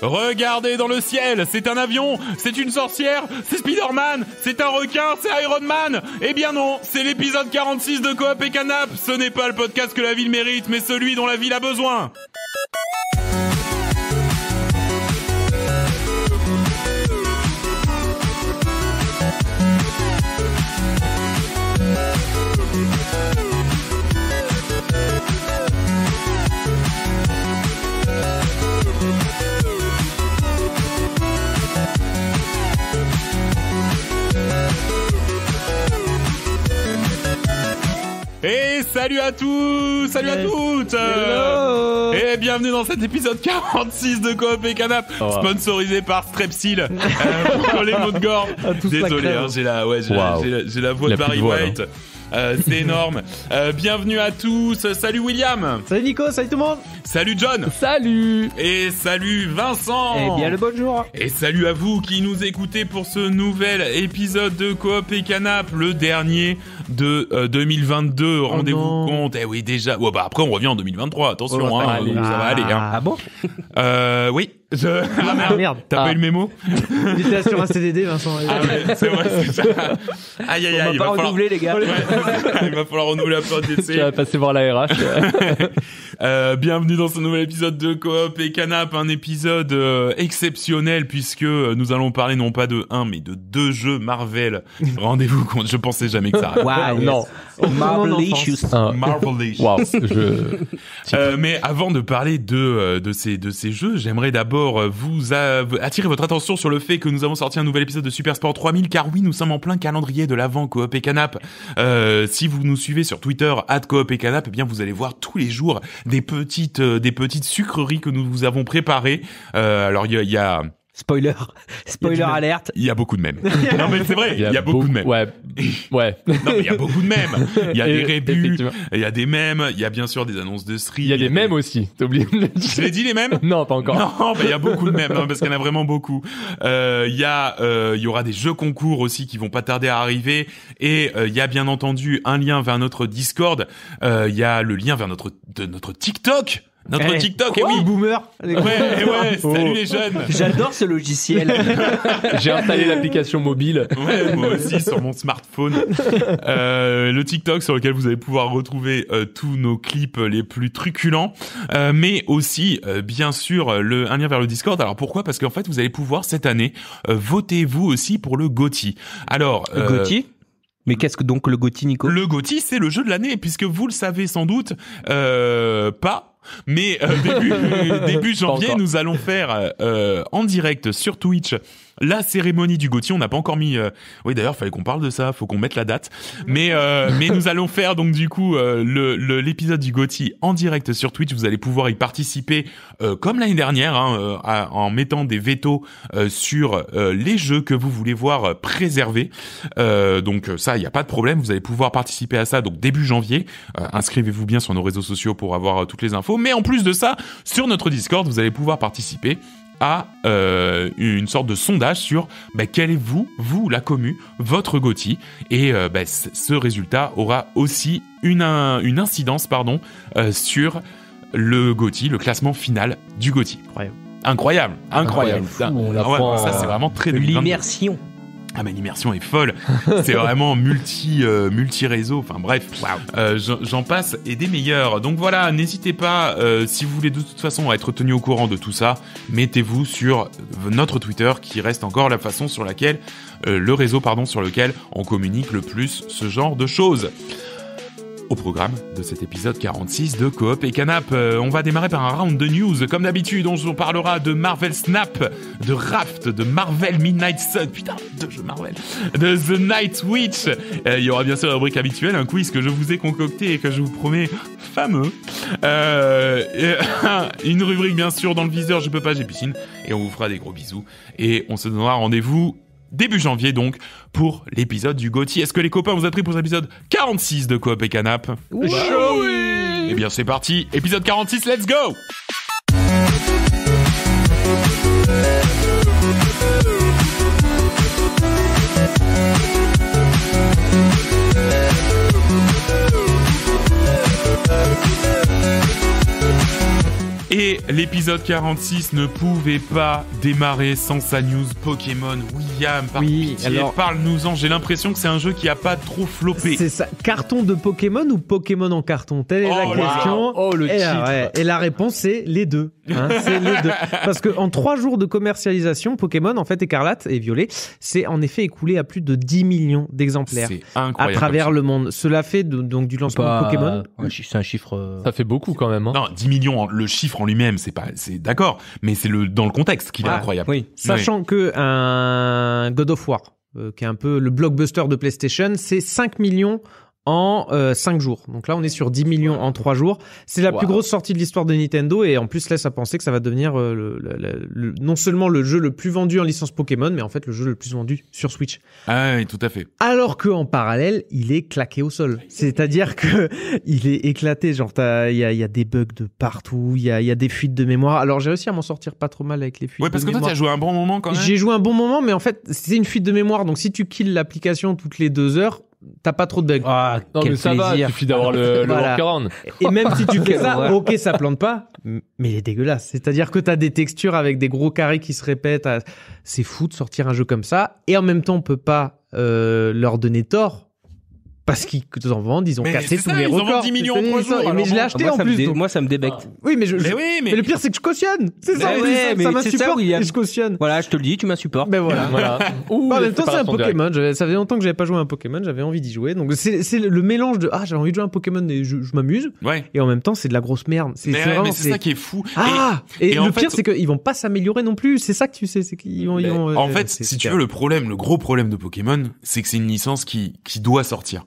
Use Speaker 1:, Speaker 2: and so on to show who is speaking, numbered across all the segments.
Speaker 1: Regardez dans le ciel, c'est un avion, c'est une sorcière, c'est Spider-Man, c'est un requin, c'est Iron Man. Eh bien non, c'est l'épisode 46 de Coop et Canap. Ce n'est pas le podcast que la ville mérite, mais celui dont la ville a besoin. Salut à tous, salut à toutes Et bienvenue dans cet épisode 46 de Coop et Canap, oh. sponsorisé par Strepsil, euh, pour les mots de gorge. Désolé, hein, j'ai la, voix de Barry White. Euh, c'est énorme. Euh, bienvenue à tous. Salut William. Salut Nico. Salut tout le monde. Salut John. Salut. Et salut Vincent. Et eh bien le bonjour. Et salut à vous qui nous écoutez pour ce nouvel épisode de Coop et Canap, le dernier de 2022. Euh, Rendez-vous compte. Eh oui, déjà. Ouais, bah après, on revient en 2023. Attention, oh, hein, ça va aller. Hein. Ah bon Oui. Ah merde, t'as pas ah. eu le mémo J'étais sur un
Speaker 2: CDD, Vincent. Ah
Speaker 1: ouais, c'est vrai, c'est ça. Aïe,
Speaker 2: aïe, aïe. On va pas renouveler, les gars.
Speaker 1: il va falloir renouveler la période d'essai. Tu vas passer voir la RH. Euh, bienvenue dans ce nouvel épisode de Coop et Canap, un épisode euh, exceptionnel puisque euh, nous allons parler non pas de un, mais de deux jeux Marvel. Rendez-vous compte, je pensais jamais que ça arrive. non. Oh. Marvelicious. Ah. Euh, mais avant de parler de, euh, de, ces, de ces jeux, j'aimerais d'abord euh, vous attirer votre attention sur le fait que nous avons sorti un nouvel épisode de Super Sport 3000, car oui, nous sommes en plein calendrier de l'avant Coop et Canap. si vous nous suivez sur Twitter, Coop et Canap, eh bien, vous allez voir tous les jours des petites, des petites sucreries que nous vous avons préparées. alors, il y a Spoiler, spoiler alerte. Il y a beaucoup de mèmes. non mais c'est vrai, il y, a beaucoup de mèmes. Ouais, ouais. non mais il y a beaucoup de mèmes. Il y a des rébus, il y a des mèmes, il y a bien sûr des annonces de stream. Il y a des mèmes aussi. T'as oublié Je l'ai dit les mèmes Non, pas encore. Non, mais il y a beaucoup de mèmes parce qu'il y en a vraiment beaucoup. Il y a, il y aura des jeux concours aussi qui vont pas tarder à arriver et il y a bien entendu un lien vers notre Discord. Il y a le lien vers notre notre TikTok. Notre TikTok, et oui.
Speaker 2: boomer Ouais,
Speaker 1: ouais, salut oh. les jeunes. J'adore
Speaker 3: ce logiciel.
Speaker 1: J'ai installé l'application mobile. Ouais, moi aussi sur mon smartphone. Euh, le TikTok sur lequel vous allez pouvoir retrouver euh, tous nos clips euh, les plus truculents, euh, mais aussi bien sûr le un lien vers le Discord. Alors pourquoi Parce qu'en fait vous allez pouvoir cette année voter vous aussi pour le Gauthier. Alors Le Mais qu'est-ce que donc le Gauthier, Nico le Gauthier, c'est le jeu de l'année, puisque vous le savez sans doute euh, pas, mais euh, début, janvier, nous allons faire euh, en direct sur Twitch la cérémonie du Gauthier. On n'a pas encore mis. Euh, oui, d'ailleurs, fallait qu'on parle de ça. Faut qu'on mette la date. Mais euh, mais nous allons faire donc du coup euh, le l'épisode du Gauthier en direct sur Twitch. Vous allez pouvoir y participer comme l'année dernière hein, en mettant des veto sur les jeux que vous voulez voir préservés. donc ça, il n'y a pas de problème. Vous allez pouvoir participer à ça. Donc début janvier. Inscrivez-vous bien sur nos réseaux sociaux pour avoir toutes les infos. Mais en plus de ça, sur notre Discord, vous allez pouvoir participer à euh, une sorte de sondage sur bah, quel est vous, vous, la commu, votre Gauthier Et euh, bah, ce résultat aura aussi une, incidence pardon, euh, sur le Gauthier le classement final du Gauthier Incroyable, incroyable. incroyable ah ça, c'est vraiment très L'immersion. Ah, mais l'immersion est folle. C'est vraiment multi, euh, multi réseau. Enfin bref, wow. Euh, j'en passe et des meilleurs. Donc voilà, n'hésitez pas. Euh, si vous voulez de toute façon être tenu au courant de tout ça, mettez-vous sur notre Twitter, qui reste encore la façon sur laquelle le réseau, pardon, sur lequel on communique le plus ce genre de choses. Au programme de cet épisode 46 de Coop et Canap, euh, on va démarrer par un round de news. Comme d'habitude, on vous parlera de Marvel Snap, de Raft, de Marvel Midnight Sun, putain, deux jeux Marvel, de The Night Witch. Euh, il y aura bien sûr la rubrique habituelle, un quiz que je vous ai concocté et que je vous promets fameux. Euh, une rubrique bien sûr dans le viseur, je peux pas, j'ai piscine. Et on vous fera des gros bisous. Et on se donnera rendez-vous début janvier donc, pour l'épisode du Gauthier. Est-ce que les copains vous ont pris pour l'épisode 46 de Coop et Canap eh bah ben, Oui Eh bien c'est parti, épisode 46, let's go Et l'épisode 46 ne pouvait pas démarrer sans sa news Pokémon. William, oui, parle-nous-en. J'ai l'impression que c'est un jeu qui a pas trop floppé. C'est ça.
Speaker 2: Carton de Pokémon ou Pokémon en carton Telle est la oh question. Oh, le et, et la réponse, hein. c'est les deux. Parce que en trois jours de commercialisation, Pokémon, en fait, écarlate et violet, s'est en effet écoulé à plus de 10 millions d'exemplaires à travers le monde. Cela fait donc du lancement bah, de Pokémon.
Speaker 1: c'est un chiffre. Euh, ça fait beaucoup quand même. Hein. Non, 10 millions, le chiffre lui-même, c'est pas, c'est d'accord, mais c'est le dans le contexte qu'il est incroyable. Sachant
Speaker 2: que un euh, God of War, euh, qui est un peu le blockbuster de PlayStation, c'est 5 millions en euh, 5 jours. Donc là, on est sur 10 millions en 3 jours. C'est la plus grosse sortie de l'histoire de Nintendo et en plus laisse à penser que ça va devenir euh, non seulement le jeu le plus vendu en licence Pokémon, mais en fait le jeu le plus vendu sur Switch. Ah oui, tout à fait. Alors que en parallèle, il est claqué au sol. C'est-à-dire que il est éclaté. Genre, il y, a, des bugs de partout, il y a, des fuites de mémoire. Alors j'ai réussi à m'en sortir pas trop mal avec les fuites. Ouais, parce que mémoire. toi, t'as joué un bon moment quand même. J'ai joué un bon moment, mais en fait, c'est une fuite de mémoire. Donc si tu kills l'application toutes les deux heures, t'as pas trop de Ah, non, ça va, il suffit d'avoir le, le Et même si tu fais ça, ok, ça plante pas, mais il est dégueulasse. C'est-à-dire que t'as des textures avec des gros carrés qui se répètent. C'est fou de sortir un jeu comme ça. Et en même temps, on peut pas euh, leur donner tort parce qu'ils en vendent, ils ont cassé tous les ils records. Ils vendent 10 millions en 3 jours. Mais je l'ai ah, acheté moi, en plus. Moi, ça me débecte. Oui, mais je. Mais, oui, mais... le pire, c'est que je cautionne. C'est ça, ouais, ça, m'insupporte. Je
Speaker 3: cautionne. Voilà, je te le dis, tu m'insupportes. Mais ben voilà. voilà. en même temps, c'est un Pokémon.
Speaker 2: Ça faisait longtemps que j'avais pas joué à un Pokémon. J'avais envie d'y jouer. Donc, c'est le mélange de ah, j'ai envie de jouer à un Pokémon et je, m'amuse. Ouais. Et en même temps, c'est de la grosse merde. C'est C'est ça qui est fou. Ah. Et le pire, c'est qu'ils vont pas s'améliorer non plus. C'est ça que tu sais, c'est qu'ils vont. En euh, fait, si tu veux, le problème, le gros problème de
Speaker 1: Pokémon, c'est que c'est une licence qui doit sortir.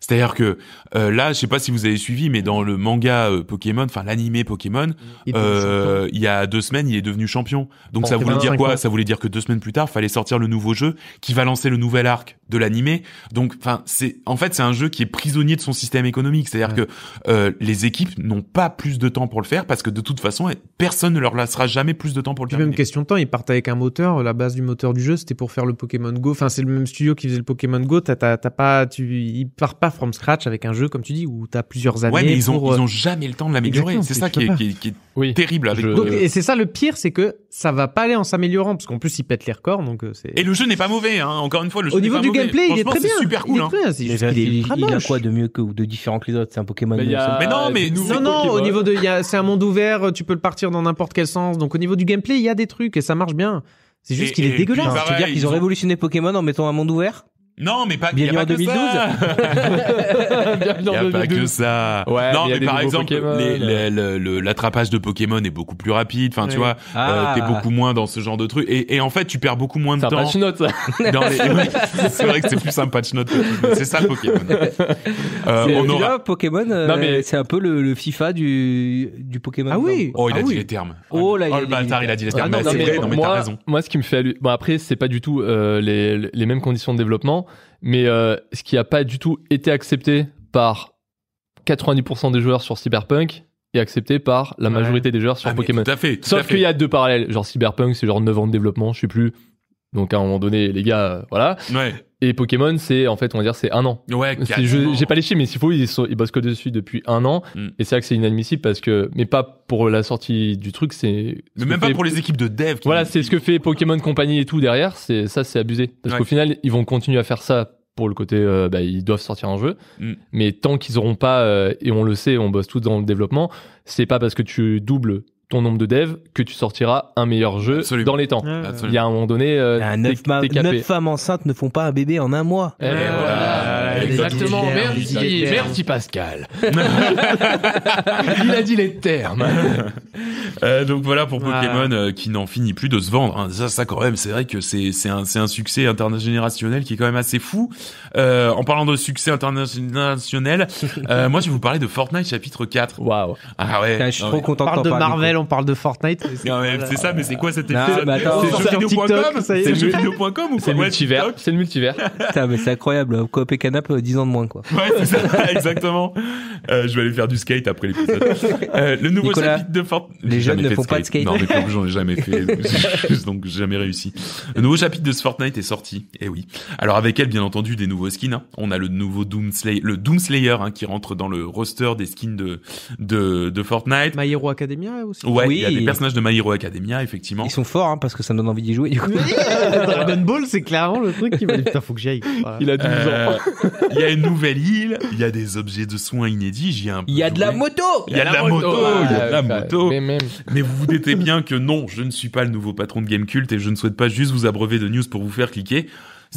Speaker 1: C'est-à-dire que euh, là, je sais pas si vous avez suivi, mais dans le manga euh, Pokémon, enfin l'animé Pokémon, il, euh, il y a deux semaines, il est devenu champion. Donc ça voulait dire quoi Ça voulait dire que deux semaines plus tard, fallait sortir le nouveau jeu qui va lancer le nouvel arc de l'animé. Donc, enfin, c'est en fait c'est un jeu qui est prisonnier de son système économique. C'est-à-dire que euh, les équipes n'ont pas plus de temps pour le faire parce que de toute façon, personne ne leur laissera jamais
Speaker 2: plus de temps pour le faire. Même question de temps, ils partent avec un moteur. La base du moteur du jeu, c'était pour faire le Pokémon Go. Enfin, c'est le même studio qui faisait le Pokémon Go. T'as pas, tu, il part pas from scratch avec un jeu, comme tu dis, où tu as plusieurs années. Ouais, mais ils, euh, ont, jamais le temps de l'améliorer. C'est ça qui
Speaker 1: est, terrible Et c'est
Speaker 2: ça le pire, c'est que ça va pas aller en s'améliorant, parce qu'en plus, ils pètent les records. Donc euh,
Speaker 1: et le jeu n'est pas mauvais, hein. encore une fois. Au
Speaker 3: niveau du gameplay, il est hein. très bien. C'est super cool.
Speaker 2: Il, a
Speaker 3: quoi de mieux que, ou de différent que les autres C'est un Pokémon. Bah, euh, mais, non, mais Non, non, au niveau
Speaker 2: de. C'est un monde ouvert, tu peux le partir dans n'importe quel sens. Donc au niveau du gameplay, il y a des trucs et ça marche bien. C'est juste qu'il est dégueulasse. Bah, c'est-à-dire qu'ils ont révolutionné Pokémon en mettant un monde
Speaker 1: ouvert non, mais pas, Bienvenue en 2012. Il n'y a pas que ça. Ouais, non, mais, par exemple, l'attrapage de Pokémon est beaucoup plus rapide. Enfin, tu vois, ah. euh, t'es beaucoup moins dans ce genre de trucs. Et, en fait, tu perds beaucoup moins de temps. C'est un patch note, c'est vrai que c'est plus un patch note. C'est ça, euh, Pokémon. Euh, on aura...
Speaker 3: Pokémon, c'est un peu le, FIFA du, du Pokémon. Ah oui. Oh, il a ah dit les termes.
Speaker 1: Oh, là, oh, le bâtard, il a dit
Speaker 4: les ah termes. non, mais t'as raison. Moi, ce qui me fait, bon, après, c'est pas du tout euh, les mêmes conditions de développement mais euh, ce qui n'a pas du tout été accepté par 90% des joueurs sur Cyberpunk et accepté par la majorité des joueurs sur ah, Pokémon. Tout à fait, Sauf qu'il y a deux parallèles. Genre Cyberpunk, c'est genre 9 ans de développement, je sais plus. Donc à un moment donné, les gars, euh, voilà. Et Pokémon, c'est en fait, on va dire, c'est un an. Ouais, J'ai pas les chiffres, mais s'il faut, ils, sont, bossent que dessus depuis un an. Hmm. Et c'est vrai que c'est inadmissible parce que, mais pas pour la sortie du truc, c'est. mais même pas pour les équipes de dev. Voilà, c'est ce que fait Pokémon Company et tout derrière. C'est ça, c'est abusé. Parce qu'au final, ils vont continuer à faire ça pour le côté, euh, bah, ils doivent sortir un jeu. Mm. Mais tant qu'ils n'auront pas, euh, et on le sait, on bosse tous dans le développement, c'est pas parce que tu doubles ton nombre de devs que tu sortiras un meilleur jeu dans les temps. Il y a un moment donné, euh, ah, neuf
Speaker 3: femmes enceintes ne font pas un bébé en un mois. Et, eh exactement.
Speaker 4: merci, merci
Speaker 3: Pascal.
Speaker 4: Il a dit les termes.
Speaker 1: Euh, donc voilà pour Pokémon euh, qui n'en finit plus de se vendre. Hein, ça, quand même, c'est vrai que c'est c'est un c'est un succès intergénérationnel qui est quand même assez fou. Euh, en parlant de succès international, moi je vais vous parler de Fortnite chapitre 4. Waouh. Ah ouais. je suis trop content. On parle de Marvel,
Speaker 2: on parle de Fortnite. C'est
Speaker 1: ça, mais c'est quoi cet effet C'est jeuxvideo.com, c'est ou quoi C'est le multivers. C'est le multivers.
Speaker 3: mais c'est incroyable. Hein. Coop 10 euh, ans de moins, quoi.
Speaker 1: Ouais, exactement. Euh, je vais aller faire du skate après l'épisode. Euh, le nouveau chapitre de Fortnite. Les jeunes ne font pas de skate. Non, mais comme j'en ai jamais fait, donc j'ai jamais réussi. Le nouveau chapitre de Fortnite est sorti. Et eh oui. Alors avec elle, bien entendu, des nouveaux skins. Hein. On a le nouveau Doomslayer, le Doomslayer hein, qui rentre dans le roster des skins de de, de Fortnite. My Hero Academia aussi. Ouais, oui. il y a des personnages de My Hero Academia,
Speaker 3: effectivement. Ils sont forts hein, parce que ça me donne envie d'y jouer. Du coup.
Speaker 2: Dragon Ball, c'est clairement le truc qui m'a putain, faut que j'aille Il a 12 euh, ans.
Speaker 1: Il y a une nouvelle île, il y a des objets de soins inédits, j'y un
Speaker 3: Il y a de la moto
Speaker 2: Il y, a de la moto, Il y a de la ah,
Speaker 1: moto mais, vous vous doutez bien que non, je ne suis pas le nouveau patron de Game Cult et je ne souhaite pas juste vous abreuver de news pour vous faire cliquer.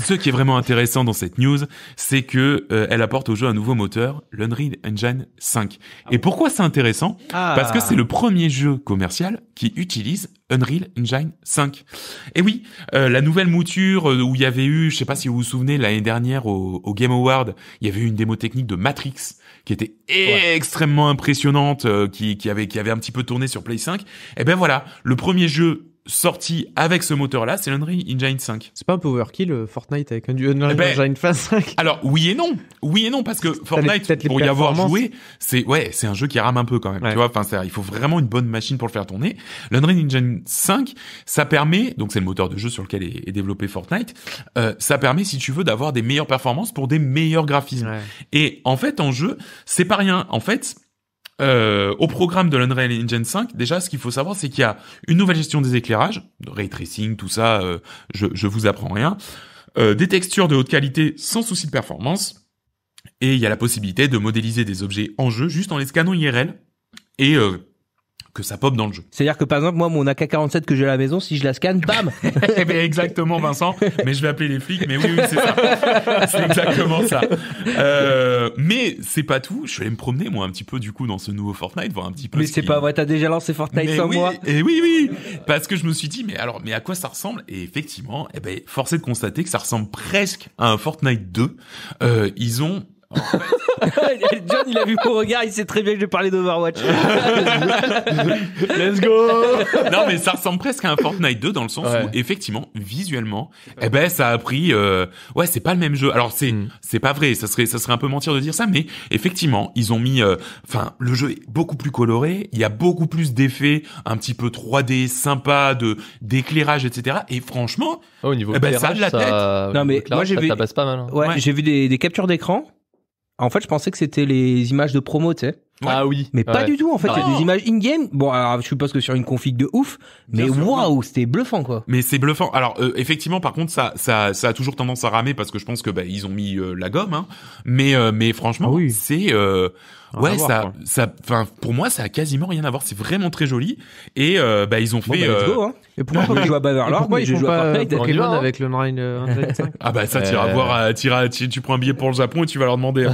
Speaker 1: Ce qui est vraiment intéressant dans cette news, c'est que euh, elle apporte au jeu un nouveau moteur, l'Unreal Engine 5. Ah Et pourquoi c'est intéressant ah. Parce que c'est le premier jeu commercial qui utilise Unreal Engine 5. Et oui, euh, la nouvelle mouture euh, où il y avait eu, je sais pas si vous vous souvenez, l'année dernière au, Game Award, il y avait eu une démo technique de Matrix qui était extrêmement impressionnante, qui, qui, avait, qui avait un petit peu tourné sur Play 5. Et ben voilà, le premier jeu sorti avec ce moteur-là, c'est l'Unreal Engine 5. C'est pas un power kill euh, Fortnite avec un Unreal eh ben, Engine 5 Alors oui et non, oui et non parce que Fortnite pour y avoir joué, c'est ouais, c'est un jeu qui rame un peu quand même. Tu vois, enfin il faut vraiment une bonne machine pour le faire tourner. L'Unreal Engine 5, ça permet donc c'est le moteur de jeu sur lequel est, développé Fortnite, euh, ça permet si tu veux d'avoir des meilleures performances pour des meilleurs graphismes. Et en fait en jeu, c'est pas rien. En fait euh, au programme de l'Unreal Engine 5, déjà, ce qu'il faut savoir, c'est qu'il y a une nouvelle gestion des éclairages, ray tracing, tout ça, euh, je, je vous apprends rien, euh, des textures de haute qualité sans souci de performance, et il y a la possibilité de modéliser des objets en jeu juste en les scannant IRL, et que ça pop dans le jeu.
Speaker 3: C'est-à-dire que par exemple, moi, mon AK-47 que j'ai à la maison, si je la scanne, bam eh ben,
Speaker 1: Exactement, Vincent. Mais je vais appeler les flics. Mais oui, oui c'est ça. c'est exactement ça. Euh, mais c'est pas tout. Je vais me promener, moi, un petit peu, du coup, dans ce nouveau Fortnite, voir un petit peu. Mais c'est pas
Speaker 3: vrai, t'as déjà lancé Fortnite sans moi.
Speaker 1: Et oui, oui. Parce que je me suis dit, mais alors, mais à quoi ça ressemble Et effectivement, eh ben, force est de constater que ça ressemble presque à un Fortnite 2. Euh, ils ont John, il a vu mon regard, il sait
Speaker 3: très bien que je vais parler d'Overwatch.
Speaker 1: Let's go Non, mais ça ressemble presque à un Fortnite 2 dans le sens où, effectivement, visuellement, eh ben, ça a pris. Euh, ouais, c'est pas le même jeu. Alors, c'est mm. c'est pas vrai, ça serait, ça serait un peu mentir de dire ça, mais effectivement, ils ont mis. Euh, enfin, le jeu est beaucoup plus coloré, il y a beaucoup plus d'effets un petit peu 3D sympa, de d'éclairage, etc. Et franchement, oh, au niveau eh ben, ça de la tête. Non, mais moi, j'ai vu. pas mal. Hein. j'ai
Speaker 3: vu des captures d'écran en fait, je pensais que c'était les images de promo, tu sais. Ah oui. Mais pas du tout, en fait. Il des images in-game. Bon, alors, je suppose que sur une config de ouf. Mais waouh, c'était bluffant, quoi.
Speaker 1: Mais c'est bluffant. Alors, euh, effectivement, par contre, ça, ça, ça a toujours tendance à ramer parce que je pense que, bah, ils ont mis euh, la gomme, hein. Mais, euh, mais franchement, ah oui. c'est, ouais, ça, ça, enfin, pour moi, ça a quasiment rien à voir. C'est vraiment très joli. Et euh, bah, ils ont bah, fait. Bon, euh,
Speaker 3: hein. Et pour moi,
Speaker 2: quand je joue à alors, moi, je joue à avec le Marine euh,
Speaker 1: ah bah ça, t'iras voir, tu prends un billet pour le Japon et tu vas leur demander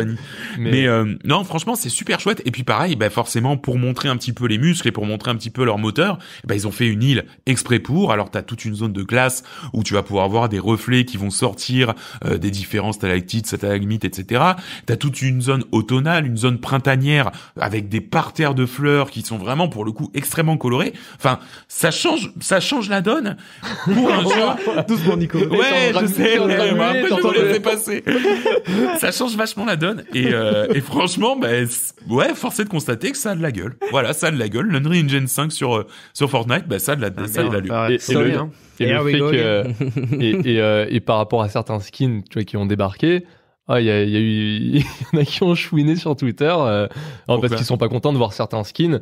Speaker 1: Mais, non, franchement, c'est super chouette. Et puis pareil, bah forcément, pour montrer un petit peu les muscles et pour montrer un petit peu leur moteur, bah ils ont fait une île exprès pour. Alors t'as toute une zone de glace où tu vas pouvoir voir des reflets qui vont sortir des différents stalactites, stalagmites, etc. T'as toute une zone automnale, une zone printanière avec des parterres de fleurs qui sont vraiment pour le coup extrêmement colorées. Enfin, ça change, ça change la donne pour un jeu. Doucement, Nico. Ouais, je sais. passer. ça change vachement la donne. Et, euh, franchement, bah, ouais, force est de constater que ça a de la gueule. Voilà, ça a de la gueule. L'Unreal Engine 5 sur euh, sur Fortnite, bah, ça a de
Speaker 4: la, ah, ça a de la ah, et, et par rapport à certains skins, tu vois, qui ont débarqué ah, il y, a eu, y en a qui ont chouiné sur Twitter euh, parce qu'ils sont pas contents de voir certains skins.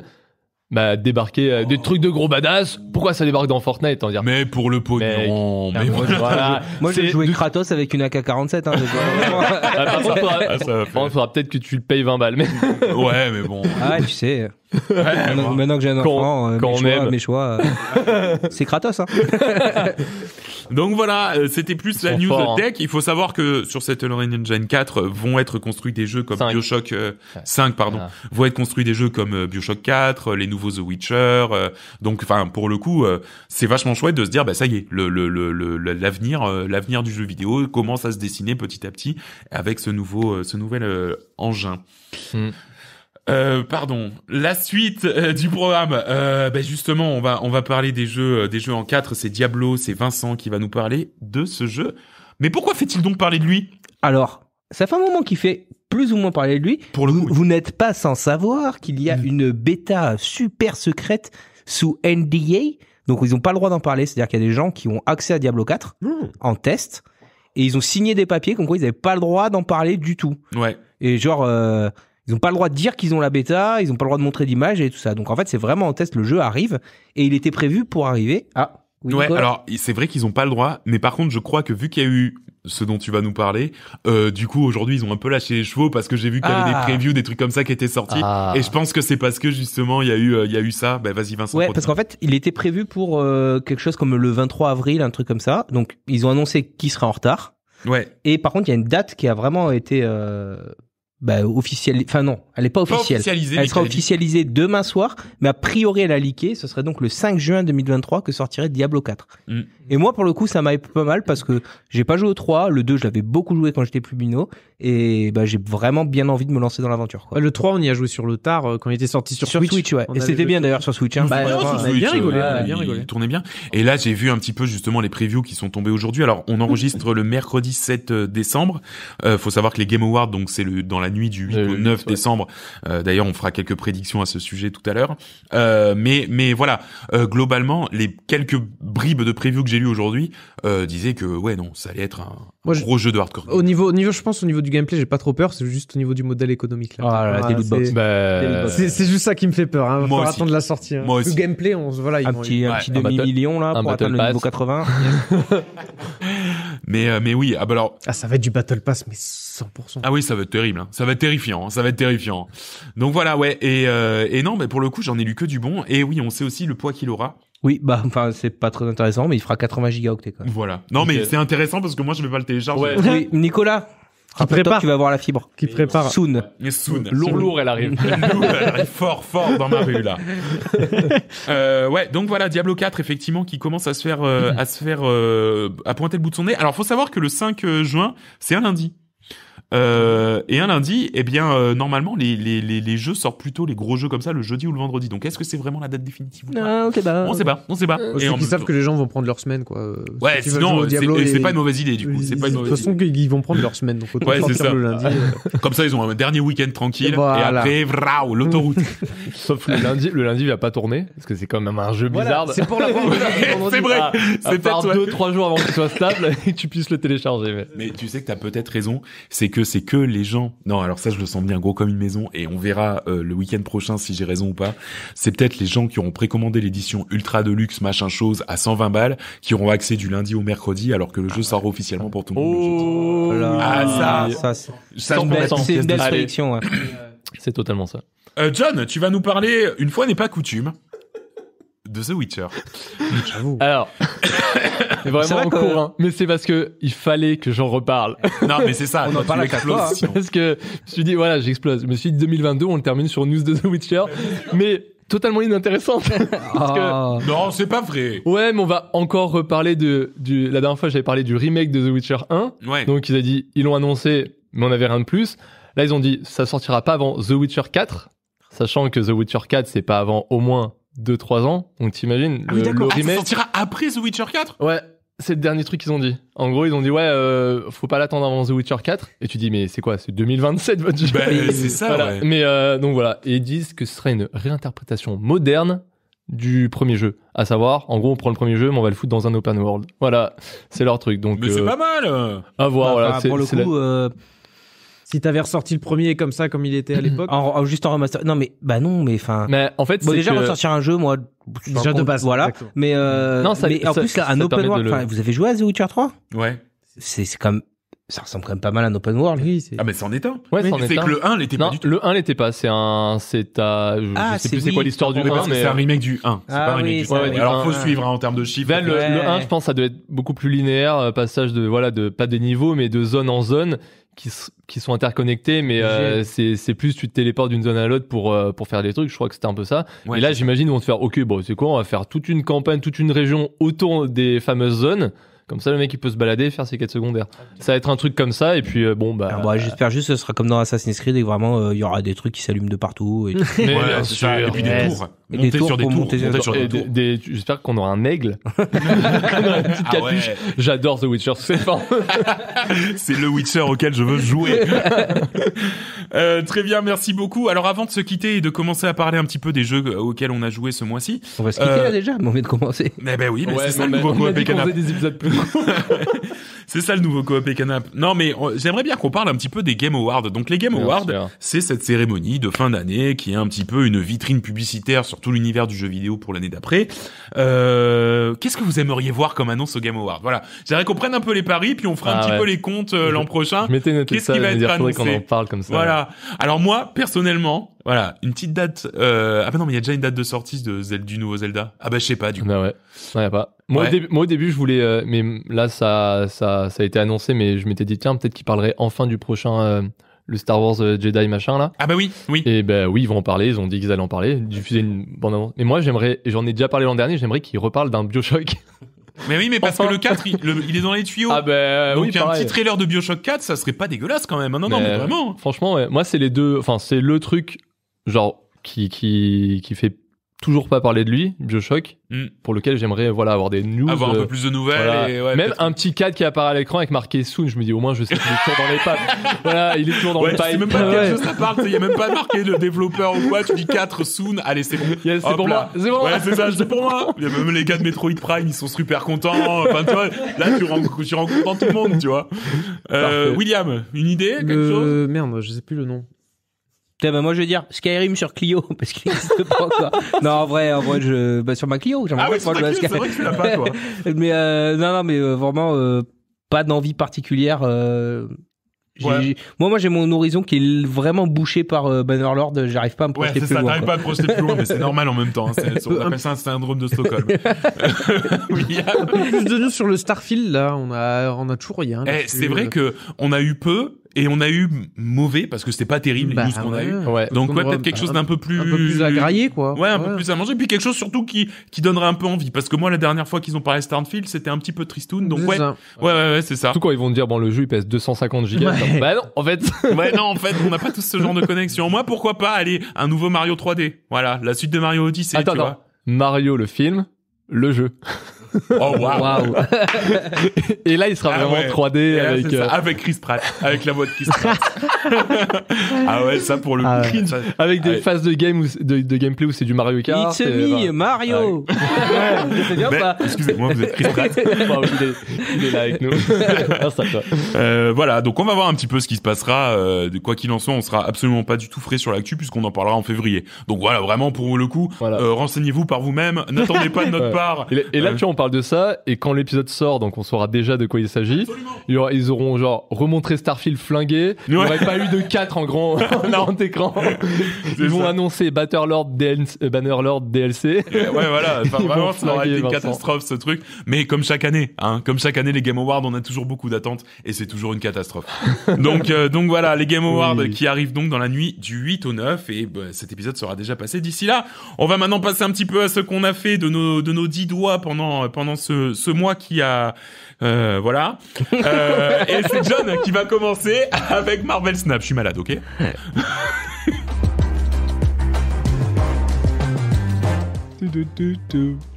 Speaker 4: Bah, débarquer euh, des trucs de gros badass. Pourquoi ça débarque dans Fortnite hein, dire Mais pour le pognon. moi, j'ai joué Kratos avec une AK-47. Hein, ah, ah, faudra, peut-être que tu le payes 20 balles. ouais, mais bon. Ah, tu
Speaker 3: sais.
Speaker 1: maintenant,
Speaker 3: que j'ai un enfant, euh, mes, choix, mes, choix, c'est Kratos. Hein.
Speaker 1: Donc voilà, euh, c'était plus la news forts, hein. tech. Il faut savoir que sur cette Unreal Engine 4 euh, vont être construits des jeux comme BioShock 5 euh, pardon, vont être construits des jeux comme BioShock 4, les nouveaux The Witcher. donc enfin pour le coup, c'est vachement chouette de se dire bah ça y est, le l'avenir l'avenir du jeu vidéo commence à se dessiner petit à petit avec ce nouveau ce nouvel engin. Hmm. Euh, pardon. La suite euh, du programme. Euh, ben justement, on va on va parler des jeux des jeux en 4. C'est Diablo, c'est Vincent qui va nous parler de ce jeu. Mais pourquoi fait-il donc parler de lui Alors, ça fait un moment qu'il fait plus ou moins parler de lui. Pour vous, n'êtes pas
Speaker 3: sans savoir qu'il y a mm. une bêta super secrète sous NDA. Donc ils n'ont pas le droit d'en parler. C'est-à-dire qu'il y a des gens qui ont accès à Diablo 4 mm. en test et ils ont signé des papiers comme quoi ils n'avaient pas le droit d'en parler du tout. Ouais. Et genre, ils n'ont pas le droit de dire qu'ils ont la bêta, ils n'ont pas le droit de montrer d'image et tout ça. Donc en fait, c'est vraiment en test, le jeu arrive et il était prévu pour
Speaker 1: arriver à... ouais, alors c'est vrai qu'ils n'ont pas le droit, mais par contre, je crois que vu qu'il y a eu ce dont tu vas nous parler, euh, du coup aujourd'hui ils ont un peu lâché les chevaux parce que j'ai vu qu'il y avait des ah. previews, des trucs comme ça qui étaient sortis, ah. et je pense que c'est parce que justement il y a eu euh, il y a eu ça. Ben vas-y Vincent. Ouais, parce
Speaker 3: qu'en fait il était prévu pour euh, quelque chose comme le 23 avril, un truc comme ça. Donc ils ont annoncé qu'il sera en retard. Ouais. Et par contre, il y a une date qui a vraiment été euh, bah, officiel, enfin non, elle n'est pas officielle. elle sera officialisée demain soir, mais a priori elle a leaké. Ce serait donc le 5 juin 2023 que sortirait Diablo 4. Mm. Et moi, pour le coup, ça m'a pas mal parce que j'ai pas joué au 3, le 2, je l'avais beaucoup joué quand j'étais plus minot, et bah, j'ai vraiment bien envie de me lancer dans l'aventure. Le 3, on y a
Speaker 2: joué sur le tard euh, quand il était sorti sur, sur Switch. ouais. Et c'était bien d'ailleurs sur Switch. Hein. Bah, bien rigolé, bien
Speaker 3: rigolé.
Speaker 1: Il, tournait bien. Et là, j'ai vu un petit peu justement les previews qui sont tombés aujourd'hui. Alors, on enregistre le mercredi 7 euh, décembre. Euh, faut savoir que les Game Awards, donc c'est le dans la la nuit du 8 au 9 décembre. Euh, d'ailleurs, on fera quelques prédictions à ce sujet tout à l'heure. Euh, mais mais voilà, euh, globalement, les quelques bribes de preview que j'ai lues aujourd'hui disaient que ouais non, ça allait être un, moi, gros jeu de hardcore.
Speaker 2: Au niveau, niveau, je pense au niveau du gameplay, j'ai pas trop peur. C'est juste au niveau du modèle économique là. Ah, c'est, bah... c'est juste ça qui me fait peur. Hein. Moi attendre la sortie. Hein. Le gameplay, on voilà, un petit, un petit demi million là pour atteindre le niveau 80.
Speaker 1: mais euh, mais oui, ah bah alors.
Speaker 2: Ah ça va être du battle pass, mais 100%.
Speaker 1: Ah oui, ça va être terrible. Hein. Ça va être terrifiant. Hein. Ça va être terrifiant. Donc voilà, ouais. Et euh, et non, mais pour le coup, j'en ai lu que du bon. Et oui, on sait aussi le poids qu'il aura oui, bah, enfin, c'est pas très intéressant, mais il fera 80 gigaoctets, quoi. Voilà. Non, mais c'est intéressant parce que moi, je vais pas le télécharger. Oui,
Speaker 3: Nicolas, qui prépare. Tu vas voir la fibre. Qui prépare. Soon. Mais
Speaker 1: soon. Lourd, lourd, elle arrive. elle arrive fort, fort dans ma rue, là. euh, ouais, donc voilà, Diablo 4, effectivement, qui commence à se faire, euh, à se faire, euh, à pointer le bout de son nez. Alors, faut savoir que le 5 euh, juin, c'est un lundi. Euh, et un lundi, eh bien, euh, normalement, les, les, les, les, jeux sortent plutôt les gros jeux comme ça le jeudi ou le vendredi. Donc, est-ce que c'est vraiment la date définitive
Speaker 2: ah, bah, On sait pas, on sait pas. Euh, et ils savent que les gens vont prendre leur semaine, quoi. Euh, ouais, sinon, c'est pas une mauvaise
Speaker 1: idée, du coup. C'est pas une mauvaise De toute façon,
Speaker 2: ils vont prendre leur semaine, donc ouais, sortir le lundi.
Speaker 1: comme ça, ils ont un dernier week-end tranquille, et après,
Speaker 4: vraou, l'autoroute. Sauf le lundi, le lundi, il va pas tourner, parce que c'est quand même un jeu bizarre. C'est pour la C'est vrai, ah, c'est peut-être 2-3 jours avant qu'il soit stable et que tu puisses le télécharger. Mais
Speaker 1: tu sais que as peut-être raison, c'est c'est que les gens. Non, alors ça, je le sens bien gros comme une maison, et on verra euh, le week-end prochain si j'ai raison ou pas. C'est peut-être les gens qui auront précommandé l'édition ultra deluxe, machin chose, à 120 balles, qui auront accès du lundi au mercredi, alors que le jeu ah, sort officiellement pour tout le oh. monde.
Speaker 4: ah ça, ça, ah, ça c'est une C'est totalement ça.
Speaker 1: Euh, John, tu vas nous parler, une fois n'est pas coutume, de The Witcher. J'avoue. Alors,
Speaker 4: c'est vraiment en hein. mais c'est parce que il fallait que j'en reparle. Non, mais c'est ça. on en parle à Parce que je me suis dit, voilà, j'explose. Je me suis dit 2022, on le termine sur news de The Witcher, mais totalement inintéressante. parce que... Ah. Non, c'est pas vrai. Ouais, mais on va encore reparler de La dernière fois, j'avais parlé du remake de The Witcher 1. Donc ils ont dit, ils l'ont annoncé, mais on avait rien de plus. Là, ils ont dit, ça sortira pas avant The Witcher 4, sachant que The Witcher 4, c'est pas avant au moins 2-3 ans. Donc t'imagine. ah le, ça ah, sortira après The Witcher 4 Ouais, c'est le dernier truc qu'ils ont dit. En gros, ils ont dit ouais, euh, faut pas l'attendre avant The Witcher 4. Et tu dis mais c'est quoi C'est 2027 votre jeu bah, euh, C'est ça. Ouais. Mais euh, donc voilà, et ils disent que ce serait une réinterprétation moderne du premier jeu, à savoir, en gros, on prend le premier jeu, mais on va le foutre dans un open world. Voilà, c'est leur truc. Donc, mais c'est pas
Speaker 2: mal. À voir. Bah, voilà, bah, pour le coup, si t'avais ressorti le premier comme ça, comme il était à l'époque. En, juste en
Speaker 3: remaster. Non, mais bah non, mais enfin. Mais en fait, déjà ressortir un jeu, moi. Déjà de base, voilà. Mais euh, Non, ça- mais en plus là, un open world. Vous avez joué à The Witcher 3 Ouais. C'est c'est comme ça ressemble quand même pas mal à un open world. lui. Ah, mais c'en est un. ouais, c'en est C'est un. que le
Speaker 4: 1 l'était pas du tout. le 1 l'était pas. C'est un. C'est à. Je, ah, sais plus c'est quoi l'histoire du 1, C'est un euh, remake du 1. C'est pas un ah remake du 1. Alors, faut suivre hein, en termes de chiffres. Ben le, 1, je pense, ça doit être beaucoup plus linéaire. Euh, passage de. Voilà, de. Pas des niveau, mais de zone en zone qui, sont interconnectés, mais euh, c'est plus tu te téléportes d'une zone à l'autre pour, euh, pour faire des trucs. Je crois que c'était un peu ça. et là, j'imagine, ils vont se faire, ok, bon, c'est quoi On va faire toute une campagne, toute une région autour des fameuses zones. Comme ça, le mec, il peut se balader faire ses quêtes secondaires. Ça va être un truc comme ça, et puis euh, bon, bah. J'espère juste que ce sera comme dans Assassin's Creed, et vraiment, euh, il y aura des trucs qui s'allument de partout. Et, Et puis des tours. des Monter sur des tours. sur des tours. J'espère qu'on aura un aigle. Comme
Speaker 1: une petite
Speaker 4: ah J'adore The Witcher, c'est fort.
Speaker 1: C'est le Witcher auquel je veux jouer. Euh, très bien, merci beaucoup. Alors avant de se quitter et de commencer à parler un petit peu des jeux auxquels on a joué ce mois-ci, On va se quitter là déjà,
Speaker 3: mais on vient de commencer. mais eh ben oui, mais c'est ça le nouveau On des
Speaker 1: épisodes plus c'est ça le nouveau coopé et canap. Non, mais j'aimerais bien qu'on parle un petit peu des Game Awards. Donc les Game Awards, c'est cette cérémonie de fin d'année qui est un petit peu une vitrine publicitaire sur tout l'univers du jeu vidéo pour l'année d'après. Euh, qu'est-ce que vous aimeriez voir comme annonce aux Game Awards Voilà, j'aimerais qu'on prenne un peu les paris, puis on fera un ah petit peu les comptes euh, l'an prochain. Qu'est-ce qui va être annoncé On en parle comme ça. Voilà. Alors moi, personnellement,
Speaker 4: voilà, une petite date. Euh...
Speaker 1: Ah bah non, mais il y a déjà une date de sortie de Zelda, du nouveau Zelda.
Speaker 4: Ah bah je sais pas du coup. Bah ouais, Ça y a pas. Moi, au début, je voulais, euh, mais là, ça, ça, ça a été annoncé, mais je m'étais dit, tiens, peut-être qu'ils parlerait enfin du prochain, euh, le Star Wars euh, Jedi machin, là. Ah bah oui, oui. Et ben bah, oui, ils vont en parler, ils ont dit qu'ils allaient en parler, diffuser une bande annonce. Mais moi, j'aimerais, j'en ai déjà parlé l'an dernier, j'aimerais qu'ils reparlent d'un Bioshock.
Speaker 1: Mais oui, mais parce que le 4, il, il, est dans les tuyaux. Ah bah, Donc oui, un petit trailer de Bioshock 4, ça serait pas dégueulasse quand même. Non, non, mais vraiment.
Speaker 4: Franchement, ouais. moi, c'est les deux, enfin, c'est le truc, genre, qui, qui, qui fait toujours pas parlé de lui, Bioshock, hmm. pour lequel j'aimerais voilà avoir des news, avoir un peu euh, plus de nouvelles, même un petit cadre qui apparaît à l'écran avec marqué Soon, je me dis au moins je sais qu'il est toujours dans les pattes. voilà, il est toujours dans les pattes. même pas il y a même pas marqué le développeur
Speaker 1: ou quoi, tu dis 4 Soon, allez c'est bon. c'est pour moi, c'est bon. Ouais, c'est ça, c'est pour moi. Il y a même les gars de Metroid Prime, ils sont super contents. Enfin tu vois, là tu rencontres, tu rencontres tout le monde, tu vois.
Speaker 2: Euh, William, une idée, quelque chose Merde, je sais plus le nom
Speaker 1: ben moi je veux dire Skyrim
Speaker 3: sur Clio parce qu'il n'existe pas encore. non en vrai en vrai je bah, sur ma Clio ah oui, C'est vrai que tu l'as pas toi. mais euh, non non mais euh, vraiment euh, pas d'envie particulière. Euh, moi, moi, j'ai mon horizon qui est vraiment bouché par euh, Bannerlord. J'arrive pas à me
Speaker 2: projeter ouais, plus ça, loin. T'arrives pas à projeter plus loin, mais c'est normal en même temps. Hein, on appelle
Speaker 1: ça un syndrome de Stockholm.
Speaker 2: oui, a... Plus de news sur le Starfield là. On a, on a toujours rien. Eh, c'est vrai euh. que
Speaker 1: on a eu peu et on a eu mauvais parce que c'était pas terrible bah, les qu'on a eu. Donc ouais, peut-être quelque chose d'un peu plus un peu plus à
Speaker 4: quoi. Ouais, un peu
Speaker 1: plus à manger puis quelque chose surtout qui qui donnerait un peu envie parce que moi la dernière fois qu'ils ont parlé Starfield, c'était un petit peu tristoun donc ouais. ouais.
Speaker 4: Ouais c'est ça. Tout quand ils vont dire bon le jeu il pèse 250 gigas. Bah
Speaker 1: non, en fait. ouais non, en fait, on n'a pas tous ce genre de connexion. Moi pourquoi pas aller un nouveau Mario 3D. Voilà, la suite de Mario Odyssey, attends, attends.
Speaker 4: Mario le film, le jeu.
Speaker 1: Oh wow. Et là, il sera ah vraiment 3D avec euh, avec Chris Pratt, avec la voix de Chris Pratt. ah ouais, ça pour le
Speaker 4: ah avec des ah phases de game de, gameplay où c'est du Mario Kart. It's me, ben, Mario. c'est bien Excusez-moi, vous êtes Chris Pratt.
Speaker 2: il, est, là avec nous. Euh,
Speaker 1: voilà, donc on va voir un petit peu ce qui se passera. Euh, de quoi qu'il en soit, on sera absolument pas du tout frais sur l'actu puisqu'on en parlera en février. Donc voilà, vraiment pour le coup, renseignez-vous par vous-même. N'attendez pas de notre part.
Speaker 4: Et, là, tu parle de ça, et quand l'épisode sort, donc on saura déjà de quoi il s'agit, ils auront genre remontré Starfield flingué, il n'y aurait pas eu de 4 en grand, en écran. Ils vont annoncer Battlelord lord euh, Bannerlord DLC. ouais, voilà. vraiment, ça aurait été une catastrophe,
Speaker 1: ce truc. Mais comme chaque année, hein, comme chaque année, les Game Awards, on a toujours beaucoup d'attentes et c'est toujours une catastrophe. donc, euh, donc voilà, les Game Awards qui arrivent donc dans la nuit du 8 au 9 et bah, cet épisode sera déjà passé d'ici là. On va maintenant passer un petit peu à ce qu'on a fait de nos, de nos 10 doigts pendant, euh, euh, pendant ce, ce mois qui a euh, voilà. Euh, et c'est John qui va commencer avec Marvel Snap. Je suis malade, ok.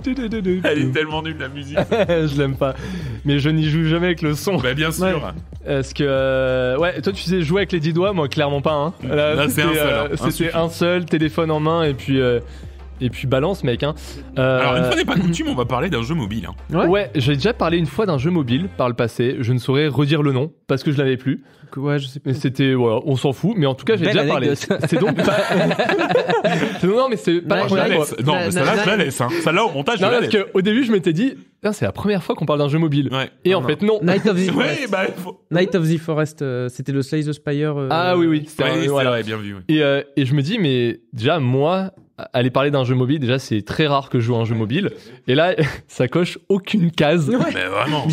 Speaker 4: Elle est tellement nulle la musique. je l'aime pas. Mais je n'y joue jamais avec le son. Bah bien sûr. Est-ce que euh, ouais, toi tu faisais jouer avec les dix doigts, moi clairement pas. Hein. Là, c'est un seul. Hein. C'était un seul téléphone en main et puis et puis balance, mec. Hein. Euh, Alors, une fois n'est pas coutume, on va parler d'un jeu mobile. Hein. Ouais, j'ai déjà parlé une fois d'un jeu mobile par le passé. Je ne saurais redire le nom parce que je l'avais plus. Ouais, je sais pas. C'était, on s'en fout, mais en tout cas, j'ai déjà parlé. C'est donc pas. non, mais c'est pas non, la, la, la laisse. Non, mais celle-là, je la laisse. Celle-là, hein. au montage, je la laisse. Parce qu'au début, je m'étais dit, c'est la première fois qu'on parle d'un jeu mobile. Et en fait, non. Night of the Forest. Bah, Night of the
Speaker 2: Forest, euh, c'était le Slay the Spire. Euh, ah oui, oui. C'était voilà. et
Speaker 4: je me dis, mais déjà, moi, aller parler d'un jeu mobile, déjà c'est très rare que je joue à un jeu mobile. Et là, ça coche aucune case. Mais vraiment.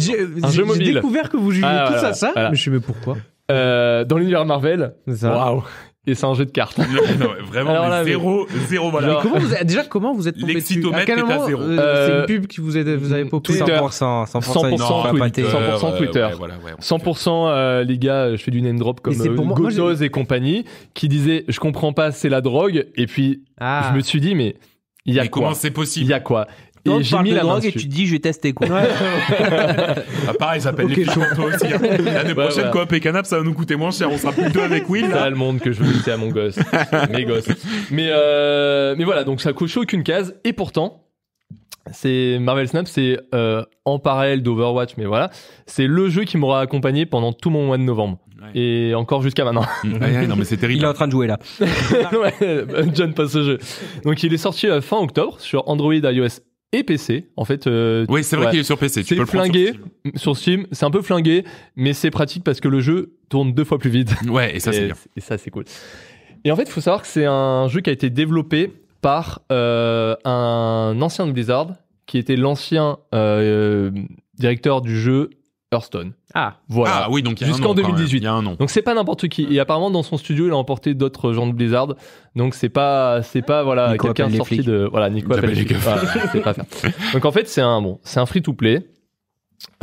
Speaker 4: un jeu mobile. découvert que vous jouiez ah, tout ça, ça. Mais je sais mais pourquoi. Euh, dans l'univers Marvel, waouh, et c'est un jeu de cartes. vraiment, zéro, zéro déjà,
Speaker 2: comment vous êtes tombé dessus À à zéro. Euh, c'est une euh, pub qui vous, vous
Speaker 4: avez popé 100%, 100%, Twitter. 100% Twitter. 100% euh, les gars, je fais du name drop comme euh, et compagnie, qui disaient, je comprends pas, c'est la drogue. Et puis, ah. je me suis dit, mais... y a quoi comment c'est possible Il y a quoi j'ai tu la drogue et tu dis, je vais tester quoi. ah, pareil, j'appelle les toi aussi. Hein. L'année prochaine, co Coop et Canap, ça va nous coûter moins cher. On sera plus deux avec Will. c'est le monde que je veux à mon gosse. Mes gosses. Mais, euh, mais voilà, donc ça coche aucune case. Et pourtant, c'est Marvel Snap, c'est euh, en parallèle d'Overwatch, mais voilà. C'est le jeu qui m'aura accompagné pendant tout mon mois de novembre. Et encore jusqu'à maintenant. non, mais c'est Il est en train de jouer là. John passe ce jeu. Donc il est sorti euh, fin octobre sur Android, iOS et PC. En fait, euh, oui, c'est vrai qu'il est sur PC. Tu peux flingué sur Steam. C'est un peu flingué, mais c'est pratique parce que le jeu tourne deux fois plus vite. Ouais, et ça c'est bien. Et ça c'est cool. Et en fait, il faut savoir que c'est un jeu qui a été développé par euh, un ancien de Blizzard qui était l'ancien euh, directeur du jeu Hearthstone. Ah. Voilà. Ah oui, donc jusqu'en 2018. Donc c'est pas n'importe qui. Et apparemment dans son studio, il a emporté d'autres gens de Blizzard. Donc c'est pas c'est pas voilà quelqu'un sorti de voilà Nico Donc en fait, c'est un bon, c'est un free to play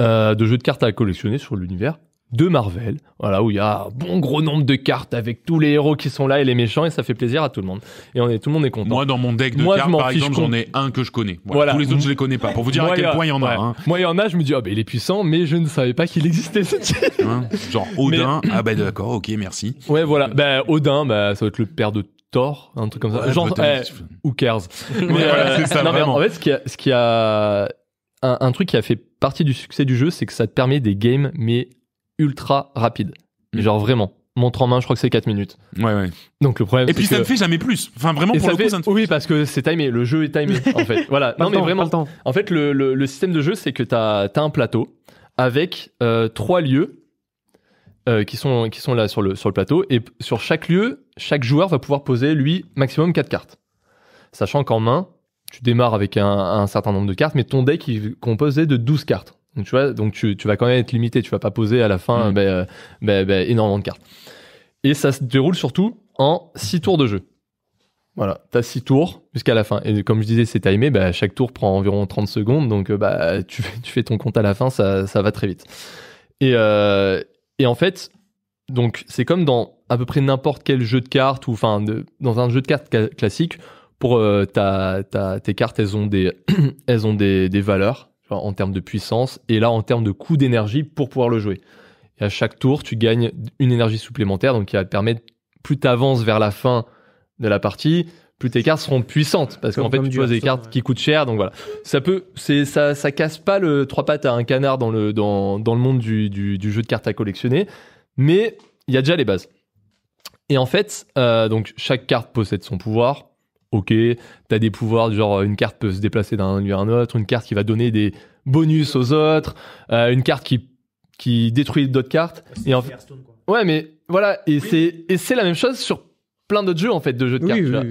Speaker 4: euh, de jeux de cartes à collectionner sur l'univers de Marvel, voilà, où il y a un bon gros nombre de cartes avec tous les héros qui sont là et les méchants, et ça fait plaisir à tout le monde. Et on est, tout le monde est content. Moi, dans mon deck de cartes, par exemple, j'en
Speaker 1: ai un que je connais. Voilà. Tous les autres, je les connais pas. Pour vous dire à quel point il y en a. Hein.
Speaker 4: Moi, il y en a, je me dis, ah ben, il est puissant, mais je ne savais pas qu'il existait ce hein, Genre Odin, ah ben d'accord, ok, merci. Ouais, voilà. Ben, Odin, bah ça va être le père de Thor, un truc comme ça. Eh, ou Genre, euh, en fait, ce qui a, ce qui a un, un truc qui a fait partie du succès du jeu, c'est que ça te permet des games, mais ultra rapide. Mm. Genre vraiment. Montre en main, je crois que c'est 4 minutes. Ouais, ouais. Donc le problème. Et puis ça ne fait jamais plus. Enfin, vraiment, pour la Oui, parce que c'est timé. Le jeu est timé, en fait. Voilà. non, mais vraiment. Temps. En fait, le, le, système de jeu, c'est que tu as, un plateau avec euh, trois lieux euh, qui, sont, qui sont là sur le, sur le plateau. Et sur chaque lieu, chaque joueur va pouvoir poser, lui, maximum 4 cartes. Sachant qu'en main, tu démarres avec un, un, certain nombre de cartes, mais ton deck est composé de 12 cartes. Donc, tu vas quand même être limité. Tu vas pas poser à la fin mm. ben, euh, ben, ben, énormément de cartes. Et ça se déroule surtout en 6 tours de jeu. Voilà, tu as 6 tours jusqu'à la fin. Et comme je disais, c'est timé, chaque tour prend environ 30 secondes, donc euh, bah, tu, fais ton compte à la fin, ça, va très vite. Et, euh, en fait, c'est comme dans à peu près n'importe quel jeu de cartes, ou enfin dans un jeu de cartes classique, pour tes cartes, elles ont des valeurs en termes de puissance, et là en termes de coût d'énergie pour pouvoir le jouer. Et à chaque tour, tu gagnes une énergie supplémentaire, donc qui va te permettre, plus tu avances vers la fin de la partie, plus tes cartes seront puissantes, parce qu'en fait, tu vois des cartes qui coûtent cher, donc voilà. Ça peut, c'est, ça, ça casse pas le trois pattes à un canard dans le, dans, le monde du, jeu de cartes à collectionner, mais il y a déjà les bases. Et en fait, euh, donc chaque carte possède son pouvoir, ok, t'as des pouvoirs genre une carte peut se déplacer d'un lieu à un autre, une carte qui va donner des bonus aux autres, euh, une carte qui qui détruit d'autres cartes. Bah, et ouais, mais voilà, et c'est c'est la même chose sur plein d'autres jeux en fait de jeux de cartes.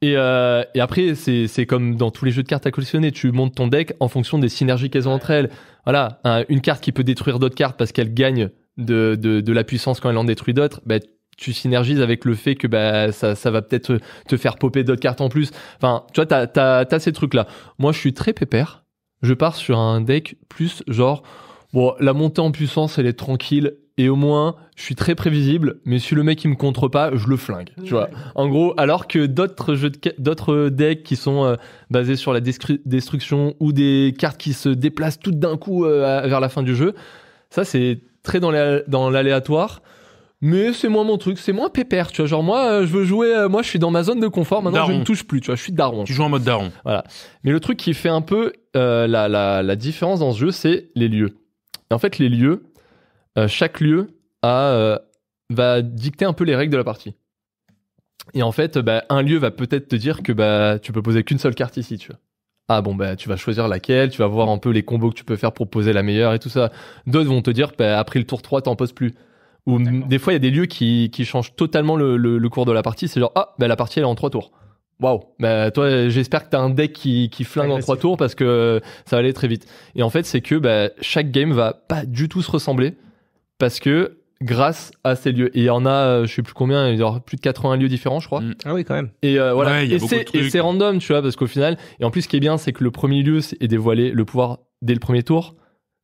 Speaker 4: et, euh, et, après, c'est comme dans tous les jeux de cartes à collectionner, tu montes ton deck en fonction des synergies qu'elles ont entre elles. Voilà, une carte qui peut détruire d'autres cartes parce qu'elle gagne de, la puissance quand elle en détruit d'autres, bah, tu synergises avec le fait que bah, ça, ça va peut-être te faire popper d'autres cartes en plus. Enfin, tu vois, t'as, t'as, t'as ces trucs-là. Moi, je suis très pépère. Je pars sur un deck plus genre, bon, la montée en puissance, elle est tranquille. Et au moins, je suis très prévisible, mais si le mec il me contre pas, je le flingue, tu vois. En gros, alors que d'autres jeux de, d'autres decks qui sont euh, basés sur la destruction ou des cartes qui se déplacent toutes d'un coup euh, vers la fin du jeu, ça c'est très dans l'aléatoire mais c'est moins mon truc, c'est moins pépère, tu vois. Genre moi, euh, je veux jouer, euh, moi je suis dans ma zone de confort, maintenant je ne touche plus, tu vois, je suis daron. Tu joues en mode daron. Voilà. Mais le truc qui fait un peu euh, la, différence dans ce jeu, c'est les lieux. Et en fait, les lieux, chaque lieu a, va dicter un peu les règles de la partie. Et en fait, bah, un lieu va peut-être te dire que bah, tu peux poser qu'une seule carte ici, tu vois. Ah bon, bah, tu vas choisir laquelle, tu vas voir un peu les combos que tu peux faire pour poser la meilleure et tout ça. D'autres vont te dire, bah, après le tour 3, t'en poses plus. Ou des fois, il y a des lieux qui, qui changent totalement le, le, cours de la partie. C'est genre, ah, bah, la partie, elle est en trois tours. Waouh, bah toi j'espère que tu as un deck qui, qui flingue en trois tours parce que ça va aller très vite. Et en fait c'est que bah, chaque game va pas du tout se ressembler parce que grâce à ces lieux. Et il y en a, euh, je sais plus combien, il y aura plus de 80 lieux différents, je crois. Mm. Ah oui, quand même. Et euh, voilà. Ouais, et c'est random, tu vois, parce qu'au final, et en plus, ce qui est bien, c'est que le premier lieu est dévoilé le pouvoir dès le premier tour.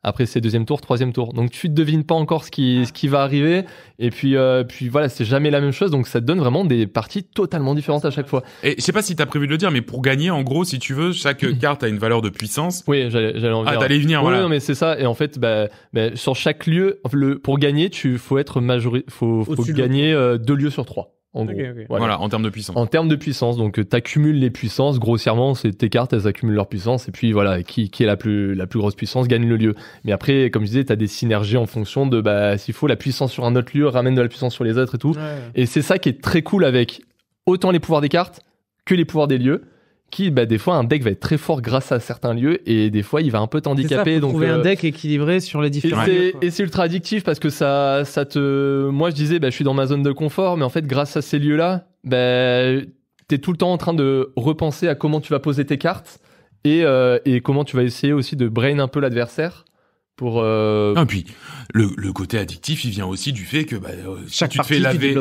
Speaker 4: Après, c'est deuxième tour, troisième tour. Donc, tu ne devines pas encore ce qui, ce qui va arriver. Et puis, euh, puis voilà, c'est jamais la même chose. Donc, ça te donne vraiment des parties totalement différentes à chaque fois. Et je sais pas si tu as prévu de le dire, mais pour gagner, en gros, si tu veux, chaque carte a une valeur de puissance. Oui, j'allais
Speaker 1: en ah, venir. Ah, t'allais venir, oui, non,
Speaker 4: mais c'est ça. Et en fait, bah, bah, sur chaque lieu, le, pour gagner, tu faut être majorité, faut, faut gagner euh, deux lieux sur trois. En Voilà. en termes de puissance. En termes de puissance, donc euh, tu accumules les puissances, grossièrement, c'est tes cartes, elles accumulent leur puissance, et puis voilà, qui, qui est la plus, la plus grosse puissance gagne le lieu. Mais après, comme je disais, as des synergies en fonction de, bah, s'il faut, la puissance sur un autre lieu ramène de la puissance sur les autres et tout. Et c'est ça qui est très cool avec autant les pouvoirs des cartes que les pouvoirs des lieux qui bah, des fois un deck va être très fort grâce à certains lieux et des fois il va un peu t'handicaper donc trouver un euh, deck équilibré sur les différents et c'est ultra addictif parce que ça ça te moi je disais bah, je suis dans ma zone de confort mais en fait grâce à ces lieux là ben bah, t'es tout le temps en train de repenser à comment tu vas poser tes cartes et, euh, et comment tu vas essayer aussi de brain un peu l'adversaire pour et euh, puis le, côté addictif il vient aussi du fait que bah, euh, si tu te fais laver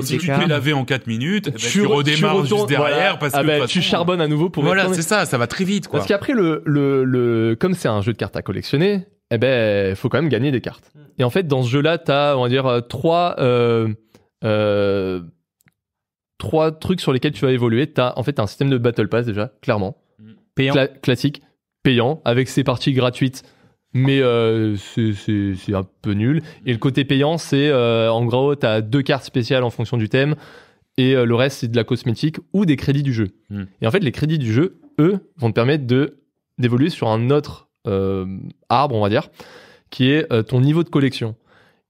Speaker 1: laver en 4 minutes eh ben, tu, redémarres juste derrière parce ah que ben, tu
Speaker 4: charbonnes à nouveau pour voilà c'est ça ça va très vite parce qu'après le, comme c'est un jeu de cartes à collectionner eh ben faut quand même gagner des cartes mm. et en fait dans ce jeu là t'as on va dire euh, trois trois trucs sur lesquels tu vas évoluer t'as en fait un système de battle pass déjà clairement mm. payant classique payant avec ses parties gratuites mais euh, c'est un peu nul. Et le côté payant, c'est euh, en gros, tu as deux cartes spéciales en fonction du thème, et euh, le reste, c'est de la cosmétique ou des crédits du jeu. Hmm. Et en fait, les crédits du jeu, eux, vont te permettre de d'évoluer sur un autre arbre, on va dire, qui est ton niveau de collection.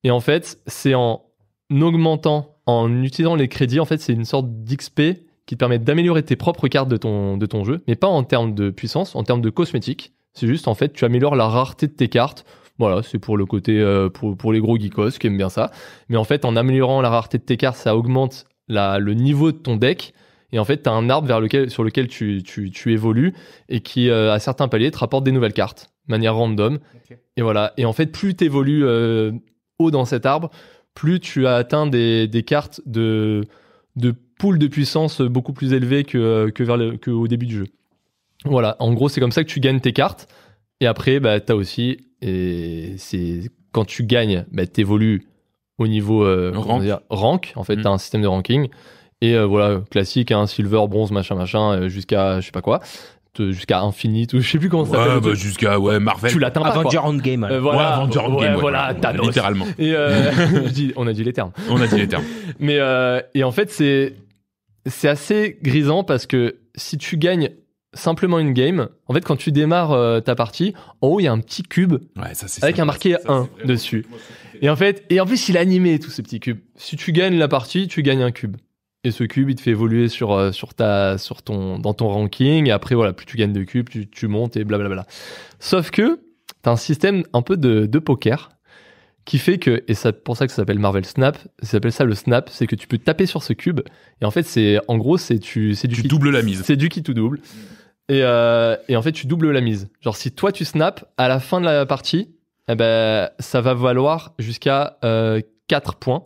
Speaker 4: Et en fait, c'est en augmentant, en utilisant les crédits, en fait, c'est une sorte d'XP qui te permet d'améliorer tes propres cartes de ton, de ton jeu, mais pas en termes de puissance, en termes de cosmétique c'est juste, en fait, tu améliores la rareté de tes cartes. Voilà, c'est pour le côté, euh, pour, pour, les gros geekos qui aiment bien ça. Mais en fait, en améliorant la rareté de tes cartes, ça augmente la, le niveau de ton deck. Et en fait, tu as un arbre vers lequel, sur lequel tu, évolues et qui, euh, à certains paliers, te rapporte des nouvelles cartes, de manière random. Et voilà. Et en fait, plus tu évolues euh, haut dans cet arbre, plus tu as atteint des, cartes de, de pool de puissance beaucoup plus élevées que, que, vers que au début du jeu. Voilà, en gros, c'est comme ça que tu gagnes tes cartes. Et après, bah, tu as aussi, et c'est quand tu gagnes, bah, tu évolues au niveau euh, rank. En fait, mm. tu as un système de ranking. Et euh, voilà, classique, hein, silver, bronze, machin, machin, euh, jusqu'à je sais pas quoi jusqu'à Infinite ou je sais plus comment ça s'appelle. Ouais, bah jusqu'à ouais, Marvel. Tu l'atteins pas. Avenger Endgame. voilà, ouais, Avenger Endgame. voilà, Littéralement. Et on a dit les termes. On a dit les termes. Mais et en fait, c'est assez grisant parce que si tu gagnes simplement une game. En fait, quand tu démarres euh, ta partie, en haut, il y a un petit cube avec un marqué 1 dessus. Et en fait, et en plus, il est animé tout ce petit Si tu gagnes la partie, tu gagnes un cube. Et ce cube, il te fait évoluer sur, euh, sur ta, sur ton, dans ton ranking. Et après, voilà, plus tu gagnes de cubes, tu, montes et blablabla. Sauf que t'as un système un peu de, de poker qui fait que, et c'est pour ça que ça s'appelle Marvel Snap, ça s'appelle ça le Snap, c'est que tu peux taper sur ce cube, et en fait, c'est, en gros, c'est, tu, c'est du. Tu doubles la mise. C'est du qui tout double. Mm. Et, euh, et en fait, tu doubles la mise. Genre, si toi tu snaps, à la fin de la partie, eh ben, ça va valoir jusqu'à 4 euh, points.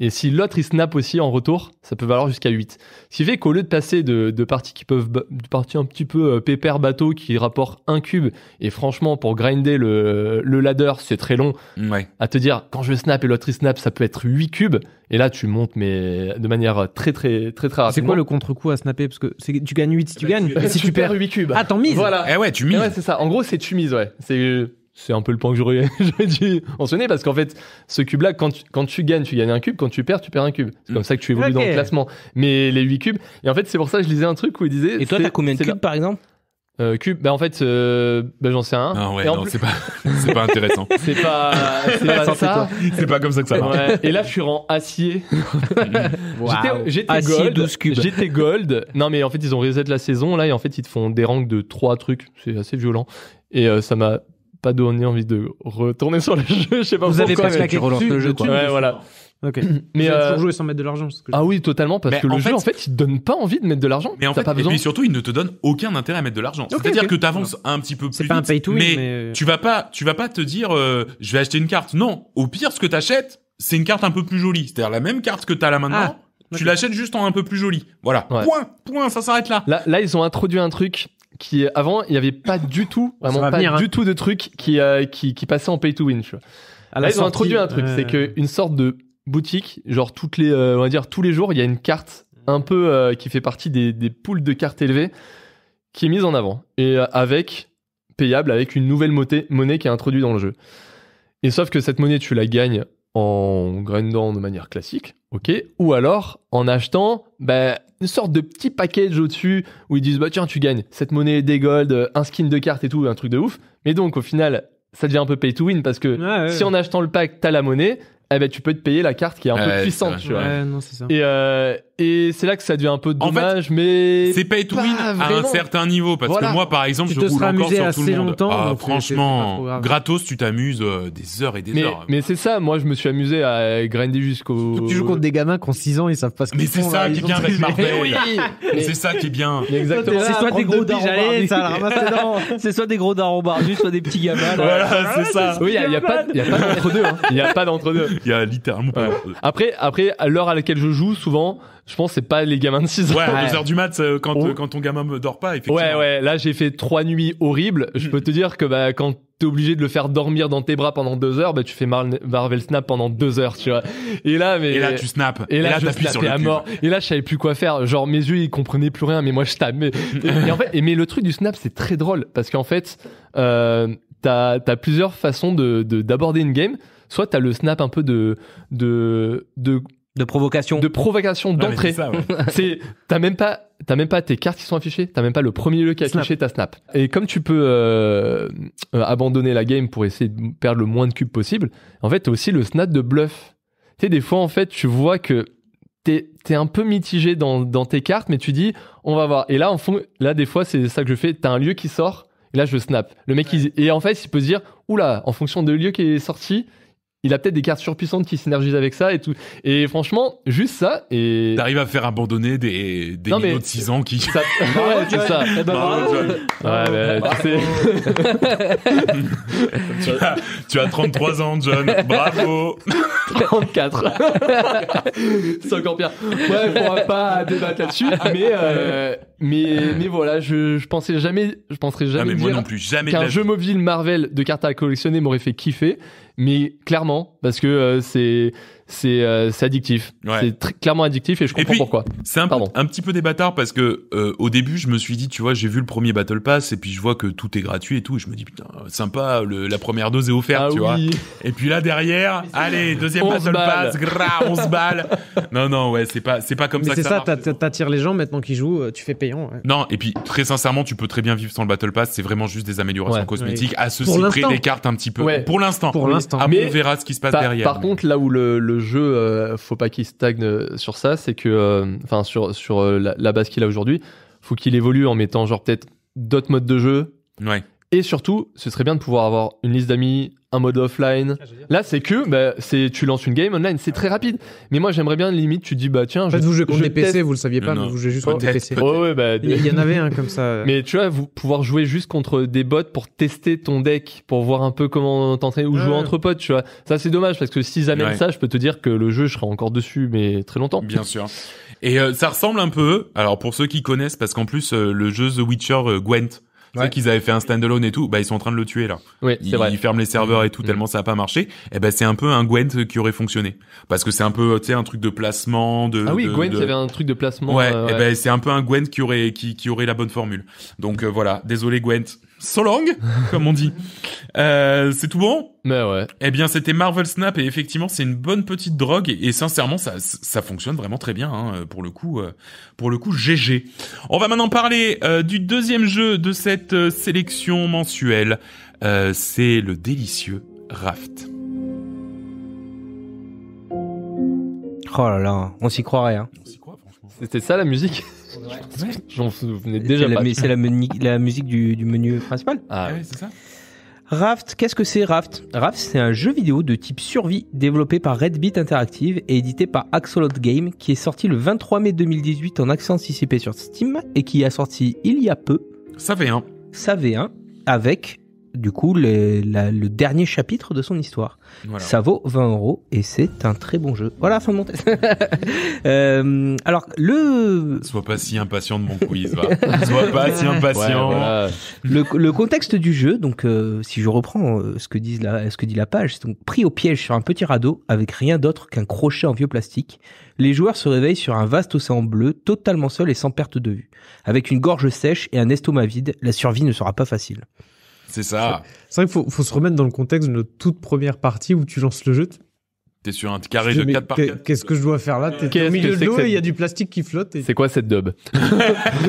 Speaker 4: Et si l'autre il snap aussi en retour, ça peut valoir jusqu'à 8. Ce qui fait qu'au lieu de passer de, de, parties qui peuvent de parties un petit peu euh, pépère bateau qui rapportent un cube, et franchement pour grinder le, le ladder c'est très long, ouais. à te dire quand je snap et l'autre il snap ça peut être 8 cubes, et là tu montes mais de manière très très très très rapide. C'est quoi le
Speaker 2: contre-coup à snapper Parce que tu gagnes 8 si tu bah, gagnes, tu, si tu, perds 8
Speaker 4: cubes. Ah t'en mises Voilà. Eh ouais, tu mises. ouais, c'est ça. En gros c'est tu mises, ouais. C'est c'est un peu le point que j'aurais dû mentionner parce qu'en fait, ce cube-là, quand tu, quand tu gagnes, tu gagnes un cube, quand tu perds, tu perds un cube. C'est comme mm. ça que tu évolues dans le classement. Mais les 8 cubes, et en fait, c'est pour ça que je lisais un truc où il disait. Et toi, t'as combien de cubes par exemple euh, cube, bah en fait, euh, bah, j'en sais un. Ah non, ouais, non, c'est pas,
Speaker 1: c'est pas intéressant.
Speaker 4: c'est pas, c'est pas ça. C'est pas comme ça que ça marche. Et là, je suis en acier. J'étais gold. J'étais gold. Non, mais en fait, ils ont reset la saison, là, et en fait, ils te font des ranks de trois trucs. C'est assez violent. Et euh, ça m'a pas donné envie de retourner sur le jeu. Je sais pas Vous avez pas claqué le jeu, Ouais, voilà. Ok. Mais euh... toujours
Speaker 2: jouer sans mettre de l'argent.
Speaker 4: Ah oui, totalement, parce que le jeu, en fait, il te donne pas envie de mettre de l'argent. Mais en fait, et puis
Speaker 1: surtout, il ne te donne aucun intérêt à mettre de l'argent. C'est-à-dire que tu avances un petit peu plus C'est pas un pay to win, mais, euh, tu vas pas, tu vas pas te dire, euh, je vais acheter une carte. Non, au pire, ce que t'achètes, c'est une carte un peu plus jolie. C'est-à-dire la même carte que t'as là maintenant, ah, tu l'achètes juste en un peu plus jolie. Voilà. Point, point, ça
Speaker 4: s'arrête là. Là, là, ils ont introduit un truc qui avant il n'y avait pas du tout vraiment pas hein. du tout de trucs qui, euh, qui, passait en pay to win tu vois. là ils ont introduit un truc c'est que une sorte de boutique genre toutes les euh, on va dire tous les jours il y a une carte un peu euh, qui fait partie des, des poules de cartes élevées qui est mise en avant et avec payable avec une nouvelle monnaie qui est introduite dans le jeu et sauf que cette monnaie tu la gagnes en grindant de manière classique ok ou alors en achetant bah, une sorte de petit package au-dessus où ils disent bah tiens tu gagnes cette monnaie des gold, euh, un skin de carte et tout, un truc de ouf. Mais donc au final ça devient un peu pay to win parce que si en achetant le pack t'as la monnaie, eh ben tu peux te payer la carte qui est un peu puissante, tu vois. ça. Et, euh, et c'est là que ça devient un peu dommage, mais c'est pay to win à un certain niveau parce que moi, par exemple, je roule encore sur tout le monde. Ah, franchement,
Speaker 1: gratos, tu t'amuses euh, des heures et des heures. Mais
Speaker 4: c'est ça, moi, je me suis amusé à grinder
Speaker 2: jusqu'au. Tu joues contre
Speaker 4: des gamins qui ont 6 ans, ils savent pas ce qu'ils Mais c'est ça qui est bien avec Marvel. C'est ça qui est bien. Exactement. C'est soit des gros darons
Speaker 3: C'est soit des gros darons soit des petits gamins. Voilà, c'est ah ça. Oui, il y a pas, il y a pas
Speaker 4: d'entre deux. Hein. Il y a pas d'entre deux. Il y a littéralement. pas Après, après, à l'heure à laquelle je joue, souvent je pense que c'est pas les gamins de 6 ans. Ouais, heures du mat, euh,
Speaker 1: quand, oh. euh, quand ton gamin me dort pas, effectivement.
Speaker 4: Ouais, ouais, là j'ai fait trois nuits horribles. Je peux mm. te dire que bah, quand t'es obligé de le faire dormir dans tes bras pendant deux heures, bah, tu fais Marvel Snap pendant deux heures, tu vois. Et là, mais et là tu snaps. Et là, je sur le à mort. Et là, je savais plus quoi faire. Genre mes yeux ils comprenaient plus rien, mais moi je tape. Mm. et, en fait, et, mais le truc du snap c'est très drôle parce qu'en fait, euh, t'as as plusieurs façons de d'aborder une game. Soit t'as le snap un peu de de de de provocation. De provocation d'entrée. c'est ouais. t'as même pas, t'as même pas tes cartes qui sont affichées, t'as même pas le premier lieu qui est affiché, ta snap. Et comme tu peux euh, euh, abandonner la game pour essayer de perdre le moins de cubes possible, en fait, t'as aussi le snap de bluff. Tu sais, des fois, en fait, tu vois que t'es es un peu mitigé dans, tes cartes, mais tu dis, on va voir. Et là, en là, des fois, c'est ça que je fais. T'as un lieu qui sort, et là, je snap. Le mec, et en fait, il peut se dire, oula, en fonction de lieu qui est sorti, il a peut-être des cartes surpuissantes qui synergisent avec ça et tout. Et franchement, juste ça. t'arrives à faire abandonner des des de 6 ans qui. ouais, c'est ça. Eh ben, bravo, John
Speaker 1: tu, sais... tu, as, 33 ans, John. Bravo. 34.
Speaker 4: c'est encore pire. Ouais, on va pas débattre là-dessus, mais euh, mais mais voilà, je je pensais jamais, je penserais jamais mais moi non plus, jamais qu'un jeu mobile Marvel de cartes à collectionner m'aurait fait kiffer mais clairement, parce que euh, c'est c'est euh, addictif. C'est clairement addictif et je comprends pourquoi. C'est un, un, petit peu des bâtards parce que
Speaker 1: euh, au début, je me suis dit, tu vois, j'ai vu le premier Battle Pass et puis je vois que tout est gratuit et tout. Et je me dis, putain, sympa, la première dose est offerte, ah tu vois. Et puis là, derrière, allez, deuxième Battle Pass,
Speaker 2: gras, se
Speaker 1: balle Non, non, ouais, c'est pas, pas comme Mais ça. C'est ça,
Speaker 2: t'attires les gens maintenant qui jouent, euh, tu fais
Speaker 4: payant.
Speaker 1: Non, et puis très sincèrement, tu peux très bien vivre sans le Battle Pass. C'est vraiment juste des améliorations cosmétiques, à ceci près des cartes un petit peu. Pour
Speaker 4: l'instant. Pour l'instant. on verra ce qui se passe derrière. Par contre, là où le jeu, euh, faut pas qu'il stagne euh, sur ça, c'est que, euh, enfin, sur, sur la, la base qu'il a aujourd'hui, faut qu'il évolue en mettant genre peut-être d'autres modes de jeu. Ouais. Et surtout, ce serait bien de pouvoir avoir une liste d'amis, un mode offline. Ah, Là, c'est que bah, c'est tu lances une game online, c'est très ah. rapide. Mais moi, j'aimerais bien limite, tu te dis bah tiens. En fait, vous jouez contre des PC, vous le saviez pas, mais vous jouez juste contre des PC. Bah, il y en avait un comme ça. Mais tu vois, pouvoir jouer juste contre des bots pour tester ton deck, pour voir un peu comment t'entraîner ou jouer entre potes, tu vois. Ça, c'est dommage parce que s'ils amènent ça, je peux te dire que le jeu, je serai encore dessus, mais très longtemps. Bien sûr.
Speaker 1: Et euh, ça ressemble un peu. Alors pour ceux qui connaissent, parce qu'en plus euh, le jeu The Witcher euh, Gwent Ouais. qu'ils avaient fait un standalone et tout, bah ils sont en train de le tuer là. Oui, ils, ils ferment les serveurs et tout mm-hmm. tellement ça a pas marché. Et eh ben c'est un peu un Gwent qui aurait fonctionné parce que c'est un peu tu sais un truc de placement de Ah oui, Gwent, il un truc de placement. Euh, eh ouais, ben c'est un peu un Gwent qui aurait qui qui aurait la bonne formule. Donc euh, voilà, désolé Gwent. So long, comme on dit. Euh, c'est tout bon Mais ben ouais. Eh bien, c'était Marvel Snap et effectivement, c'est une bonne petite drogue et, sincèrement, ça, fonctionne vraiment très bien hein, pour le coup. Euh, pour le coup, GG. On va maintenant parler euh, du deuxième jeu de cette sélection mensuelle. c'est le délicieux Raft.
Speaker 3: Oh là là, on s'y croirait. Hein. croit, franchement. C'était ça la musique J'en souvenais déjà pas. Mais c'est la, la, musique du, menu principal. Ah, ah oui, c'est ça. Raft, qu'est-ce que c'est Raft Raft, c'est un jeu vidéo de type survie développé par Redbit Interactive et édité par Axolot Game qui est sorti le 23 mai 2018 en accès anticipé sur Steam et qui a sorti il y a peu. Ça 1 Ça 1 avec du coup le dernier chapitre de son histoire. Ça vaut 20 euros et c'est un très bon jeu.
Speaker 1: Voilà, fin de mon test. Euh, alors le. Sois pas si impatient de mon quiz.
Speaker 2: Va. Sois pas si impatient.
Speaker 3: le, contexte du jeu, donc euh, si je reprends euh, ce que ce que dit la page, c'est donc pris au piège sur un petit radeau avec rien d'autre qu'un crochet en vieux plastique. Les joueurs se réveillent sur un vaste océan bleu, totalement seul et sans perte de vue. Avec une gorge sèche et un estomac vide, la survie ne sera pas facile. C'est ça. C'est vrai
Speaker 2: qu'il faut, se remettre dans le contexte de notre toute première partie où tu lances le jeu. T'es sur un carré de 4 par 4. Qu'est-ce que je dois faire là T'es au milieu de l'eau et il y a du plastique qui flotte. C'est quoi cette dub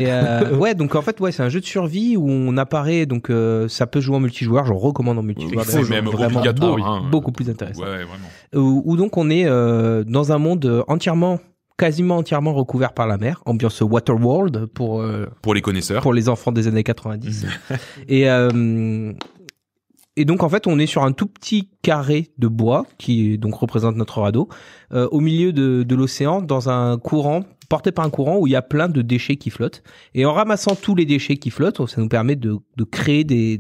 Speaker 3: euh, Ouais, donc en fait, ouais, c'est un jeu de survie où on apparaît, donc euh, ça peut jouer en multijoueur, j'en recommande en multijoueur. C'est même vraiment, obligatoire. beaucoup hein. plus intéressant. Ouais, Où, donc on est euh, dans un monde entièrement quasiment entièrement recouvert par la mer, ambiance world pour euh, pour les connaisseurs, pour les enfants des années 90. Mm. et euh, et donc en fait, on est sur un tout petit carré de bois qui donc représente notre radeau euh, au milieu de, de l'océan dans un courant porté par un courant où il y a plein de déchets qui flottent. Et en ramassant tous les déchets qui flottent, ça nous permet de, de créer des,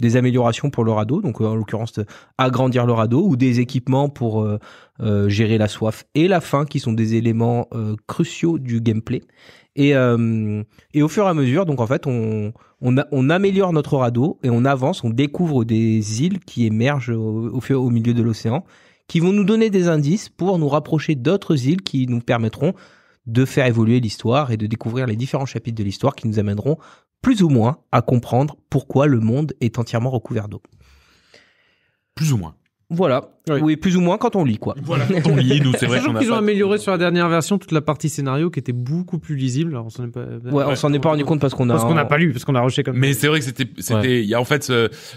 Speaker 3: des améliorations pour le radeau, donc euh, en l'occurrence agrandir le radeau, ou des équipements pour euh, euh, gérer la soif et la faim, qui sont des éléments cruciaux du gameplay. Et, et, au fur et à mesure, donc en fait, on, améliore notre radeau et on avance, on découvre des îles qui émergent au milieu de l'océan, qui vont nous donner des indices pour nous rapprocher d'autres îles qui nous permettront de faire évoluer l'histoire et de découvrir les différents chapitres de l'histoire qui nous amèneront plus ou moins à comprendre pourquoi le monde est entièrement recouvert d'eau. Plus ou moins. Voilà. Oui. plus ou moins quand on lit, quoi. Voilà, quand on lit, nous, c'est vrai. qu'ils ont
Speaker 2: amélioré sur la dernière version toute la partie scénario qui était beaucoup plus lisible. on s'en est pas, ouais, on s'en est pas rendu compte parce qu'on a. Parce qu'on n'a pas
Speaker 1: lu, parce qu'on a rushé comme Mais c'est vrai que c'était, c'était, il en fait,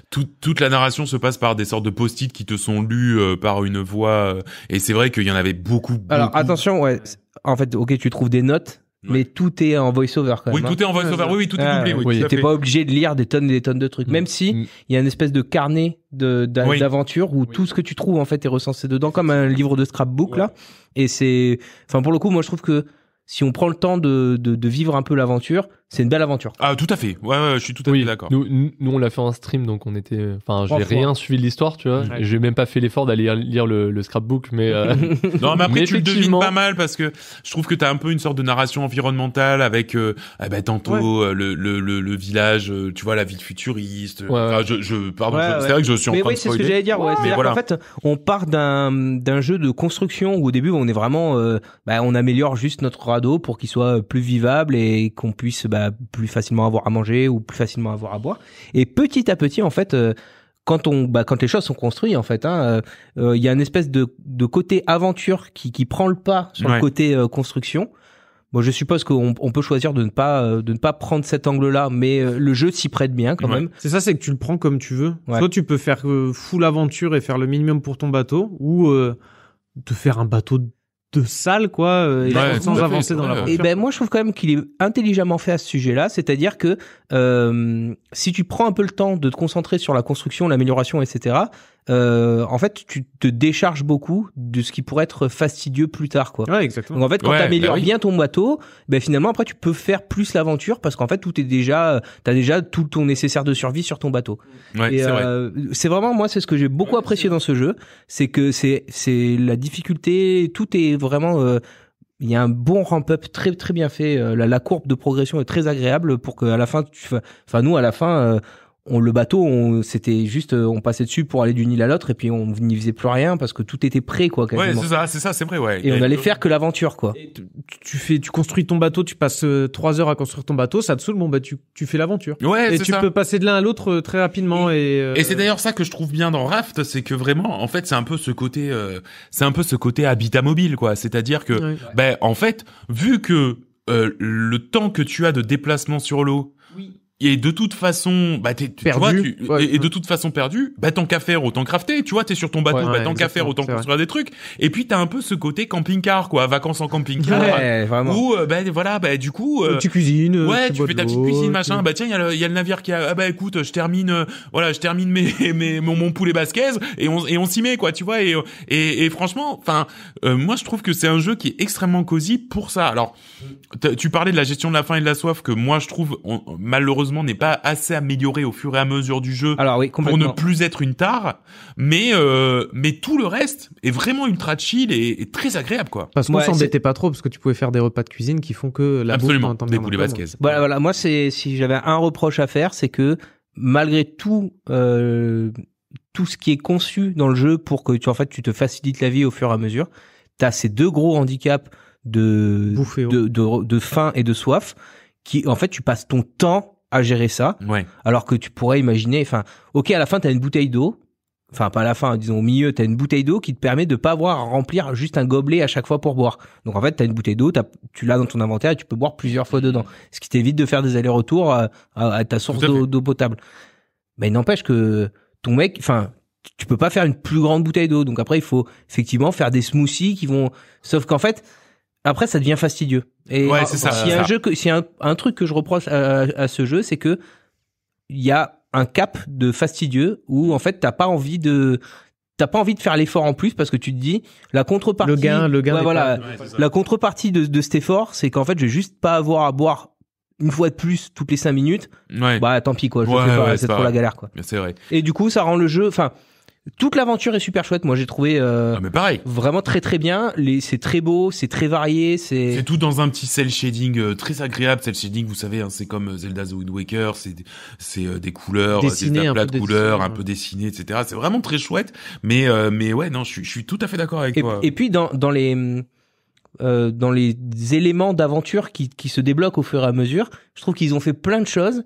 Speaker 1: toute la narration se passe par des sortes de post-it qui te sont lus euh, par une voix. Euh, et c'est vrai qu'il y en avait beaucoup,
Speaker 3: beaucoup. Alors, attention, ouais. En fait, ok, tu trouves des notes, mais tout est en voice-over quand même. Oui, tout est en hein. voice-over. Oui, oui, tout est doublé. Oui, oui t'es pas obligé de lire des tonnes et des tonnes de trucs. Mm. Même si mm. il y a une espèce de carnet de d'aventure où tout ce que tu trouves en fait est recensé dedans, comme un livre de scrapbook là. Et c'est, enfin pour le coup, moi je trouve que si on prend le temps de, de vivre un peu l'aventure,
Speaker 4: c'est une belle aventure. Ah, tout à fait. Ouais, je suis tout à fait d'accord. Nous, nous, on l'a fait en stream, donc on était. Enfin, j'ai rien suivi de l'histoire, tu vois. Je J'ai même pas fait l'effort d'aller lire, le, scrapbook, mais. Euh, non, mais après, tu le devines
Speaker 1: pas mal parce que je trouve que tu as un peu une sorte de narration environnementale avec, eh ben, tantôt euh, le, le, le, village, tu vois, la ville futuriste. Enfin, je, pardon, c'est
Speaker 3: vrai que je suis en mais oui, c'est ce que j'allais dire. Ouais, mais voilà. en fait, on part d'un jeu de construction où au début, on est vraiment. Bah, on améliore juste notre radeau pour qu'il soit plus vivable et qu'on puisse. Bah, plus facilement avoir à manger ou plus facilement avoir à boire. Et petit à petit, en fait, euh, quand on, bah, quand les choses sont construites, en fait, hein, euh, euh, il y a une espèce de, côté aventure qui, prend le pas sur le côté construction. Bon, je suppose qu'on peut choisir de ne pas de ne pas prendre cet angle-là, mais le jeu s'y prête bien quand même. C'est
Speaker 2: ça, c'est que tu le prends comme tu veux. Soit tu peux faire full aventure et faire le minimum pour ton bateau, ou te faire un bateau de sale quoi euh, sans avancer dans la et ben moi je trouve quand même qu'il est intelligemment fait à ce
Speaker 3: sujet-là c'est-à-dire que euh, si tu prends un peu le temps de te concentrer sur la construction l'amélioration etc euh, en fait, tu te décharges beaucoup de ce qui pourrait être fastidieux plus tard, quoi. Ouais, exactement. Donc en fait, quand tu t'améliores bah bien ton bateau, ben finalement après tu peux faire plus l'aventure parce qu'en fait tout est déjà, euh, t'as déjà tout ton nécessaire de survie sur ton bateau. Euh, c'est vraiment moi, c'est ce que j'ai beaucoup apprécié dans ce jeu, c'est que c'est c'est la difficulté, tout est vraiment il y a un bon ramp-up très très bien fait. La, courbe de progression est très agréable pour que à la fin, tu, enfin nous à la fin, on le bateau, on, c'était juste, euh, on passait dessus pour aller d'une île à l'autre et puis on n'y faisait plus rien parce que tout était prêt, quoi. même Ouais, c'est
Speaker 1: ça, c'est ça, c'est vrai,
Speaker 3: ouais.
Speaker 2: Et, on allait faire que l'aventure, quoi. Tu, fais, tu construis ton bateau, tu passes euh, trois heures à construire ton bateau, ça te saoule, bon bah tu, tu fais l'aventure. Ouais, et tu peux passer de l'un à l'autre euh, très rapidement et. c'est d'ailleurs ça
Speaker 1: que je trouve bien dans Raft, c'est que vraiment, en fait, c'est un peu ce côté, c'est un peu ce côté habitat mobile, quoi. C'est-à-dire que, ben, en fait, vu que le temps que tu as de déplacement sur l'eau et de toute façon bah t'es tu et, de toute façon perdu bah tant qu'à faire autant crafter tu vois t'es sur ton bateau bah tant qu'à faire autant construire des trucs et puis t'as un peu ce côté camping-car quoi vacances en camping-car ouais, où euh, bah voilà bah du coup euh, tu cuisines euh, ouais tu, fais ta petite cuisine machin bah tiens il y, a le, navire qui a ah bah écoute je termine voilà je termine mes, mes mon, poulet basquez et on et on s'y met quoi tu vois et et, franchement enfin moi je trouve que c'est un jeu qui est extrêmement cosy pour ça alors tu parlais de la gestion de la faim et de la soif que moi je trouve malheureusement n'est pas assez amélioré au fur et à mesure du jeu pour ne plus être une tare. Mais euh, mais tout le reste est vraiment ultra chill et, très agréable quoi.
Speaker 3: Parce qu'on s'embêtait
Speaker 2: pas trop parce que tu pouvais faire des repas de cuisine qui font que la bouffe hein, des poulets Voilà
Speaker 3: voilà, moi si j'avais un reproche à faire, c'est que malgré tout euh, tout ce qui est conçu dans le jeu pour que tu en fait tu te facilites la vie au fur et à mesure, tu as ces deux gros handicaps de, de faim et de soif qui en fait tu passes ton temps à gérer ça. Alors que tu pourrais imaginer, enfin, ok, à la fin, tu as une bouteille d'eau. Enfin, pas à la fin, disons au milieu, tu as une bouteille d'eau qui te permet de pas avoir à remplir juste un gobelet à chaque fois pour boire. Donc en fait, tu as une bouteille d'eau, tu l'as dans ton inventaire et tu peux boire plusieurs fois dedans. Ce qui t'évite de faire des allers-retours euh, à, ta source d'eau potable. Mais il n'empêche que ton mec, enfin, tu peux pas faire une plus grande bouteille d'eau. Donc après, il faut effectivement faire des smoothies qui vont... Sauf qu'en fait, après ça devient fastidieux. Et ouais, c'est ça. Si un jeu un, truc que je reproche à, ce jeu, c'est que il y a un cap de fastidieux où en fait t'as pas envie de t'as pas envie de faire l'effort en plus parce que tu te dis la contrepartie le gain le gain voilà la contrepartie de, de cet effort c'est qu'en fait je vais juste pas avoir à boire une fois de plus toutes les cinq minutes, ouais. bah tant pis quoi, je vais faire c'est trop la galère quoi. C'est vrai. Et du coup, ça rend le jeu, enfin, toute l'aventure est super chouette. Moi, j'ai trouvé euh, ah, vraiment très très bien. c'est
Speaker 1: très beau, c'est très varié. C'est... tout dans un petit cel shading euh, très agréable. Cel shading, vous savez, hein, c'est comme euh, Zelda The Wind Waker. C'est des couleurs, des un peu de couleurs, un peu dessinées, etc. C'est vraiment très chouette. Mais mais ouais, non, je, suis tout à fait d'accord avec toi. Et
Speaker 3: puis dans les mm, dans les éléments d'aventure qui, qui se débloquent au fur et à mesure, je trouve qu'ils ont fait plein de choses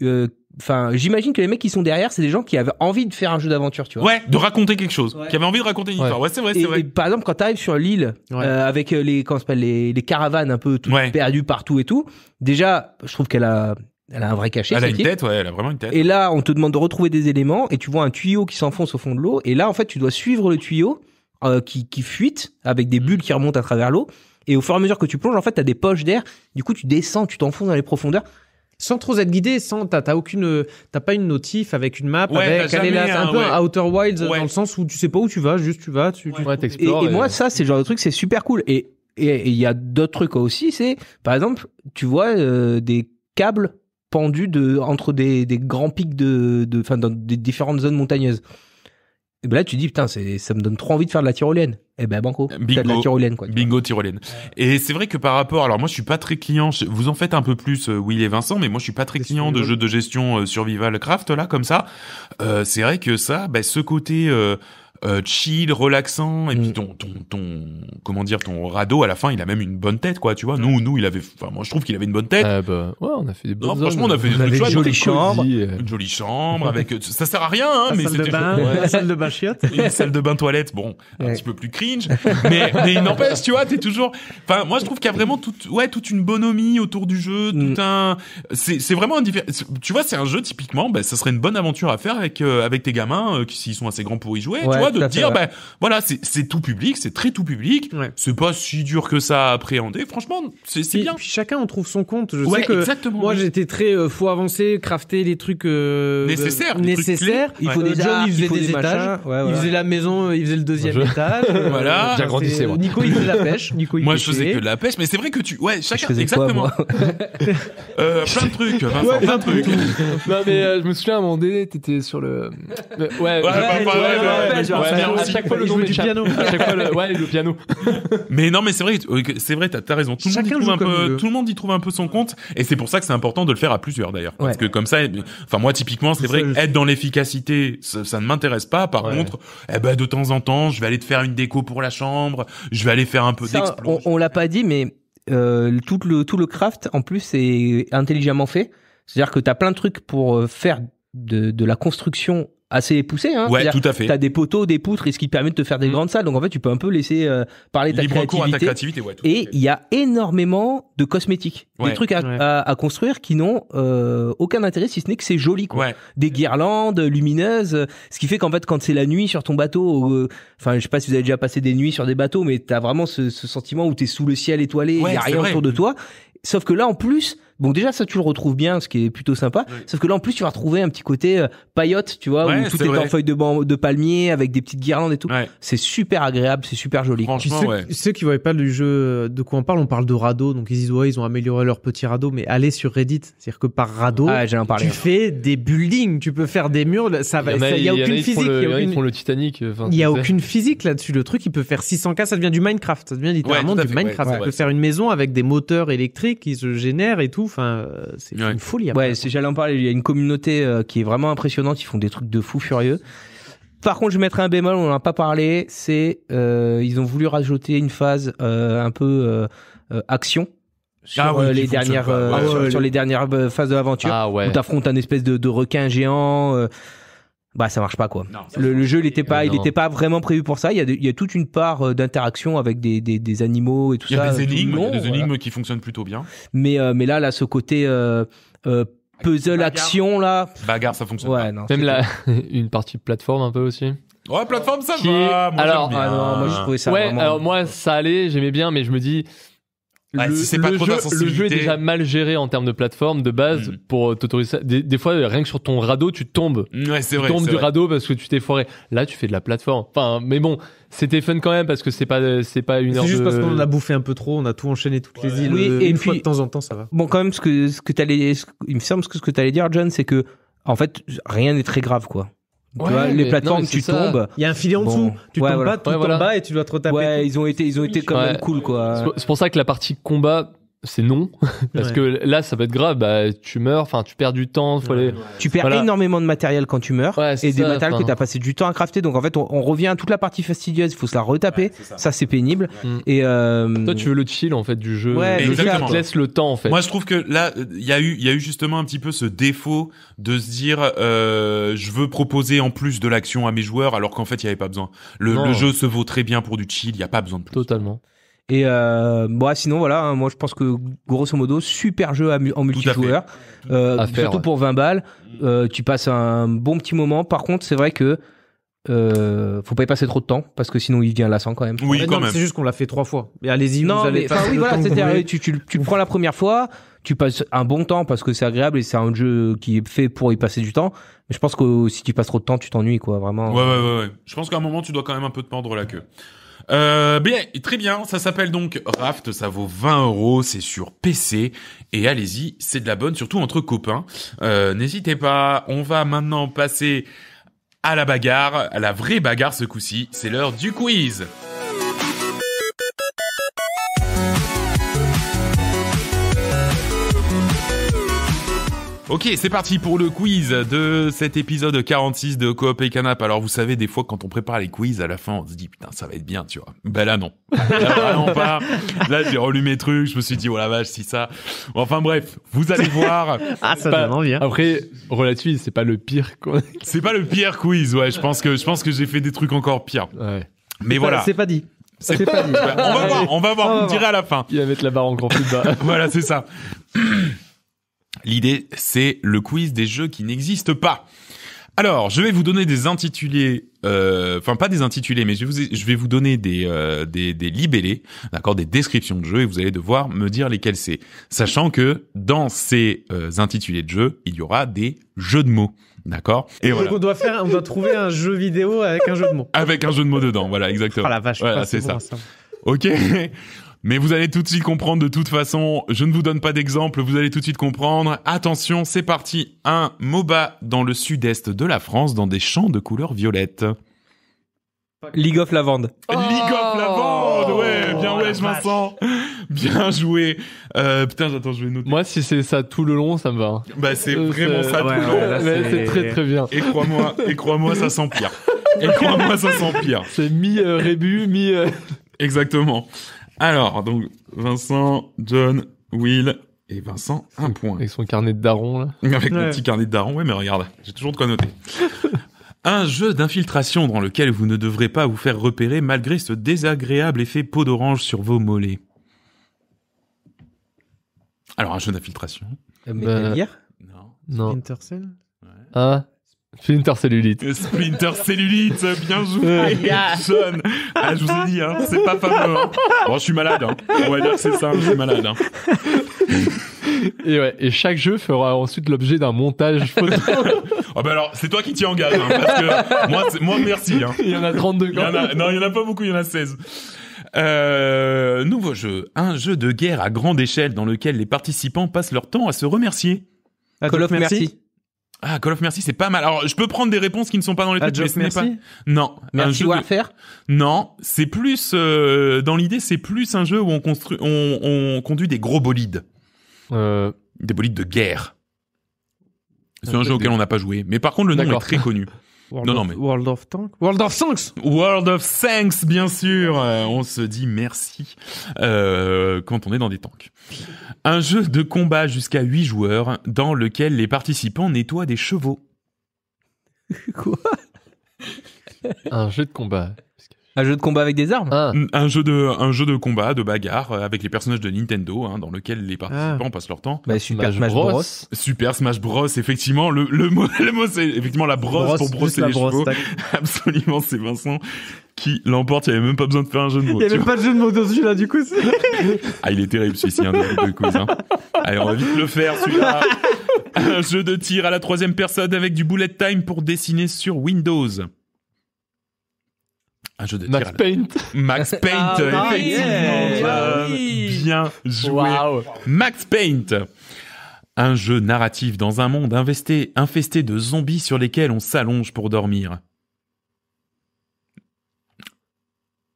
Speaker 3: euh, enfin, j'imagine que les mecs qui sont derrière, c'est des gens qui avaient envie de faire un jeu d'aventure, tu vois. Ouais, de
Speaker 1: raconter quelque chose, qui avaient envie de raconter une histoire. Ouais, c'est vrai, c'est vrai. par exemple,
Speaker 3: quand t'arrives sur l'île euh, avec euh, les comment s'appelle les, caravanes un peu toutes perdues partout et tout, déjà, je trouve qu'elle a elle a un vrai cachet. Elle a une tête, ouais, elle a vraiment une tête. Et là, on te demande de retrouver des éléments et tu vois un tuyau qui s'enfonce au fond de l'eau. Et là, en fait, tu dois suivre le tuyau qui, qui fuite avec des bulles qui remontent à travers l'eau. Et au fur et à mesure que tu plonges, en fait, t'as des poches d'air. Du coup, tu descends, tu t'enfonces dans les
Speaker 2: profondeurs sans trop être guidé, sans t'as, aucune, t'as pas une notif avec une map, avec un, peu Outer Wilds dans le sens où tu sais pas où tu vas, juste tu vas, tu, tu... Et, et, moi ça c'est le genre
Speaker 3: de truc c'est super cool et et il y a d'autres trucs aussi, c'est par exemple tu vois euh, des câbles pendus de entre des, des grands pics de de dans des différentes
Speaker 1: zones montagneuses. Et ben là tu dis putain c'est ça me donne trop envie
Speaker 3: de faire de la tyrolienne eh ben banco. Euh, bingo. la tyrolienne,
Speaker 1: quoi. Bingo tyrolienne. Et c'est vrai que par rapport, alors moi je suis pas très client. Vous en faites un peu plus, euh, Will et Vincent, mais moi je suis pas très client de jeux de gestion euh, survival craft là comme ça. Euh, c'est vrai que ça, bah, ce côté euh, chill, relaxant, et puis mm. ton, ton, ton, comment dire, ton radeau à la fin, il a même une bonne tête, quoi, tu vois. Nous, nous, il avait, enfin, moi, je trouve qu'il avait une bonne tête. Ah, bah, ouais, on a fait des bonnes. Non, franchement, on a fait des, une jolie chambre, une jolie chambre avec, euh, ça sert à rien, hein, la mais c'était salle de bain chiotte, salle de bain toilette, bon, un petit peu plus cringe, mais, mais il n'empêche, tu vois, t'es toujours, enfin, moi, je trouve qu'il y a vraiment toute, ouais, toute une bonhomie autour du jeu, mm. tout un, c'est, c'est vraiment un tu vois, c'est un jeu typiquement, Ben, ça serait une bonne aventure à faire avec, euh, avec tes gamins, qui s'ils sont assez grands pour y jouer, tu vois de dire, ben, voilà, c'est tout public, c'est très tout public, c'est pas si dur que ça à appréhender,
Speaker 2: franchement, c'est bien. Et puis chacun on trouve son compte, je sais que moi j'étais très, euh, faut avancer, crafter les trucs... Euh, nécessaires. il euh, faut des il faisait des, étages, il faisait la maison, il faisait le deuxième étage. voilà. j'agrandissais moi. Nico, il faisait la pêche. moi je faisais que de la pêche, mais c'est
Speaker 1: vrai que tu... Ouais, chacun, exactement. Plein de trucs, plein de trucs.
Speaker 4: Non mais je me souviens à un moment donné, t'étais sur le...
Speaker 1: Ouais, ouais, ouais à chaque fois le nom du piano. ouais, le piano. mais non, mais c'est vrai, c'est vrai, t'as as raison. Tout le, monde y trouve un peu, tout le monde y trouve un peu son compte, et c'est pour ça que c'est important de le faire à plusieurs d'ailleurs, parce que comme ça, eh enfin moi typiquement, c'est vrai, être dans l'efficacité, ça, ne m'intéresse pas. Par contre, eh ben de temps en temps, je vais aller te faire une déco pour la chambre, je vais aller faire un peu d'explosion.
Speaker 3: On, l'a pas dit, mais euh, tout le tout le craft en plus est intelligemment fait. C'est-à-dire que tu as plein de trucs pour euh, faire de, de la construction assez poussé. Hein. as T'as des poteaux, des poutres et ce qui permet de te faire des mmh. grandes salles. Donc en fait, tu peux un peu laisser euh, parler ta créativité. ta créativité et il y a énormément de cosmétiques, des trucs à, construire qui n'ont euh, aucun intérêt si ce n'est que c'est joli. Quoi. Des guirlandes euh, lumineuses, ce qui fait qu'en fait, quand c'est la nuit sur ton bateau, enfin, ne je sais pas si vous avez déjà passé des nuits sur des bateaux, mais tu as vraiment ce, sentiment où tu es sous le ciel étoilé, il y a rien autour de mmh. toi. Sauf que là, en plus, Bon, déjà, ça, tu le retrouves bien, ce qui est plutôt sympa. Sauf que là, en plus, tu vas retrouver un petit côté euh, tu vois, où tout est, en feuilles de, de palmier, avec des petites guirlandes et tout. C'est super agréable, c'est super joli. Franchement,
Speaker 2: ceux, qui ne voyaient pas le jeu euh, de quoi on parle, on parle de radeau. Donc, ils disent, ouais, ils ont amélioré leur petit radeau, mais allez sur Reddit. C'est-à-dire que par radeau, ah, tu fais des buildings, tu peux faire des murs. Ça va, il y a, aucune physique. Il n'y a,
Speaker 4: aucune... y a aucune
Speaker 2: physique là-dessus. Le truc, il peut faire 600K, ça devient du Minecraft. Ça devient littéralement du Minecraft. faire une maison avec des moteurs électriques qui se génèrent et tout. Enfin, euh, c'est une folie. Ouais, ouais, j'allais en parler. Il y a une communauté euh, qui est vraiment impressionnante. Ils font des trucs de fous
Speaker 3: furieux. Par contre, je mettrai un bémol, on n'en a pas parlé, c'est euh, ils ont voulu rajouter une phase euh, un peu euh, action sur, les dernières, sur, les dernières phases de l'aventure ah où t'affrontes un espèce de, de, requin géant euh, bah ça marche pas quoi. le, jeu il n'était pas, il était pas vraiment prévu pour ça. Il y a, il y a toute une part euh, d'interaction avec des, des, animaux et tout ça. Il y a des énigmes, des énigmes
Speaker 1: qui fonctionnent plutôt bien.
Speaker 3: Mais euh, mais là là ce côté
Speaker 4: euh, puzzle action là. Bagarre ça fonctionne. pas. Non, Même une partie plateforme un peu aussi. Ouais plateforme ça va. Moi, alors, bien. Ah moi je trouvais ça alors moi ça allait j'aimais bien mais je me dis le, jeu, est déjà mal géré en termes de plateforme de base mm. pour euh, t'autoriser. Des, des, fois, euh, rien que sur ton radeau, tu tombes. Mm, ouais, vrai. Tu tombes du radeau parce que tu t'es foiré. Là, tu fais de la plateforme. Enfin, mais bon, c'était fun quand même parce que c'est pas c'est pas une heure. C'est juste parce qu'on a
Speaker 2: bouffé un peu trop, on a tout enchaîné toutes les îles. Oui, euh, et une puis, de temps en temps, ça va. Bon, quand même, ce que ce
Speaker 3: que t'allais, il me semble que ce que allais dire, John, c'est que en fait, rien n'est très grave, quoi tu
Speaker 4: vois, les plateformes, tu tombes. Il y a un filet en dessous. Tu tombes pas, tu tombes bas et tu dois te retaper. Ouais, ils ont été, ils ont été quand même cool, quoi. C'est pour ça que la partie combat, c'est non parce que là ça va être grave bah tu meurs enfin tu perds du temps tu perds
Speaker 3: énormément de matériel quand tu meurs et des que tu as passé du temps à crafter donc en fait on, revient à toute la partie fastidieuse il faut se la retaper ça, c'est pénible
Speaker 4: mm. et euh, toi tu veux le chill en fait du jeu le jeu te laisse le temps en fait moi je trouve que là il
Speaker 1: y a eu il y a eu justement un petit peu ce défaut de se dire euh, je veux proposer en plus de l'action à mes joueurs alors qu'en fait il y avait pas besoin le, jeu se vaut très bien pour du chill il y a pas besoin de plus totalement
Speaker 3: et euh, bah, sinon, voilà, hein, moi je pense que grosso modo, super jeu en multijoueur. Euh, surtout pour 20 balles. Euh, tu passes un bon petit moment. Par contre, c'est vrai que. Euh, faut pas y passer trop de temps parce que sinon il devient lassant quand même. Oui, quand C'est juste qu'on l'a fait trois fois. Mais allez-y, tu, le prends la première fois, tu passes un bon temps parce que c'est agréable et c'est un jeu qui est fait pour y passer du temps. Mais je pense que si tu passes trop de temps, tu t'ennuies quoi, vraiment.
Speaker 1: Je pense qu'à un moment, tu dois quand même un peu te pendre la queue. Euh, bien, très bien, ça s'appelle donc Raft, ça vaut 20 euros, c'est sur PC, et allez-y, c'est de la bonne, surtout entre copains. Euh, n'hésitez pas, on va maintenant passer à la bagarre, à la vraie bagarre ce coup-ci, c'est l'heure du quiz. Ok, c'est parti pour le quiz de cet épisode 46 de Coop et Canap. Alors vous savez, des fois quand on prépare les quiz, à la fin on se dit putain ça va être bien, tu vois. Ben là non, là vraiment pas. Là j'ai relu mes trucs, je me suis dit oh la vache si ça. Enfin bref, vous allez voir. ah ça donne envie. Hein. Après relative, c'est pas le pire. Quoi. c'est pas le pire quiz, ouais. Je pense que je pense que j'ai fait des trucs encore pires. Ouais. Mais voilà. c'est pas
Speaker 2: dit. C'est, pas dit. on va voir, on va voir, on, dirait à la
Speaker 1: fin. Il va mettre la barre encore plus bas. voilà c'est ça. L'idée, c'est le quiz des jeux qui n'existent pas. Alors, je vais vous donner des intitulés, euh, enfin pas des intitulés, mais je, vais vous donner euh, des, des, libellés, d'accord, des descriptions de jeux, et vous allez devoir me dire lesquels c'est. Sachant que dans ces euh, intitulés de jeux, il y aura des jeux de mots, d'accord Et on
Speaker 2: doit faire, on doit trouver un jeu vidéo avec un jeu de mots.
Speaker 1: Avec un jeu de mots dedans, voilà, exactement. Oh la vache, voilà, c'est ça. Ok. Mais vous allez tout de suite comprendre de toute façon. Je ne vous donne pas d'exemple, vous allez tout de suite comprendre. Attention, c'est parti. Un MOBA dans le sud-est de la France, dans des champs de couleur violette. League of Lavande. League
Speaker 5: of oh. Lavande, ouais,
Speaker 1: oh, bien ouais, je sens.
Speaker 4: Bien joué. Euh, putain, j'attends, je vais noter. Moi, si c'est ça tout le long, ça me va. Bah, c'est euh, vraiment ça tout le long. c'est très très bien. Et crois-moi, et crois-moi, ça
Speaker 1: s'empire. Et crois-moi, ça s'empire. C'est mi-rébu, mi-. Euh, Exactement. Alors, donc, Vincent, John, Will et Vincent, un point. Avec son carnet de daron, là. Avec mon petit carnet de daron, ouais, mais regarde, j'ai toujours de quoi noter. un jeu d'infiltration dans lequel vous ne devrez pas vous faire repérer malgré ce désagréable effet peau d'orange sur vos mollets. Alors, un jeu d'infiltration.
Speaker 2: Euh, Non. Non. ouais.
Speaker 4: Ah. Splinter Cellulite. Splinter
Speaker 1: Cellulite, bien joué, John. Ah, je vous ai dit, hein, c'est pas fameux. Hein. Bon, je suis malade. Hein. On va dire que c'est simple, je suis malade. Hein.
Speaker 4: Et, ouais, et chaque jeu fera ensuite l'objet d'un montage photo.
Speaker 1: Ah, bah alors, c'est toi qui t'y engages, hein, parce que moi, moi merci. Il y en a 32 quand même. Non, il y en a pas beaucoup, il y en a 16. Euh, nouveau jeu, un jeu de guerre à grande échelle dans lequel les participants passent leur temps à se remercier. Call of Merci. Ah, Call of Mercy, c'est pas mal. Alors, je peux prendre des réponses qui ne sont pas dans les ah, trucs, mais ce n'est pas. Non. Merci Warfare. Non, c'est plus euh, dans l'idée, c'est plus un jeu où on construit, on, conduit des gros bolides, euh. des bolides de guerre. C'est un jeu auquel on n'a pas joué, mais par contre le nom est très connu. World, of, non, World of Tanks World of Thanks World of Thanks, bien sûr euh, On se dit merci euh, quand on est dans des tanks. Un jeu de combat jusqu'à 8 joueurs dans lequel les participants nettoient des chevaux. Quoi
Speaker 4: Un jeu de combat
Speaker 1: un jeu de combat avec des armes ah. mm, un, jeu de, un jeu de combat, de bagarre, euh, avec les personnages de Nintendo, hein, dans lequel les ah. participants passent leur temps. Bah, Super Smash Bros. Super Smash Bros, effectivement. Le, le mot, le mot c'est effectivement la brosse, pour brosser les brosse, chevaux. Absolument, c'est Vincent qui l'emporte. Il n'y avait même pas besoin de faire un jeu de mots. Il n'y avait pas de jeu de mots dans là du coup. ah, il est terrible celui-ci, un hein, de cousins Allez, on va vite le faire, celui-là. un jeu de tir à la troisième personne avec du bullet time pour dessiner sur Windows un jeu de Max Paint. Max ah, Paint, oh, effectivement. Ah euh, bien joué. Max Paint. Un jeu narratif dans un monde infesté de zombies sur lesquels on s'allonge pour dormir.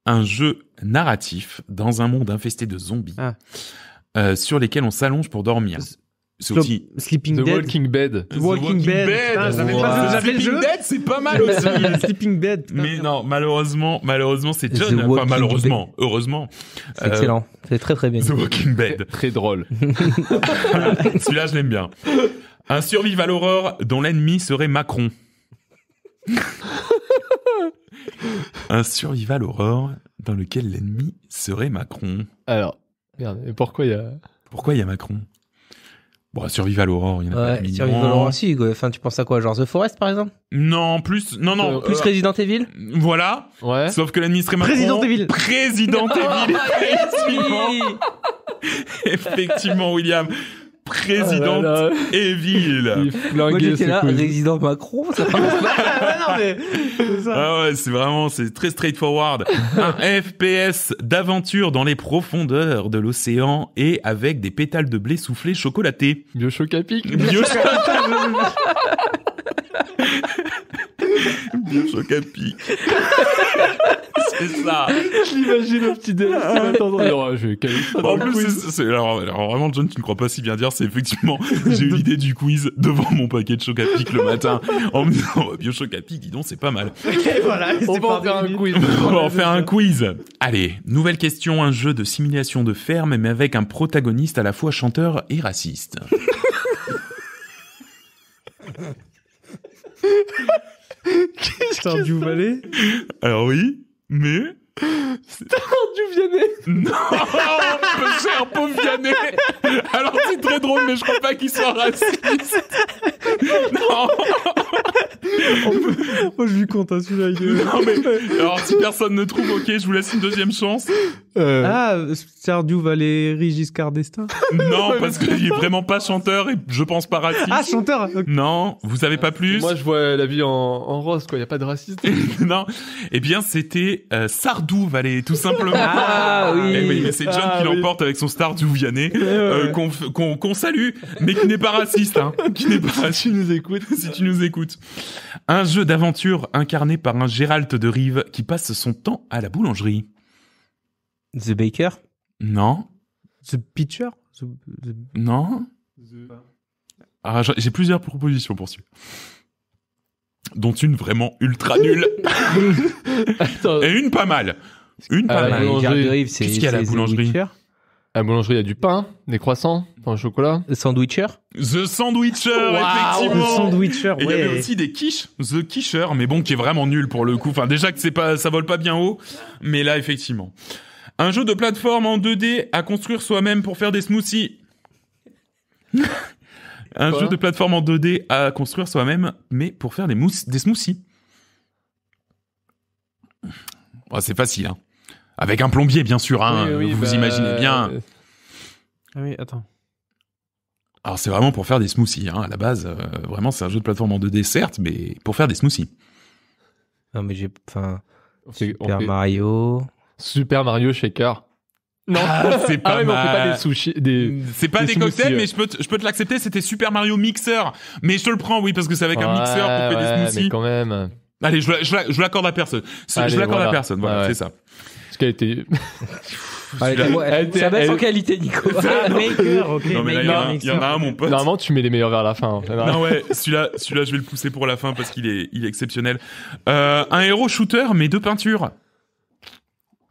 Speaker 1: Un jeu narratif dans un monde infesté de zombies ah. euh, sur lesquels on s'allonge pour dormir. Sleeping The Walking Bed. The Walking, Bed. Dead, c'est pas mal aussi. Sleeping Dead. mais non, malheureusement, malheureusement, c'est John. Enfin, malheureusement, heureusement. excellent. Euh, c'est très très bien. The Walking Bed. Très drôle. Celui-là, je l'aime bien. Un survival horror dont l'ennemi serait Macron. Un survival horror dans lequel l'ennemi serait Macron. Alors,
Speaker 4: regarde, pourquoi il y a...
Speaker 1: Pourquoi il y a Macron Bon, Survival à il y en a pas
Speaker 3: aussi. Enfin, tu penses à quoi, genre The Forest par exemple
Speaker 1: Non, plus non non, euh, plus Resident Evil. Voilà. Ouais. Sauf que l'administré Resident Evil. Resident ah, Evil. effectivement William président ah et Evil. Il là, résident Macron, ah c'est vraiment, c'est très straightforward. Un FPS d'aventure dans les profondeurs de l'océan et avec des pétales de blé soufflé chocolaté. Biochocapic. Biochocapic. Bioshock c'est ça. Je l'imagine petit délire en plus, c'est vraiment, John, tu ne crois pas si bien dire. C'est effectivement, j'ai eu l'idée du quiz devant mon paquet de choc à le matin en me disant oh, à dis donc, c'est pas mal.
Speaker 2: ok voilà, on va en faire un quiz. on va en faire
Speaker 1: un quiz. Allez, nouvelle question un jeu de simulation de ferme, mais avec un protagoniste à la fois chanteur et raciste.
Speaker 5: Qu'est-ce
Speaker 1: Stardew Alors oui, mais... Stardew Vianney Non un pauvre Vianney Alors c'est très drôle, mais je crois pas qu'il soit raciste Non
Speaker 2: Oh, je lui compte un celui-là. Non, mais euh, alors si
Speaker 1: personne ne trouve, ok, je vous laisse une deuxième chance.
Speaker 2: Euh. Ah, Sardou Valéry Giscard d'Estaing Non,
Speaker 1: parce qu'il est vraiment pas chanteur et je pense pas raciste. Ah, chanteur Non, vous savez pas plus Moi, je vois la vie en, rose, quoi. Il y a pas de raciste. non. Eh bien, c'était euh, Sardou Valéry, tout simplement. Ah oui, eh Mais C'est John ah, qui l'emporte avec son star Vianney, euh, qu'on salue, mais qui n'est pas raciste. Hein. qui n'est pas raciste. nous écoutes. Si tu nous écoutes. Un jeu d'aventure incarné par un Gérald de Rive qui passe son temps à la boulangerie. The Baker Non. The Pitcher Non. Ah, j'ai plusieurs propositions pour celui dont une vraiment ultra nulle
Speaker 4: et une pas mal. Une pas euh, mal. Qu'est-ce qu'il y a à la boulangerie À la boulangerie, il y a du pain, des croissants, pain chocolat. des sandwichers. The Sandwicher, effectivement il y avait aussi des quiches, The
Speaker 1: Quicheur, mais bon, qui est vraiment nul pour le coup. Enfin, déjà que c'est pas, ça vole pas bien haut, mais là, effectivement. Un jeu de plateforme en 2D à construire soi-même pour faire des smoothies. un jeu de plateforme en 2D à construire soi-même, mais pour faire des, des smoothies. Oh, c'est facile. Hein. Avec un plombier, bien sûr. Hein, vous bah, imaginez bien. Euh, ah oui, attends. Alors, c'est vraiment pour faire des smoothies. Hein, à la base, euh, vraiment, c'est un jeu de plateforme en 2D, certes, mais pour faire des smoothies. Non, mais j'ai. Enfin. Super Mario.
Speaker 4: Super Mario Shaker. Non, ah, c'est ah pas, des sushis. Des, c'est pas des, cocktails, mais je
Speaker 1: peux, te, je peux te l'accepter. C'était Super Mario Mixer, mais je te le prends, oui, parce que c'est avec un mixeur pour faire des smoothies. Mais
Speaker 4: quand même. Allez,
Speaker 1: je, je, je l'accorde à personne. je l'accorde à personne.
Speaker 4: Voilà, c'est ça. ce qui a été. ça va en qualité, Nico. maker, ok. Non, mais il y, en a, un, mon pote. Normalement, tu mets les meilleurs vers la fin. Hein. Non, ouais,
Speaker 1: celui-là, celui je vais le pousser pour la fin parce qu'il est, il est exceptionnel. Euh, un héros shooter, mais deux peintures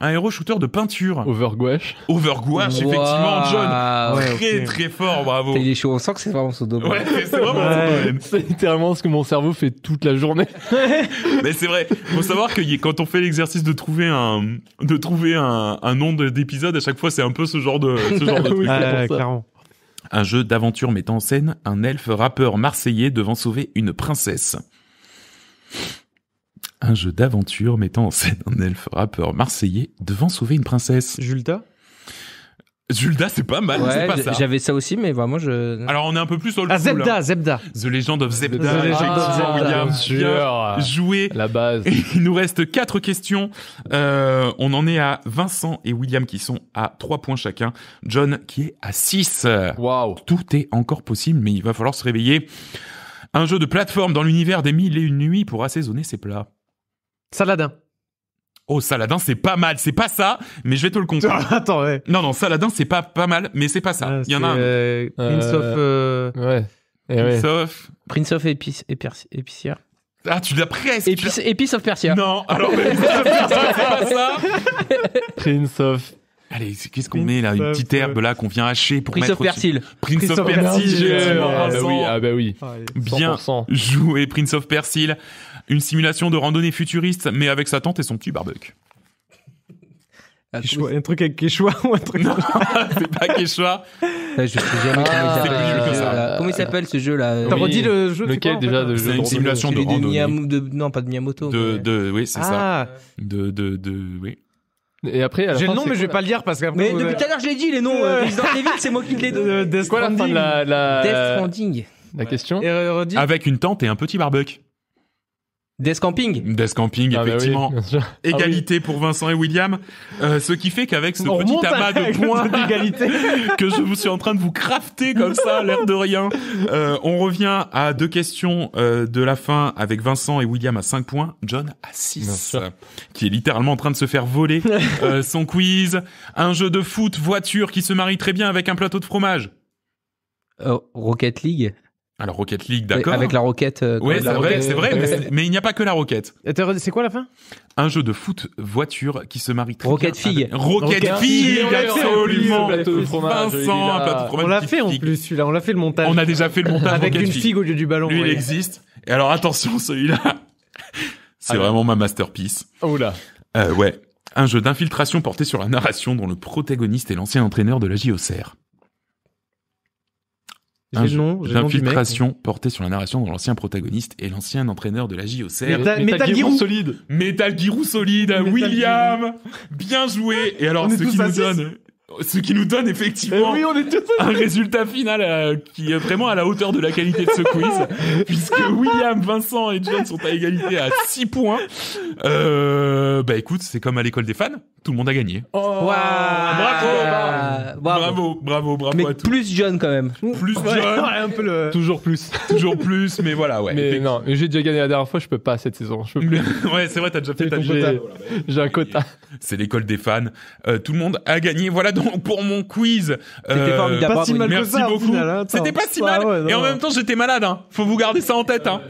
Speaker 4: un héros shooter de peinture. Overgouache. Overgouache, effectivement, John. très, très fort, bravo. Il est chaud, on sent que c'est vraiment son domaine. Ouais, c'est vraiment C'est littéralement ce que mon cerveau fait toute la journée. Mais
Speaker 1: c'est vrai. Faut savoir que quand on fait l'exercice de trouver un, de trouver un, un nom d'épisode, à chaque fois, c'est un peu ce genre de, ce genre truc. clairement. Un jeu d'aventure mettant en scène un elfe rappeur marseillais devant sauver une princesse un jeu d'aventure mettant en scène un elfe rappeur marseillais devant sauver une princesse. Julda Julda, c'est pas mal, pas ça. J'avais
Speaker 3: ça aussi, mais moi, je. Alors, on est un
Speaker 1: peu plus sur le. Ah, Zebda, Zebda. The Legend of Zebda. The William, sûr. La base. il nous reste quatre questions. Euh, on en est à Vincent et William qui sont à trois points chacun. John qui est à 6. Waouh. Tout est encore possible, mais il va falloir se réveiller. Un jeu de plateforme dans l'univers des mille et une nuits pour assaisonner ses plats. Saladin. Oh, Saladin, c'est pas mal. C'est pas ça, mais je vais te le compter. Attends, ouais. Non, non, Saladin, c'est pas, pas mal, mais c'est pas ça. Ah, Il y en a un. Euh, Prince of.
Speaker 4: Euh, euh, eh ouais. Prince
Speaker 2: of. Prince of Épice, Épice, Épicière.
Speaker 4: Ah, tu l'as presque. Épice,
Speaker 3: Épice of Persia. Non, alors, mais, pas ça.
Speaker 2: Prince of
Speaker 1: Allez, qu'est-ce qu'on met là Une petite herbe là qu'on vient hacher pour Prince mettre. Of Persil. Prince, of Persil. Prince of Persil. Ah, bah oui, ah bah oui. Bien joué, Prince of Persil. Une simulation de randonnée futuriste, mais avec sa tante et son petit barbecue.
Speaker 2: Ah, Quechua, un truc avec Quechua ou un truc Non, c'est pas Quechua. Je sais jamais comment il ah, s'appelle. comment
Speaker 3: il s'appelle ce jeu là euh, T'as redit le jeu déjà C'est une simulation de, randonnée. non, pas
Speaker 1: de Miyamoto. De, de oui, c'est ça. Ah. De, de, de, oui. Et après,
Speaker 4: j'ai le nom, mais je vais pas le dire
Speaker 3: parce qu'après. Mais depuis tout à l'heure, je l'ai dit les noms. Euh, c'est moi qui l'ai donné. Euh, Death
Speaker 1: Stranding. Death Stranding. La question Avec une tante et un petit barbecue. Death Camping Death Camping, ah, bah effectivement. Ah Égalité pour Vincent et William. Euh, ce qui fait qu'avec ce petit amas de points d'égalité que je vous suis en train de vous crafter comme ça, l'air de rien, euh, on revient à deux questions euh, de la fin avec Vincent et William à 5 points, John à 6, qui est littéralement en train de se faire voler son quiz. Un jeu de foot voiture qui se marie très bien avec un plateau de fromage. Rocket League alors ah, Rocket League, d'accord. Avec la roquette.
Speaker 3: Euh, ouais, c'est vrai,
Speaker 1: mais, il n'y a pas que la roquette. C'est quoi la fin Un jeu de foot voiture qui se marie très Rocket bien. Rocket, fille absolument. un plateau
Speaker 2: On l'a fait en plus celui-là, on l'a fait le montage. On a déjà fait le montage avec une figue au lieu du ballon. il existe.
Speaker 1: Et alors attention, celui-là, c'est ah vraiment ma masterpiece. Oh là. Euh, ouais, un jeu d'infiltration porté sur la narration dont le protagoniste est l'ancien entraîneur de la JOCR. J'ai L'infiltration portée sur la narration de l'ancien protagoniste et l'ancien entraîneur de la JOCR. Metal, Gear solide. Metal Gear solide. William. Bien joué. Et alors, ce qui nous donne ce qui nous donne effectivement eh on est un résultat final euh, qui est vraiment à la hauteur de la qualité de ce quiz, puisque William, Vincent et John sont à égalité à 6 points. Euh, bah écoute, c'est comme à l'école des fans, tout le monde a gagné. Oh. bravo,
Speaker 3: bravo,
Speaker 4: bravo, bravo, Mais tous. plus John quand même. Plus John, toujours plus, toujours plus, mais voilà, ouais. Mais non, j'ai déjà gagné la dernière fois, je peux pas cette saison. ouais,
Speaker 1: c'est vrai, t'as déjà fait ta J'ai un quota. C'est l'école des fans. Euh, tout le monde a gagné. Voilà donc pour mon quiz. C'était euh, Pas si mal merci beaucoup. Hein, C'était pas si mal. et en même temps, j'étais malade. Hein. Faut vous garder ça en tête. Hein.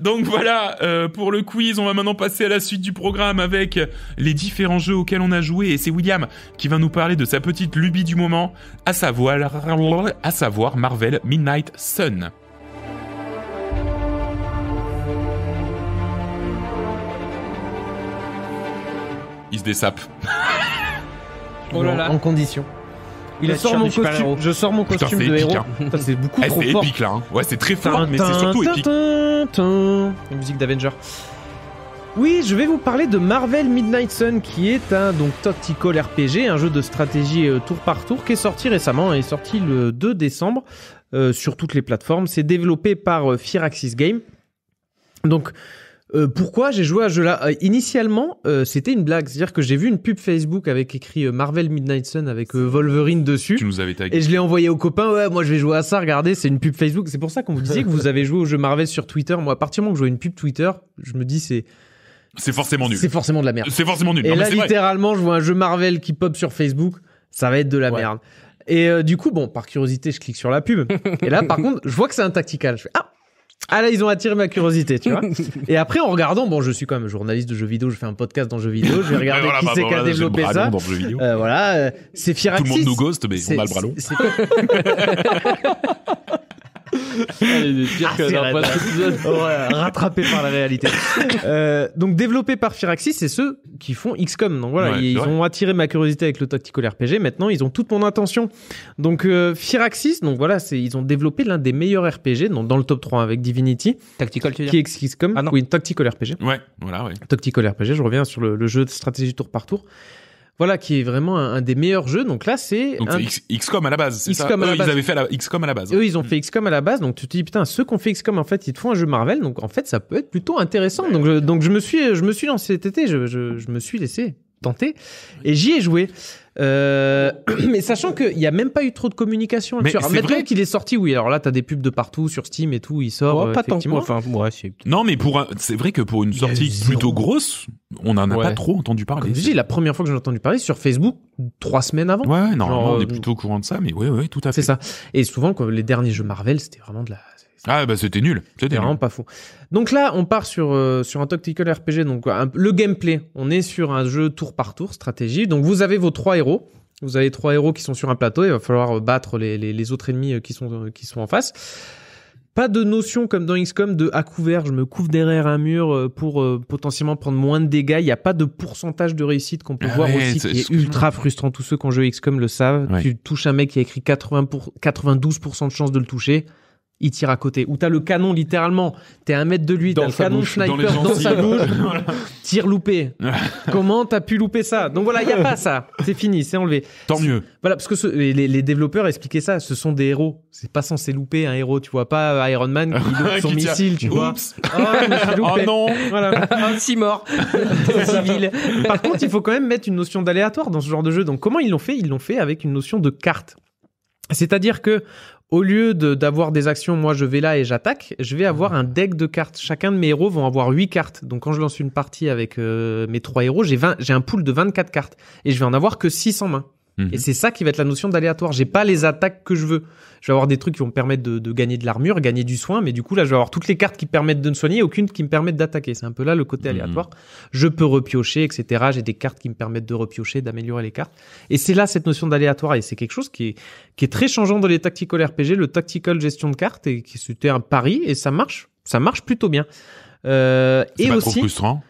Speaker 1: Donc voilà euh, pour le quiz. On va maintenant passer à la suite du programme avec les différents jeux auxquels on a joué. Et c'est William qui va nous parler de sa petite lubie du moment, à savoir, à savoir Marvel Midnight Sun. il se dessape. Oh en
Speaker 2: condition. Il sort mon costume, je sors mon costume de héros. Hein. C'est beaucoup eh, trop fort. C'est épique là. Hein. Ouais, c'est très fort, mais c'est surtout épique. La musique d'Avenger. Oui, je vais vous parler de Marvel Midnight Sun, qui est un donc tactical RPG, un jeu de stratégie euh, tour par tour, qui est sorti récemment, hein. Il est sorti le 2 décembre euh, sur toutes les plateformes. C'est développé par euh, Firaxis Game. Donc, euh, pourquoi j'ai joué à ce jeu-là euh, Initialement, euh, c'était une blague. C'est-à-dire que j'ai vu une pub Facebook avec écrit Marvel Midnight Sun avec Wolverine dessus. Tu nous avais Et je l'ai envoyé aux copains. Ouais, moi je vais jouer à ça. Regardez, c'est une pub Facebook. C'est pour ça qu'on vous disait que vous avez joué au jeu Marvel sur Twitter. Moi, à partir du moment que je vois une pub Twitter, je me dis c'est c'est forcément nul. C'est forcément de la merde. C'est forcément nul. Et là, littéralement, je vois un jeu Marvel qui pop sur Facebook. Ça va être de la merde. Et du coup, bon, par curiosité, je clique sur la pub. et là, par contre, je vois que c'est un tactical. Je fais ah ah là, ils ont attiré ma curiosité, tu vois. et après, en regardant, bon, je suis quand même journaliste de jeux vidéo, je fais un podcast dans jeux vidéo, je vais qui bah, c'est qui a développé ça. Dans jeux vidéo. Euh, voilà, euh, c'est Firaxis. Tout le monde nous ghost, mais on a le bras Ah, que rattrapé par la réalité. Euh, donc développé par Firaxis, c'est ceux qui font XCOM. Donc voilà, ils, ont attiré ma curiosité avec le tactical RPG. Maintenant, ils ont toute mon attention. Donc euh, Firaxis, donc voilà, ils ont développé l'un des meilleurs RPG, donc dans le top 3 avec Divinity. Tactical, tu Qui est XCOM. Ah Oui, tactical RPG. Ouais, voilà, ouais. Tactical RPG, je reviens sur le, le jeu de stratégie tour par tour. Voilà, qui est vraiment un, des meilleurs jeux. Donc là, c'est un...
Speaker 1: XCOM à la base. c'est ça à la ils avaient
Speaker 2: fait XCOM à la base. Hein. Eux, ils ont fait XCOM à la base. Donc tu te dis putain, ceux qui ont fait XCOM en fait, ils te font un jeu Marvel. Donc en fait, ça peut être plutôt intéressant. Donc je, donc je me suis, je me suis lancé cet été. je me suis laissé tenter et j'y ai joué. Euh, mais sachant qu'il n'y a même pas eu trop de communication le vrai qu'il est sorti, oui. Alors là, t'as des pubs de partout sur Steam et tout. Il sort. Euh, pas Tant enfin, Non, mais pour c'est vrai que pour une sortie plutôt grosse, on n'en a pas trop entendu parler. Comme la première fois que j'en ai entendu parler sur Facebook, trois semaines avant. Ouais, normalement, on est euh, plutôt au courant de ça, mais ouais, ouais, tout à fait. C'est ça. Et souvent, les derniers jeux Marvel, c'était vraiment de la
Speaker 1: ah bah c'était nul, c'était vraiment
Speaker 2: pas fou. Donc là, on part sur euh, sur un tactical RPG, donc euh, le gameplay. On est sur un jeu tour par tour, stratégie. Donc vous avez vos trois héros. Vous avez trois héros qui sont sur un plateau. il va falloir euh, battre les, autres ennemis qui sont qui sont en face. Pas de notion comme dans XCOM de à couvert, je me couvre derrière un mur pour potentiellement prendre moins de dégâts. Il n'y a pas de pourcentage de réussite qu'on peut ah voir aussi, C'est ultra frustrant. Tous ceux qui ont joué XCOM le savent. Tu touches un mec qui a écrit 80 92% de chance de le toucher il tire à côté. Ou t'as le canon littéralement, t'es à un mètre de lui, t'as le canon sniper dans, sa bouche, tire loupé. Comment t'as pu louper ça Donc voilà, il n'y a pas ça. C'est fini, c'est enlevé. Tant mieux. Voilà, parce que les, développeurs expliquaient ça, ce sont des héros. C'est pas censé louper un héros, tu vois, pas euh, Iron Man qui loupe son missile, tu vois. Ah, oh, non Voilà, un six mort, civil. Par contre, il faut quand même mettre une notion d'aléatoire dans ce genre de jeu. Donc comment ils l'ont fait Ils l'ont fait avec une notion de carte. C'est-à-dire que au lieu d'avoir des actions, moi je vais là et j'attaque, je vais avoir mhm. un deck de cartes. Chacun de mes héros vont avoir 8 cartes. Donc quand je lance une partie avec euh, mes 3 héros, j'ai un pool de 24 cartes. Et je vais en avoir que 6 en main. Et mhm. c'est ça qui va être la notion d'aléatoire. J'ai pas les attaques que je veux. Je vais avoir des trucs qui vont me permettre de, gagner de l'armure, gagner du soin, mais du coup là, je vais avoir toutes les cartes qui permettent de me soigner, aucune qui me permette d'attaquer. C'est un peu là le côté mhm. aléatoire. Je peux repiocher, etc. J'ai des cartes qui me permettent de repiocher, d'améliorer les cartes. Et c'est là cette notion d'aléatoire. Et c'est quelque chose qui est, qui est très changeant dans les tactical RPG, le tactical gestion de cartes, et qui c'était un pari, et ça marche. Ça marche plutôt bien. Euh, et pas aussi, trop frustrant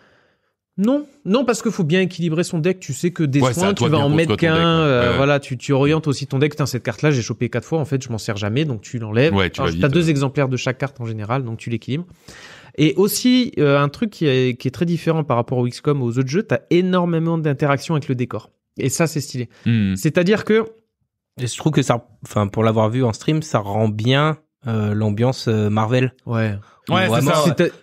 Speaker 2: non, non parce que faut bien équilibrer son deck. Tu sais que des soins, tu vas en mettre qu'un. Euh, voilà, tu, tu orientes aussi ton deck. cette carte-là, j'ai chopé quatre fois. En fait, je m'en sers jamais, donc tu l'enlèves. tu as deux exemplaires de chaque carte en général, donc tu l'équilibres. Et aussi, euh, un truc qui est, très différent par rapport au XCOM aux autres jeux, tu as énormément d'interactions avec le décor. Et ça, c'est stylé. Hmm. C'est-à-dire que. je trouve que ça, enfin, pour l'avoir vu en stream, ça rend bien euh, l'ambiance euh, Marvel. Ouais. Ouais, vraiment,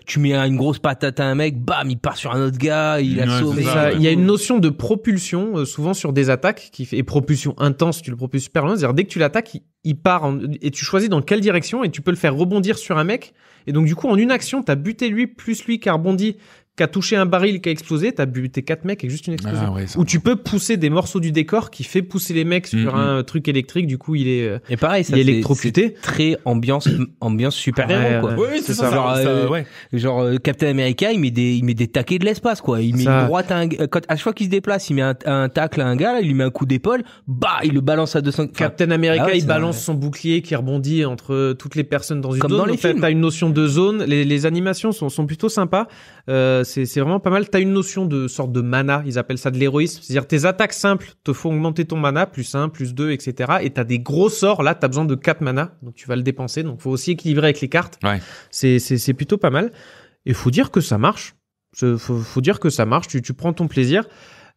Speaker 3: Tu mets une grosse patate à un mec, bam, il part sur un autre gars, il ouais, Ça, il y a une notion
Speaker 2: de propulsion, euh, souvent sur des attaques, qui fait, et propulsion intense, tu le propulses super loin. C'est-à-dire, dès que tu l'attaques, il, part et tu choisis dans quelle direction et tu peux le faire rebondir sur un mec. Et donc, du coup, en une action, t'as buté lui, plus lui qui a rebondi, qui a touché un baril qui a explosé, t'as buté quatre mecs et juste une explosion. Ah où Ou tu peux pousser des morceaux du décor qui fait pousser les mecs sur un truc électrique, du coup il est, euh,
Speaker 3: pareil, ça, il électrocuté. très ambiance, ambiance super-héros, quoi. Oui, c'est ça. Euh, genre, genre euh, Captain America, il met des, il met des taquets de l'espace, quoi. Il met une droite à un, quand, à chaque fois qu'il se déplace, il met un, tacle à un gars, il lui met un coup d'épaule, bah,
Speaker 2: il le balance à 200. Captain America, ah il balance son bouclier qui rebondit entre toutes les personnes dans une Comme zone. Dans les t'as une notion de zone. Les, animations sont, sont plutôt sympas. Euh, c'est vraiment pas mal. T'as une notion de sorte de mana, ils appellent ça de l'héroïsme. C'est-à-dire tes attaques simples te font augmenter ton mana, plus 1, plus 2, etc. Et t'as des gros sorts, là t'as besoin de 4 mana, donc tu vas le dépenser. Donc faut aussi équilibrer avec les cartes. Ouais. C'est plutôt pas mal. Et faut dire que ça marche. Faut, faut dire que ça marche, tu, tu prends ton plaisir.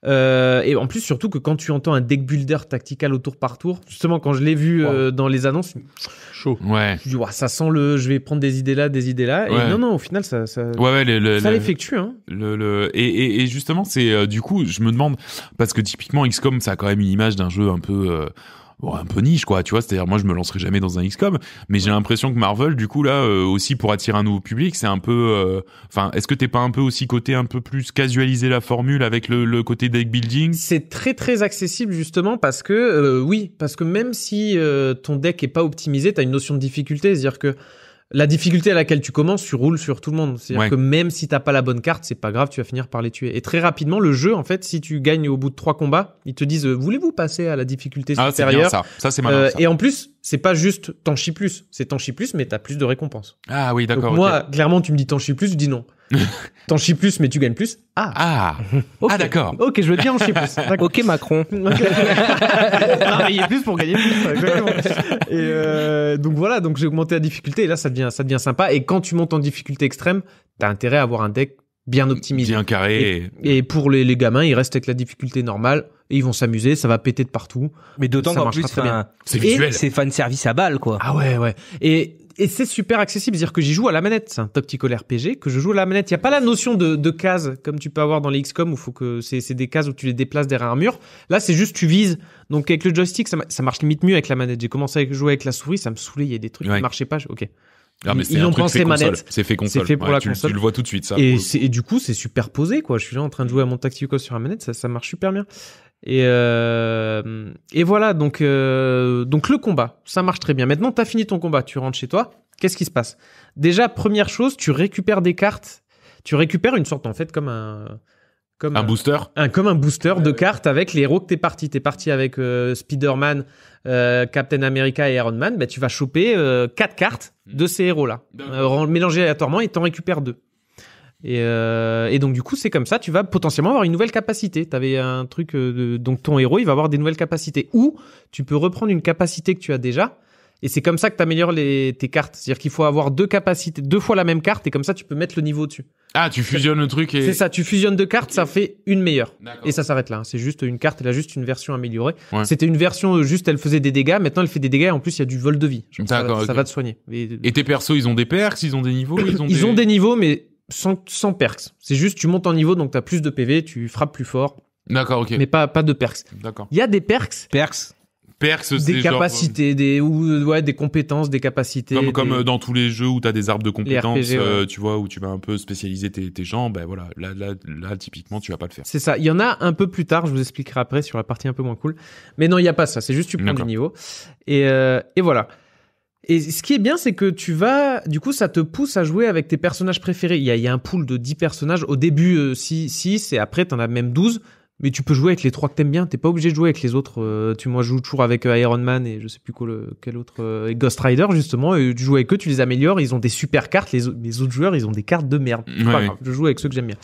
Speaker 2: Euh, et en plus, surtout que quand tu entends un deck builder tactical au tour par tour, justement, quand je l'ai vu euh, dans les annonces, chaud. Ouais. Je dis, ça sent le. Je vais prendre des idées là, des idées là. Et non, non, au final, ça. ça ça l'effectue. hein.
Speaker 1: le, et, et, et, justement, c'est euh, du coup, je me demande parce que typiquement, XCOM, ça a quand même une image d'un jeu un peu un peu niche, quoi. Tu vois, c'est-à-dire, moi, je me lancerai jamais dans un XCOM, mais j'ai l'impression que Marvel, du coup, là, euh, aussi pour attirer un nouveau public, c'est un peu. Euh, enfin, est-ce que t'es pas un peu aussi côté un peu plus casualiser la formule avec le, côté deck building C'est
Speaker 2: très très accessible justement parce que euh, oui, parce que même si ton deck est pas optimisé, t'as une notion de difficulté, c'est-à-dire que la difficulté à laquelle tu commences, tu roules sur tout le monde. C'est-à-dire que même si tu n'as pas la bonne carte, c'est pas grave, tu vas finir par les tuer. Et très rapidement, le jeu, en fait, si tu gagnes au bout de trois combats, ils te disent euh, voulez-vous passer à la difficulté ah, supérieure ah, ça. Ça, c'est malin, euh, Et en plus, c'est pas juste t'en plus, c'est t'en plus, mais t'as plus de récompenses. Ah oui, d'accord. Moi, clairement, tu me dis t'en chies plus, je dis non. t'en chies plus, mais tu gagnes plus. Ah. Ah. ah d'accord. Ok, je veux bien en chier plus. ok Macron. plus pour gagner plus. Euh, donc voilà, donc j'ai augmenté la difficulté et là ça devient ça devient sympa. Et quand tu montes en difficulté extrême, t'as intérêt à avoir un deck bien optimisé, bien carré. Et, et pour les, les gamins, ils restent avec la difficulté normale et ils vont s'amuser, ça va péter de partout. Mais d'autant qu'en plus, c'est visuel. C'est fan service à balles, quoi. Ah ouais, ouais. Et et c'est super accessible, c'est-à-dire que j'y joue à la manette, c'est un tactical RPG que je joue à la manette. Il y a pas la notion de, de case comme tu peux avoir dans les XCOM où faut que c'est des cases où tu les déplaces derrière un mur. Là, c'est juste tu vises. Donc avec le joystick, ça, marche limite mieux avec la manette. J'ai commencé à jouer avec la souris, ça me saoulait, il y a des trucs qui qui marchaient pas. OK.
Speaker 5: mais ils ont pensé manette. C'est fait console. C'est fait pour la console.
Speaker 2: Tu le vois tout de suite, ça. Et, et du coup, c'est posé, quoi. Je suis là en train de jouer à mon tactico sur la manette, ça, ça marche super bien. Euh, et, voilà, donc, euh, donc le combat, ça marche très bien. Maintenant, tu as fini ton combat, tu rentres chez toi, qu'est-ce qui se passe Déjà, première chose, tu récupères des cartes, tu récupères une sorte, en fait, comme un... Comme un, booster un, Comme un booster de cartes avec les héros que tu es parti. Tu es parti avec euh, Spider-Man, Captain America et Iron Man, mais bah, tu vas choper quatre cartes hmm. de ces héros-là, mélangées aléatoirement, et en récupères deux. Euh, et, donc du coup, c'est comme ça, tu vas potentiellement avoir une nouvelle capacité. Tu avais un truc, euh, de, donc ton héros, il va avoir des nouvelles capacités. Ou tu peux reprendre une capacité que tu as déjà. Et c'est comme ça que tu améliores les, tes cartes. C'est-à-dire qu'il faut avoir deux capacités, deux fois la même carte, et comme ça, tu peux mettre le niveau dessus.
Speaker 1: Ah, tu fusionnes le truc et... C'est ça,
Speaker 2: tu fusionnes deux cartes, ça fait une meilleure. Et ça s'arrête là. Hein. C'est juste une carte, elle a juste une version améliorée. C'était une version, euh, juste elle faisait des dégâts, maintenant elle fait des dégâts, et en plus il y a du vol de vie. Ça, va te soigner. Et... tes persos, ils ont des perks, ils ont des niveaux Ils, ont des niveaux, mais sans, sans perks. C'est juste, tu montes en niveau, donc tu as plus de PV, tu frappes plus fort. D'accord, ok. Mais pas, de perks. D'accord. Il y a des perks. Perks. Perks, des capacités, euh, des, ou, ouais, des compétences, des capacités. Comme, euh, dans tous les
Speaker 1: jeux où tu as des arbres de compétences, euh, tu vois, où tu vas un peu spécialiser tes, tes gens, ben voilà, là,
Speaker 2: typiquement, tu vas pas le faire. C'est ça. Il y en a un peu plus tard, je vous expliquerai après sur la partie un peu moins cool. Mais non, il n'y a pas ça. C'est juste, tu prends du niveau. Et, et voilà. Et ce qui est bien, c'est que tu vas, du coup, ça te pousse à jouer avec tes personnages préférés. Il y a, un pool de 10 personnages. Au début, 6, euh, et après, t'en as même 12. Mais tu peux jouer avec les trois que t'aimes bien. T'es pas obligé de jouer avec les autres. Euh, tu, moi, je joue toujours avec euh, Iron Man et je sais plus quoi, quel autre, Ghost Rider, justement. Et tu joues avec eux, tu les améliores. Ils ont des super cartes. Les, autres joueurs, ils ont des cartes de merde. je joue avec ceux que j'aime bien.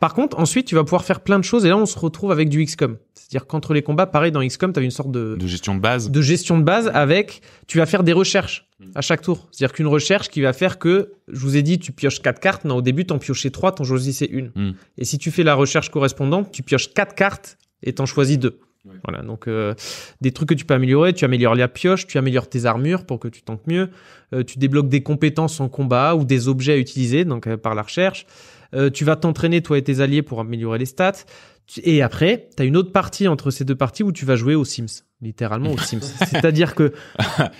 Speaker 2: Par contre, ensuite, tu vas pouvoir faire plein de choses et là, on se retrouve avec du XCOM. C'est-à-dire qu'entre les combats, pareil, dans XCOM, tu as une sorte de, gestion de base. De gestion de base avec, tu vas faire des recherches à chaque tour. C'est-à-dire qu'une recherche qui va faire que, je vous ai dit, tu pioches quatre cartes. Non, au début, t'en piochais trois, t'en choisissais une. Hmm. Et si tu fais la recherche correspondante, tu pioches quatre cartes et t'en choisis deux. Voilà, donc euh, des trucs que tu peux améliorer, tu améliores la pioche, tu améliores tes armures pour que tu tentes mieux, euh, tu débloques des compétences en combat ou des objets à utiliser donc euh, par la recherche. Euh, tu vas t'entraîner, toi et tes alliés, pour améliorer les stats. Et après, tu as une autre partie entre ces deux parties où tu vas jouer aux Sims, littéralement aux Sims. C'est-à-dire que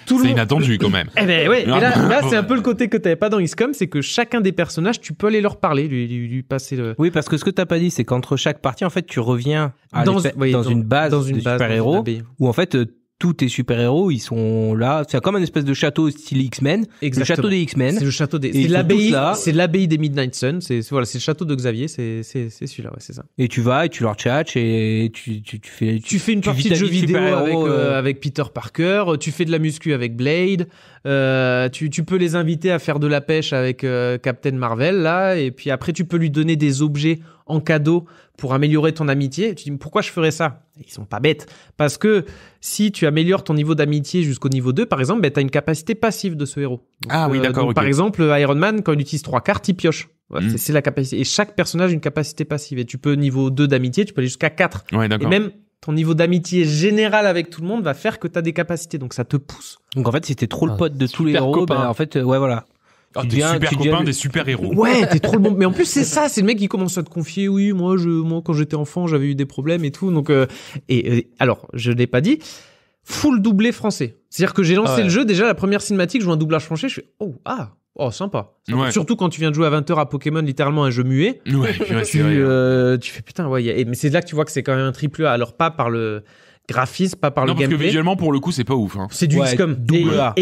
Speaker 2: tout le C'est inattendu quand même. Eh ben ouais, là, c'est un peu le côté que t'avais pas dans XCOM, c'est que chacun des personnages, tu peux aller leur parler, lui, passer le. Oui, parce que ce que t'as pas dit, c'est qu'entre chaque partie, en fait, tu reviens dans, une base dans une de super-héros où en fait
Speaker 3: euh, tous tes super-héros, ils sont là. C'est comme un espèce de château style X-Men. Le château des X-Men. C'est le château des. C'est l'abbaye. C'est
Speaker 2: l'abbaye des Midnight Sun. C'est c'est le château de Xavier. C'est celui-là, c'est ça. Et tu vas et tu leur tchatches et tu, tu, fais. Tu, fais une partie de jeu vidéo euh, euh. avec, Peter Parker. Tu fais de la muscu avec Blade. Euh, tu, peux les inviter à faire de la pêche avec Captain Marvel là. Et puis après, tu peux lui donner des objets en cadeau pour améliorer ton amitié, tu dis pourquoi je ferais ça Ils sont pas bêtes. Parce que si tu améliores ton niveau d'amitié jusqu'au niveau 2, par exemple, ben, tu as une capacité passive de ce héros. ah oui, euh, d'accord. Par exemple, Iron Man, quand il utilise trois cartes, il pioche. Hmm. C'est la capacité. Et chaque personnage a une capacité passive. Et tu peux, niveau 2 d'amitié, tu peux aller jusqu'à 4. et même ton niveau d'amitié général avec tout le monde va faire que tu as des capacités. Donc ça te pousse. Donc en fait, c'était trop le ah, pote de tous les héros, ben, en fait, euh, ouais, voilà. Ah, t'es super copain ah, des super héros. Ouais, t'es trop le bon. Mais en plus, c'est ça, c'est le mec qui commence à te confier. Oui, moi, je, moi, quand j'étais enfant, j'avais eu des problèmes et tout. Donc, euh, et euh, alors, je l'ai pas dit. Full doublé français. C'est-à-dire que j'ai lancé ah le jeu déjà la première cinématique, je vois un doublage français, je fais oh ah. Oh, sympa. Surtout quand tu viens de jouer à 20h à Pokémon, littéralement un jeu muet. Ouais, tu, hein. euh, tu fais putain, ouais. Mais c'est là que tu vois que c'est quand même un triple A. Alors, pas par le, graphisme, pas par le gameplay. que visuellement,
Speaker 1: pour le coup, c'est pas ouf. Hein. C'est du XCOM. Double A.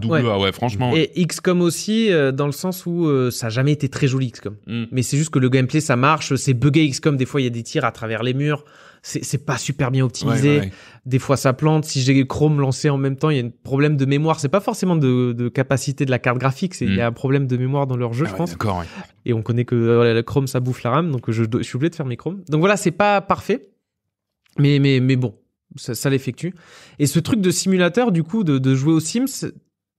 Speaker 1: double, a. ouais. franchement. Et
Speaker 2: XCOM aussi, euh, dans le sens où euh, ça a jamais été très joli, XCOM. Mm. Mais c'est juste que le gameplay, ça marche. C'est buggé, XCOM. Des fois, il y a des tirs à travers les murs. C'est pas super bien optimisé. des fois, ça plante. Si j'ai Chrome lancé en même temps, il y a un problème de mémoire. C'est pas forcément de, capacité de la carte graphique. Il y a mm. un problème de mémoire dans leur jeu, ah je pense. Et on connaît que euh, le Chrome, ça bouffe la RAM. Donc, je, suis obligé de faire mes Chrome. Donc voilà, c'est pas parfait. Mais, mais, mais bon, ça, l'effectue. Et ce truc de simulateur, du coup, de, jouer aux Sims,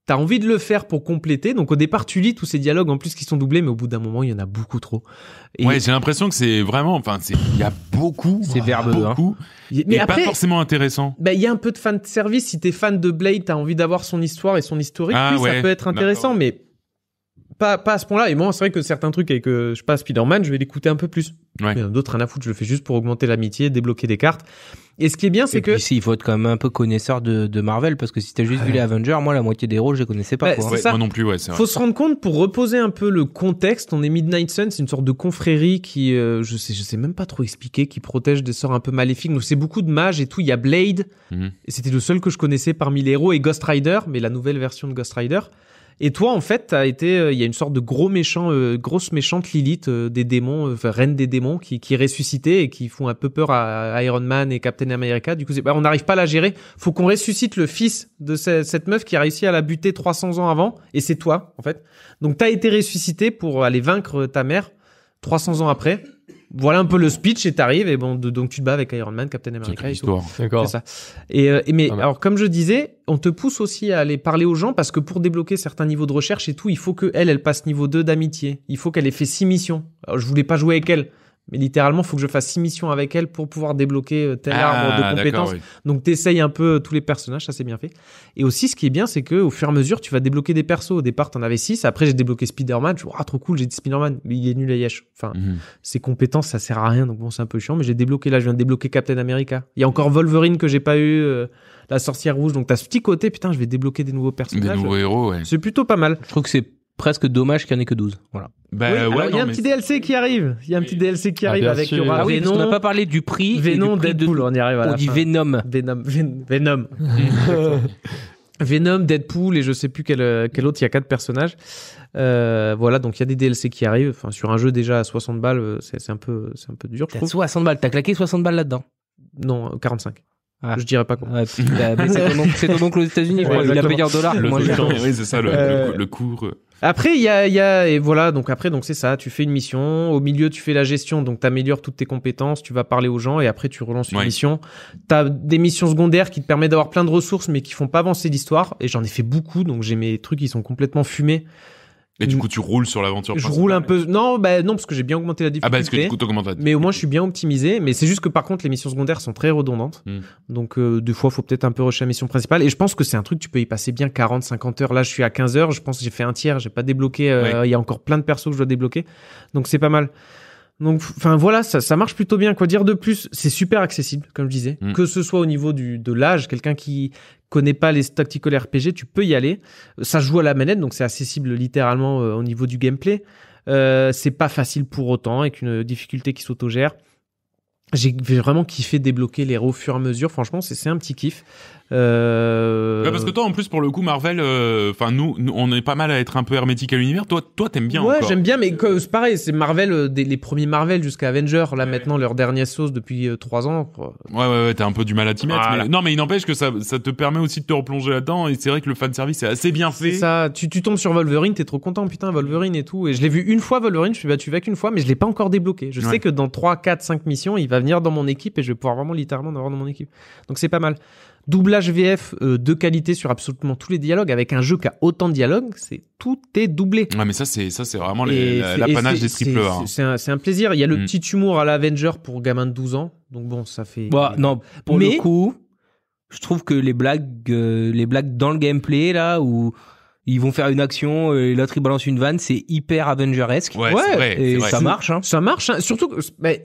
Speaker 2: T'as envie de le faire pour compléter. Donc au départ, tu lis tous ces dialogues en plus qui sont doublés, mais au bout d'un moment, il y en a beaucoup trop. ouais, j'ai l'impression que c'est vraiment, enfin, il y a beaucoup, c'est verbeux, beaucoup, mais, pas forcément intéressant. Bah, il y a un peu de fan service. Si t'es fan de Blade, t'as envie d'avoir son histoire et son historique, ah ça peut être intéressant, mais pas, à ce point-là. Et moi, c'est vrai que certains trucs avec, que euh, je sais pas, Spider-Man, je vais l'écouter un peu plus. Ouais. Mais euh, d'autres, rien à foutre. Je le fais juste pour augmenter l'amitié, débloquer des cartes. Et ce qui est bien, c'est que. Ici, il faut être quand même un peu
Speaker 3: connaisseur de, Marvel, parce que si t'as juste vu les Avengers, moi, la moitié des rôles, je les connaissais pas. Bah, non plus, ouais, Faut se
Speaker 2: rendre compte, pour reposer un peu le contexte, on est Midnight Sun, c'est une sorte de confrérie qui, euh, je sais, je sais même pas trop expliquer, qui protège des sorts un peu maléfiques. Donc, c'est beaucoup de mages et tout. Il y a Blade. Mhm. et C'était le seul que je connaissais parmi les héros et Ghost Rider, mais la nouvelle version de Ghost Rider. Et toi, en fait, t'as été, euh, il y a une sorte de gros méchant, euh, grosse méchante Lilith euh, des démons, reine des démons, qui, qui est et qui font un peu peur à, Iron Man et Captain America. Du coup, bah, on n'arrive pas à la gérer. Faut qu'on ressuscite le fils de cette, cette, meuf qui a réussi à la buter 300 ans avant, et c'est toi, en fait. Donc, t'as été ressuscité pour aller vaincre ta mère 300 ans après voilà un peu le speech et t'arrives et bon donc tu te bats avec Iron Man, Captain America et tout. ça. Et, euh, mais alors comme je disais, on te pousse aussi à aller parler aux gens parce que pour débloquer certains niveaux de recherche et tout, il faut que elle elle passe niveau 2 d'amitié. Il faut qu'elle ait fait six missions. Alors, je voulais pas jouer avec elle mais littéralement, il faut que je fasse six missions avec elle pour pouvoir débloquer euh, tel arbre de ah, compétences. Donc, t'essayes un peu euh, tous les personnages, ça c'est bien fait. Et aussi, ce qui est bien, c'est que au fur et à mesure, tu vas débloquer des persos. Au départ, t'en avais six. Après, j'ai débloqué Spider-Man. Je suis ah, trop cool, j'ai dit Spider-Man. Mais il est nul à Yesh. Enfin, mhm. ses compétences, ça sert à rien. Donc, bon, c'est un peu chiant, mais j'ai débloqué. Là, je viens de débloquer Captain America. Il y a encore Wolverine que j'ai pas eu, euh, la sorcière rouge. Donc, t'as ce petit côté, putain, je vais débloquer des nouveaux personnages. Des nouveaux héros, ouais. C'est plutôt pas mal. Je trouve que c'est presque dommage qu'il n'y en ait que 12. Voilà. Bah, il y a un petit DLC qui arrive. Il y a un petit DLC qui ah, arrive avec ah Venom. on n'a pas parlé du prix. Venom, Deadpool, on y arrive dit Venom. Venom. Venom. Venom, Deadpool et je sais plus quel, autre, il y a quatre personnages. Euh, voilà, donc il y a des DLC qui arrivent. Enfin, sur un jeu déjà à 60 balles, euh, c'est un, peu, un peu dur, je trouve. 60 balles, t'as claqué 60 balles là-dedans Non, 45. je ah. Je dirais pas quoi. c'est ton oncle aux États-Unis, Il a payé en dollars. Le moi, oui, c'est ça, le, le euh, cours. Après, il y a, et voilà, donc après, donc c'est ça, tu fais une mission, au milieu, tu fais la gestion, donc tu améliores toutes tes compétences, tu vas parler aux gens, et après, tu relances une mission. Tu as des missions secondaires qui te permettent d'avoir plein de ressources, mais qui font pas avancer l'histoire, et j'en ai fait beaucoup, donc j'ai mes trucs qui sont complètement fumés, et du mm. coup, tu roules sur l'aventure. Je roule un peu. Non, bah non, parce que j'ai bien augmenté la difficulté. Ah bah, parce que du coup, la difficulté. Mais au moins, je suis bien optimisé. Mais c'est juste que par contre, les missions secondaires sont très redondantes. Mm. Donc, euh, deux fois, faut peut-être un peu rusher la mission principale. Et je pense que c'est un truc, tu peux y passer bien 40, 50 heures. Là, je suis à 15 heures. Je pense que j'ai fait un tiers. J'ai pas débloqué. Euh, il y a encore plein de persos que je dois débloquer. Donc, c'est pas mal. Donc, enfin voilà, ça, ça marche plutôt bien. Quoi dire de plus C'est super accessible, comme je disais. Mm. Que ce soit au niveau du, de l'âge, quelqu'un qui connaît pas les tactical RPG, tu peux y aller. Ça joue à la manette, donc c'est accessible littéralement euh, au niveau du gameplay. Euh, c'est pas facile pour autant, avec une difficulté qui s'autogère. J'ai vraiment kiffé débloquer les héros au fur et à mesure. Franchement, c'est un petit kiff. Euh... parce que toi,
Speaker 1: en plus, pour le coup, Marvel, euh, enfin nous, on est pas mal à être un peu hermétique à l'univers. Toi, toi, t'aimes bien. Ouais, j'aime
Speaker 2: bien, mais c'est pareil, c'est Marvel, euh, les premiers Marvel jusqu'à Avengers. Là, maintenant, leur dernière sauce depuis euh, trois ans. Ouais,
Speaker 1: ouais, ouais, t'as un peu du mal à t'y mettre. non, mais il n'empêche que ça,
Speaker 2: ça te permet aussi de te replonger là-dedans. Et c'est vrai que le fan service est assez bien fait. Ça, tu, tu tombes sur Wolverine, t'es trop content, putain, Wolverine et tout. Et je l'ai vu une fois Wolverine, je suis battu avec une fois, mais je l'ai pas encore débloqué. Je sais que dans 3, 4, 5 missions, il va venir dans mon équipe et je vais pouvoir vraiment littéralement l'avoir dans mon équipe. Donc c'est pas mal. Doublage VF euh, de qualité sur absolument tous les dialogues, avec un jeu qui a autant de dialogues, c'est tout est doublé.
Speaker 1: Ouais, mais ça c'est ça c'est
Speaker 2: vraiment l'apanage des triple hein. C'est un, plaisir. Il y a le mm. petit humour à l'Avenger pour gamin de 12 ans, donc bon, ça fait. Bon bah, non, pour le coup,
Speaker 3: je trouve que les blagues, euh, les blagues dans le gameplay là où ils vont faire une action euh, et l'autre il
Speaker 2: balance une vanne, c'est hyper avengersque Ouais, c'est vrai, et ça marche. Hein. Ça marche, hein. surtout que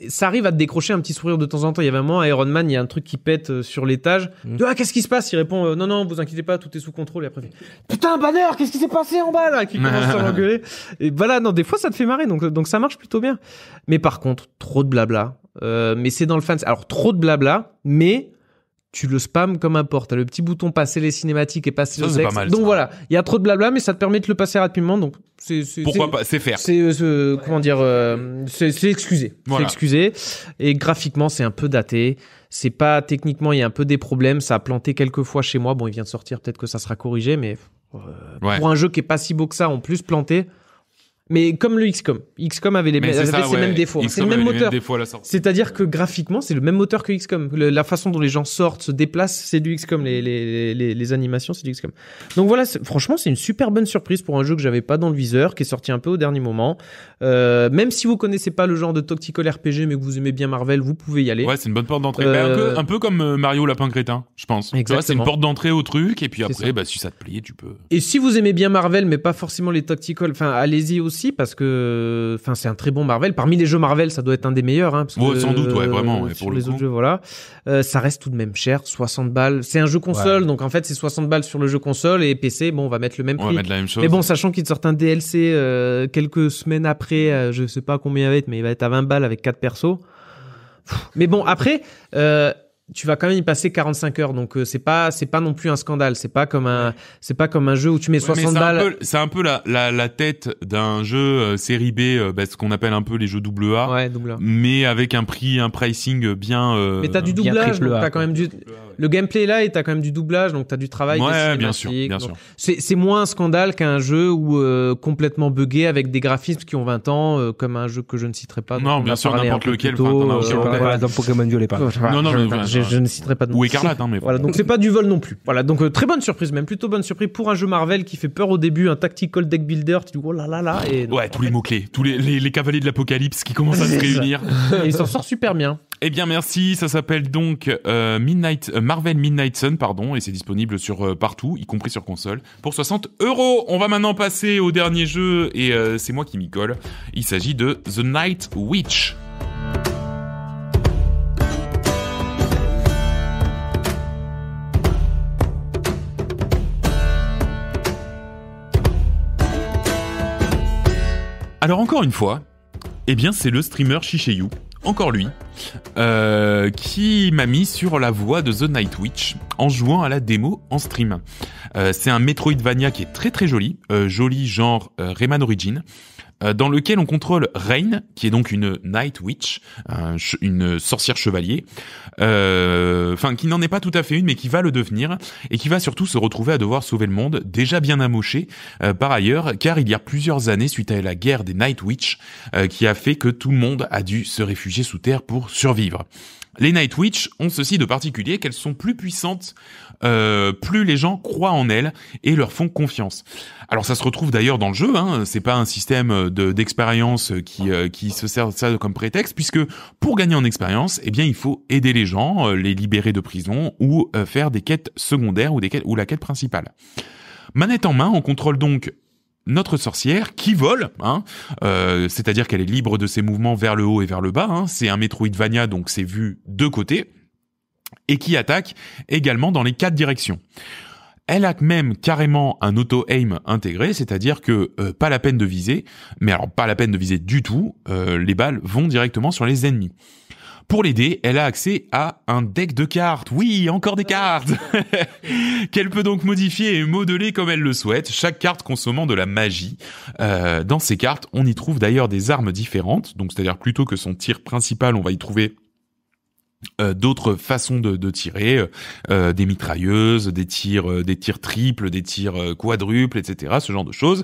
Speaker 2: ça arrive à te décrocher un petit sourire de temps en temps. Il y a vraiment Iron Man, il y a un truc qui pète euh, sur l'étage. Mm. Ah, qu'est-ce qui se passe Il répond euh, non non, vous inquiétez pas, tout est sous contrôle. Et après, putain banner, qu'est-ce qui s'est passé en bas là Qui commence à s'engueuler. Et voilà, non, des fois ça te fait marrer, donc donc ça marche plutôt bien. Mais par contre, trop de blabla. Euh, mais c'est dans le fan. Alors trop de blabla, mais tu le spams comme un T'as le petit bouton passer les cinématiques et passer les... donc voilà, il y a trop de blabla, mais ça te permet de le passer rapidement. Donc c'est pourquoi pas, c'est faire. C'est euh, euh, comment dire, euh, c'est excusé, Et graphiquement, c'est un peu daté. C'est pas techniquement, il y a un peu des problèmes. Ça a planté quelques fois chez moi. Bon, il vient de sortir, peut-être que ça sera corrigé, mais pour un jeu qui est pas si beau que ça, en plus planté. Mais comme le XCOM. XCOM avait les, avait mêmes défauts. Hein. C'est le même moteur. C'est-à-dire que graphiquement, c'est le même moteur que XCOM. la façon dont les gens sortent, se déplacent, c'est du XCOM. Les, les, animations, c'est du XCOM. Donc voilà, franchement, c'est une super bonne surprise pour un jeu que j'avais pas dans le viseur, qui est sorti un peu au dernier moment. Euh, même si vous connaissez pas le genre de tactical RPG, mais que vous aimez bien Marvel, vous pouvez y aller. Ouais, c'est une bonne porte d'entrée. Bah, euh, un, peu, comme euh, Mario Lapin Crétin, je pense.
Speaker 1: C'est une porte d'entrée au truc, et puis après, bah, si ça te plaît, tu peux.
Speaker 2: Et si vous aimez bien Marvel, mais pas forcément les tactical, enfin, allez-y aussi parce que, enfin, c'est un très bon Marvel. Parmi les jeux Marvel, ça doit être un des meilleurs. Hein, sans doute, ouais, vraiment. Euh, pour les autres jeux, voilà. Euh, ça reste tout de même cher, 60 balles. C'est un jeu console, donc en fait, c'est 60 balles sur le jeu console et PC. Bon, on va mettre le même on Va mettre la même chose. Mais bon, sachant qu'il sort un DLC euh, quelques semaines après, je sais pas combien il va être, mais il va être à 20 balles avec 4 persos. mais bon, après. Euh, tu vas quand même y passer 45 heures donc euh, c'est pas c'est pas non plus un scandale c'est pas comme un c'est pas comme un jeu où tu mets 60 balles
Speaker 1: c'est un peu la la, la tête d'un jeu euh, série B euh, bah, ce qu'on appelle un peu les jeux double A mais avec un prix un pricing bien mais t'as du doublage t'as quand
Speaker 2: même du le gameplay là et t'as quand même du doublage, donc t'as du travail. Ouais, bien sûr, C'est moins un scandale qu'un jeu où euh, complètement buggé avec des graphismes qui ont 20 ans, euh, comme un jeu que je ne citerai pas. Non, bien sûr, n'importe lequel. enfin, euh, dans Pokémon Violet, pas. Non, non, je, ne citerai pas. De nom. Ou Écarlate, hein, mais. Voilà, donc c'est pas du vol non plus. Voilà, donc très bonne surprise, même plutôt bonne surprise pour un jeu Marvel qui fait peur au début, un tactical deck builder. Tu dis oh là là là.
Speaker 1: Et ouais, tous les mots clés, tous les, cavaliers de l'apocalypse qui commencent à se réunir. Et il s'en sort super bien. Eh bien, merci. Ça s'appelle donc Midnight Marvel Midnight Sun, pardon, et c'est disponible sur euh, partout, y compris sur console, pour 60 euros. On va maintenant passer au dernier jeu, et euh, c'est moi qui m'y colle. Il s'agit de The Night Witch. Alors encore une fois, eh bien c'est le streamer Shishayu encore lui, euh, qui m'a mis sur la voie de The Night Witch en jouant à la démo en stream. Euh, c'est un Metroidvania qui est très très joli, euh, joli genre Rayman Origin. Euh, dans lequel on contrôle Rain, qui est donc une Night Witch, une sorcière chevalier, euh, enfin qui n'en est pas tout à fait une, mais qui va le devenir, et qui va surtout se retrouver à devoir sauver le monde, déjà bien amoché euh, par ailleurs, car il y a plusieurs années, suite à la guerre des Night Witch, qui a fait que tout le monde a dû se réfugier sous terre pour survivre. Les Night Witch ont ceci de particulier qu'elles sont plus puissantes euh, plus les gens croient en elle et leur font confiance. Alors ça se retrouve d'ailleurs dans le jeu, hein, c'est pas un système euh, d'expérience euh, qui, qui se sert ça comme prétexte, puisque pour gagner en expérience, eh bien il faut aider les gens, les libérer de prison ou faire des quêtes secondaires ou, des quêtes, ou la quête principale. Manette en main, on contrôle donc notre sorcière qui vole, hein. c'est-à-dire qu'elle est libre de ses mouvements vers le haut et vers le bas. Hein. c'est un Metroidvania, donc c'est vu de côté et qui attaque également dans les quatre directions. Elle a même carrément un auto-aim intégré, c'est-à-dire que euh, pas la peine de viser, mais alors pas la peine de viser du tout, euh, les balles vont directement sur les ennemis. Pour l'aider, elle a accès à un deck de cartes. Oui, encore des cartes Qu'elle peut donc modifier et modeler comme elle le souhaite, chaque carte consommant de la magie. Euh, dans ces cartes, on y trouve d'ailleurs des armes différentes, donc c'est-à-dire plutôt que son tir principal, on va y trouver euh, d'autres façons de, tirer, euh, euh, des mitrailleuses, des tirs, des tirs triples, des tirs quadruples, etc. Ce genre de choses,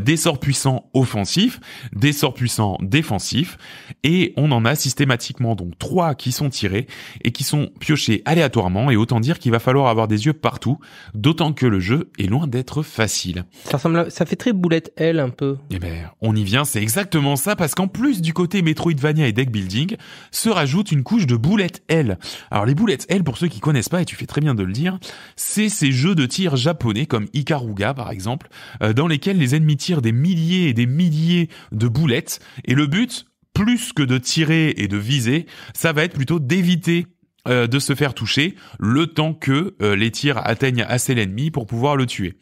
Speaker 1: des sorts puissants offensifs, des sorts puissants défensifs, et on en a systématiquement donc trois qui sont tirés et qui sont piochés aléatoirement. Et autant dire qu'il va falloir avoir des yeux partout, d'autant que le jeu est loin d'être facile. Ça ça fait très boulette elle un peu. Eh ben, on y vient, c'est exactement ça, parce qu'en plus du côté Metroidvania et deck building, se rajoute une couche de boules boulettes L. Alors les boulettes L, pour ceux qui connaissent pas, et tu fais très bien de le dire, c'est ces jeux de tir japonais comme Ikaruga par exemple, euh, dans lesquels les ennemis tirent des milliers et des milliers de boulettes, et le but, plus que de tirer et de viser, ça va être plutôt d'éviter euh, de se faire toucher le temps que euh, les tirs atteignent assez l'ennemi pour pouvoir le tuer.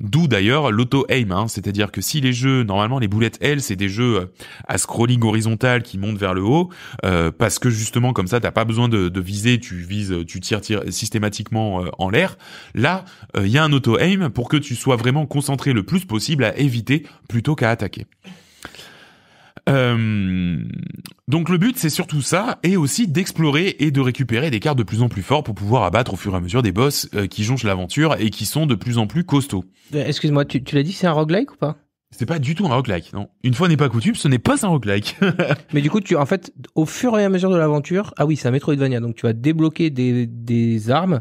Speaker 1: D'où d'ailleurs l'auto-aim, hein. c'est-à-dire que si les jeux, normalement les boulettes L, c'est des jeux euh, à scrolling horizontal qui montent vers le haut, euh, parce que justement comme ça, t'as pas besoin de, viser, tu vises, tu tires, tires systématiquement euh, en l'air. Là, il y a un auto-aim pour que tu sois vraiment concentré le plus possible à éviter plutôt qu'à attaquer. Euh, donc le but c'est surtout ça, et aussi d'explorer et de récupérer des cartes de plus en plus forts pour pouvoir abattre au fur et à mesure des boss euh, qui jonchent l'aventure et qui sont de plus en plus costauds. Euh, excuse-moi, tu, l'as dit, c'est un roguelike ou pas c'est pas du tout un roguelike, non. Une fois n'est pas coutume, ce n'est pas un roguelike. Mais du coup, tu, en fait, au fur et
Speaker 3: à mesure de l'aventure, ah oui, c'est un Metroidvania, donc tu vas débloquer des, des armes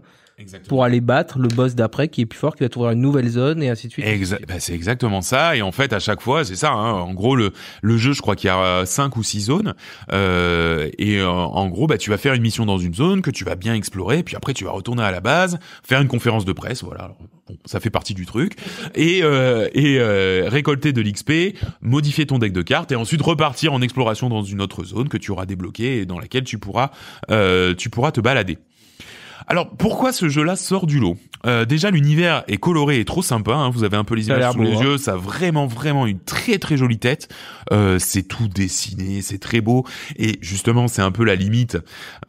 Speaker 3: pour aller battre le boss d'après qui est plus fort, qui va trouver une nouvelle zone et ainsi de suite.
Speaker 1: Bah, c'est exactement ça. Et en fait, à chaque fois, c'est ça. Hein. En gros, le, le jeu, je crois qu'il y a euh, cinq ou six zones. Euh, et euh, en gros, bah, tu vas faire une mission dans une zone que tu vas bien explorer. Puis après, tu vas retourner à la base, faire une conférence de presse. Voilà, bon, ça fait partie du truc. Et, et récolter de l'XP, modifier ton deck de cartes et ensuite repartir en exploration dans une autre zone que tu auras débloquée et dans laquelle tu pourras, tu pourras te balader. Alors pourquoi ce jeu-là sort du lot euh, Déjà l'univers est coloré et trop sympa. Hein. vous avez un peu les images sous les yeux. Hein. Ça a vraiment vraiment une très très jolie tête. Euh, c'est tout dessiné, c'est très beau. Et justement c'est un peu la limite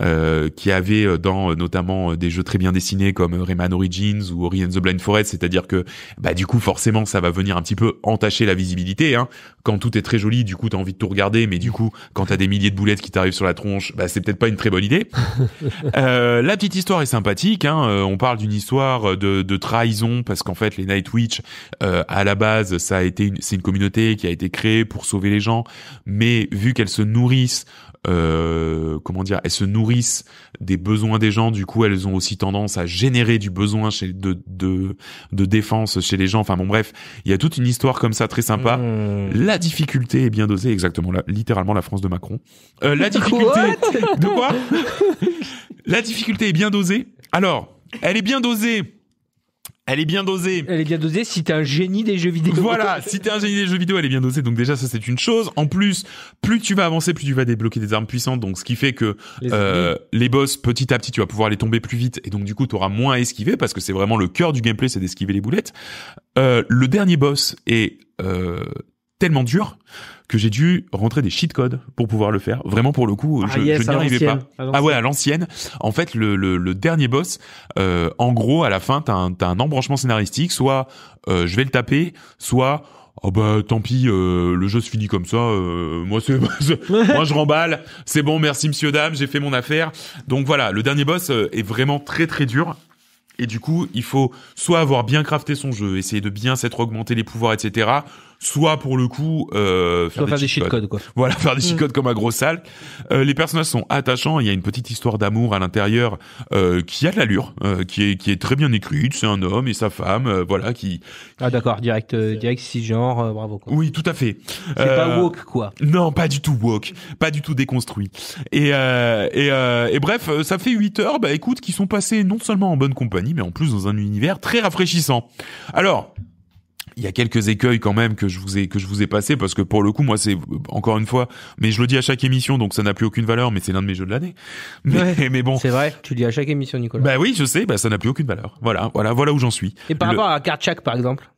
Speaker 1: euh, qu'il avait dans notamment des jeux très bien dessinés comme Rayman Origins ou Ori and the Blind Forest. C'est-à-dire que bah du coup forcément ça va venir un petit peu entacher la visibilité. Hein. Quand tout est très joli, du coup t'as envie de tout regarder, mais du coup quand t'as des milliers de boulettes qui t'arrivent sur la tronche, bah c'est peut-être pas une très bonne idée. Euh, la petite histoire sympathique. Hein. Euh, on parle d'une histoire euh, de, trahison parce qu'en fait, les Night Witch, euh, à la base, ça a été c'est une communauté qui a été créée pour sauver les gens, mais vu qu'elles se nourrissent euh, comment dire, elles se nourrissent des besoins des gens. Du coup, elles ont aussi tendance à générer du besoin de de, de défense chez les gens. Enfin bon, bref, il y a toute une histoire comme ça très sympa. Hmm. La difficulté est bien dosée, exactement. La, littéralement la France de Macron. Euh, la difficulté de quoi La difficulté est bien dosée. Alors, elle est bien dosée elle est bien dosée. Elle est bien dosée si t'es un génie des jeux vidéo. Voilà, si t'es un génie des jeux vidéo, elle est bien dosée. Donc déjà, ça c'est une chose. En plus, plus tu vas avancer, plus tu vas débloquer des armes puissantes. Donc ce qui fait que les, euh, boss, petit à petit, tu vas pouvoir les tomber plus vite. Et donc du coup, tu t'auras moins à esquiver parce que c'est vraiment le cœur du gameplay, c'est d'esquiver les boulettes. Euh, le dernier boss est euh, tellement dur que j'ai dû rentrer des cheat codes pour pouvoir le faire. Vraiment pour le coup, ah, je, n'y arrivais pas. Ah ouais, à l'ancienne. En fait, le, le, dernier boss, euh, en gros, à la fin, t'as un, as un embranchement scénaristique. Soit euh, je vais le taper, soit oh bah tant pis, euh, le jeu se finit comme ça. moi c'est moi je remballe. C'est bon, merci monsieur dame, j'ai fait mon affaire. Donc voilà, le dernier boss est vraiment très très dur. Et du coup, il faut soit avoir bien crafté son jeu, essayer de bien s'être augmenté les pouvoirs, etc soit pour le coup euh, faire, des, cheat quoi. Voilà, faire des cheat mm. comme un gros sale. Euh, les personnages sont attachants. Il y a une petite histoire d'amour à l'intérieur euh, qui a de l'allure, euh, qui est qui est très bien écrite. C'est un homme et sa femme, voilà qui. Ah d'accord, direct, direct genre bravo. Oui, tout à fait. C'est pas woke quoi. Non, pas du tout woke, pas du tout déconstruit. Et et, et bref, ça fait 8 heures. Bah écoute, qui sont passés non seulement en bonne compagnie, mais en plus dans un univers très rafraîchissant. Alors il y a quelques écueils quand même que je vous ai que je vous ai passé parce que pour le coup moi c'est encore une fois mais je le dis à chaque émission donc ça n'a plus aucune valeur mais c'est l'un de mes jeux de l'année mais, bon c'est vrai tu le dis à chaque émission Nicolas bah oui je sais bah ça n'a plus aucune valeur voilà voilà voilà où j'en suis et par rapport
Speaker 3: à Karchak par exemple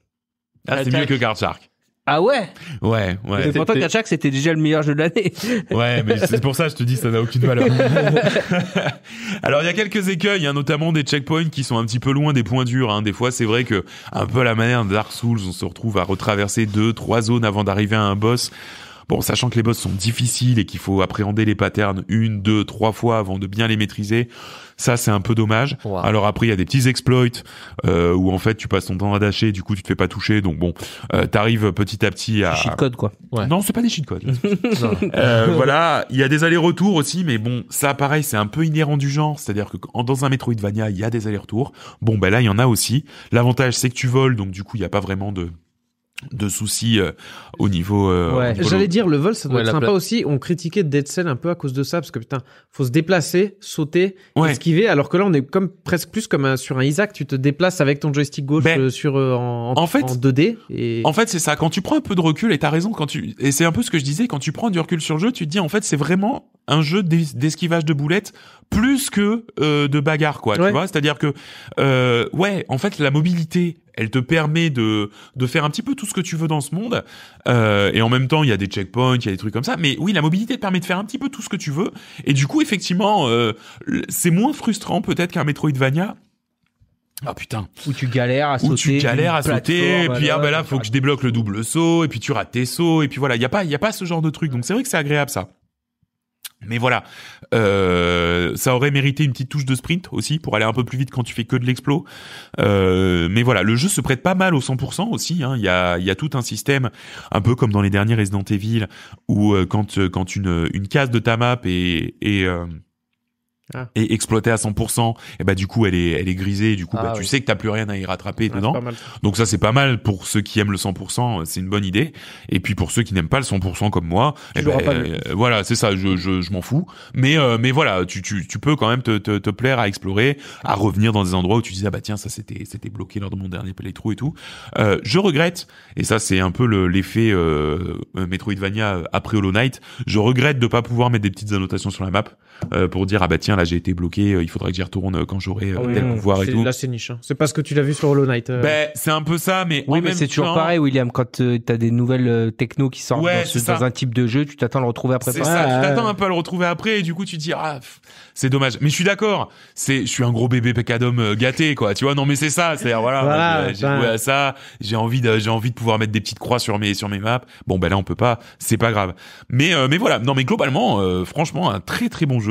Speaker 1: ah, euh, c'est mieux que Karchak ah ouais Ouais, ouais. Pourtant, Kachak,
Speaker 3: c'était déjà le meilleur jeu de l'année. ouais, mais c'est pour
Speaker 1: ça je te dis, ça n'a aucune valeur. Alors, il y a quelques écueils, hein, notamment des checkpoints qui sont un petit peu loin des points durs. Hein. Des fois, c'est vrai que, un peu à la manière de Dark Souls, on se retrouve à retraverser deux, trois zones avant d'arriver à un boss. Bon, sachant que les boss sont difficiles et qu'il faut appréhender les patterns une, deux, trois fois avant de bien les maîtriser, ça, c'est un peu dommage. Alors après, il y a des petits exploits euh, où en fait, tu passes ton temps à dasher, du coup, tu te fais pas toucher. Donc bon, euh, t'arrives petit à petit à. Cheat code quoi. Non, c'est pas des cheat codes. Euh, voilà, il y a des allers-retours aussi, mais bon, ça pareil, c'est un peu inhérent du genre. C'est-à-dire que dans un Metroidvania, il y a des allers-retours. Bon, ben là, il y en a aussi. L'avantage, c'est que tu voles, donc du coup, il n'y a pas vraiment de de soucis euh, au niveau. Euh, ouais. J'allais dire le vol, ça doit être sympa aussi.
Speaker 2: On critiquait Dead Cell un peu à cause de ça parce que putain, faut se déplacer, sauter, esquiver. Alors que là, on est comme presque plus comme sur un Isaac. Tu te déplaces avec ton joystick gauche ben, euh, sur en, en, fait, 2D. Et... En fait, c'est ça. Quand tu prends un peu de
Speaker 1: recul, et t'as raison. Quand tu et c'est un peu ce que je disais. Quand tu prends du recul sur le jeu, tu te dis en fait, c'est vraiment un jeu d'esquivage de boulettes plus que euh, de bagarre quoi tu vois c'est-à-dire que euh, ouais en fait la mobilité elle te permet de de faire un petit peu tout ce que tu veux dans ce monde euh, et en même temps il y a des checkpoints il y a des trucs comme ça mais oui la mobilité te permet de faire un petit peu tout ce que tu veux et du coup effectivement euh, c'est moins frustrant peut-être qu'un Metroidvania ah putain. Où tu galères à sauter. Où tu galères à sauter. Et puis ah ben là, faut que je débloque le double saut. Et puis tu rates tes sauts. Et puis voilà, il y a pas, il y a pas ce genre de truc. Donc c'est vrai que c'est agréable ça. Mais voilà, euh, ça aurait mérité une petite touche de sprint aussi pour aller un peu plus vite quand tu fais que de l'explo. Euh, mais voilà, le jeu se prête pas mal au 100% aussi. Hein. Il y, a, tout un système, un peu comme dans les derniers Resident Evil, où euh, quand, quand une, une case de ta map est ah. et exploiter à 100%, et bah du coup elle est, elle est grisée, du coup ah bah, tu sais que t'as plus rien à y rattraper dedans. Donc ça c'est pas mal pour ceux qui aiment le 100%, c'est une bonne idée. Et puis pour ceux qui n'aiment pas le 100% comme moi, eh ben, voilà c'est ça, je, je, m'en fous. Mais euh, mais voilà, tu, tu, tu peux quand même te, te, plaire à explorer, à revenir dans des endroits où tu disais ah bah tiens ça c'était c'était bloqué lors de mon dernier playthrough et tout. Euh, je regrette et ça c'est un peu l'effet euh, Metroidvania après Hollow Knight, je regrette de pas pouvoir mettre des petites annotations sur la map euh, pour dire ah bah tiens là j'ai été bloqué, euh, il faudrait que j'y retourne euh, quand j'aurai le tel pouvoir et tout. Là c'est
Speaker 2: niche. Hein. C'est pas ce que tu l'as vu sur Hollow Knight. Ben c'est un peu ça, mais oui, mais c'est toujours pareil, William.
Speaker 1: Quand t'as des nouvelles techno qui sortent dans, un type de jeu, tu t'attends à le retrouver après. C'est ça. tu t'attends un peu à le retrouver après et du coup tu te dis ah c'est dommage. Mais je suis d'accord. C'est je suis un gros bébé pecadome gâté quoi. Tu vois non mais c'est ça. C'est ah, voilà. voilà j'ai joué à ça. J'ai envie de j'ai envie de pouvoir mettre des petites croix sur mes sur mes maps. Bon ben là on peut pas. C'est pas grave. Mais mais voilà. Non mais globalement franchement un très très bon jeu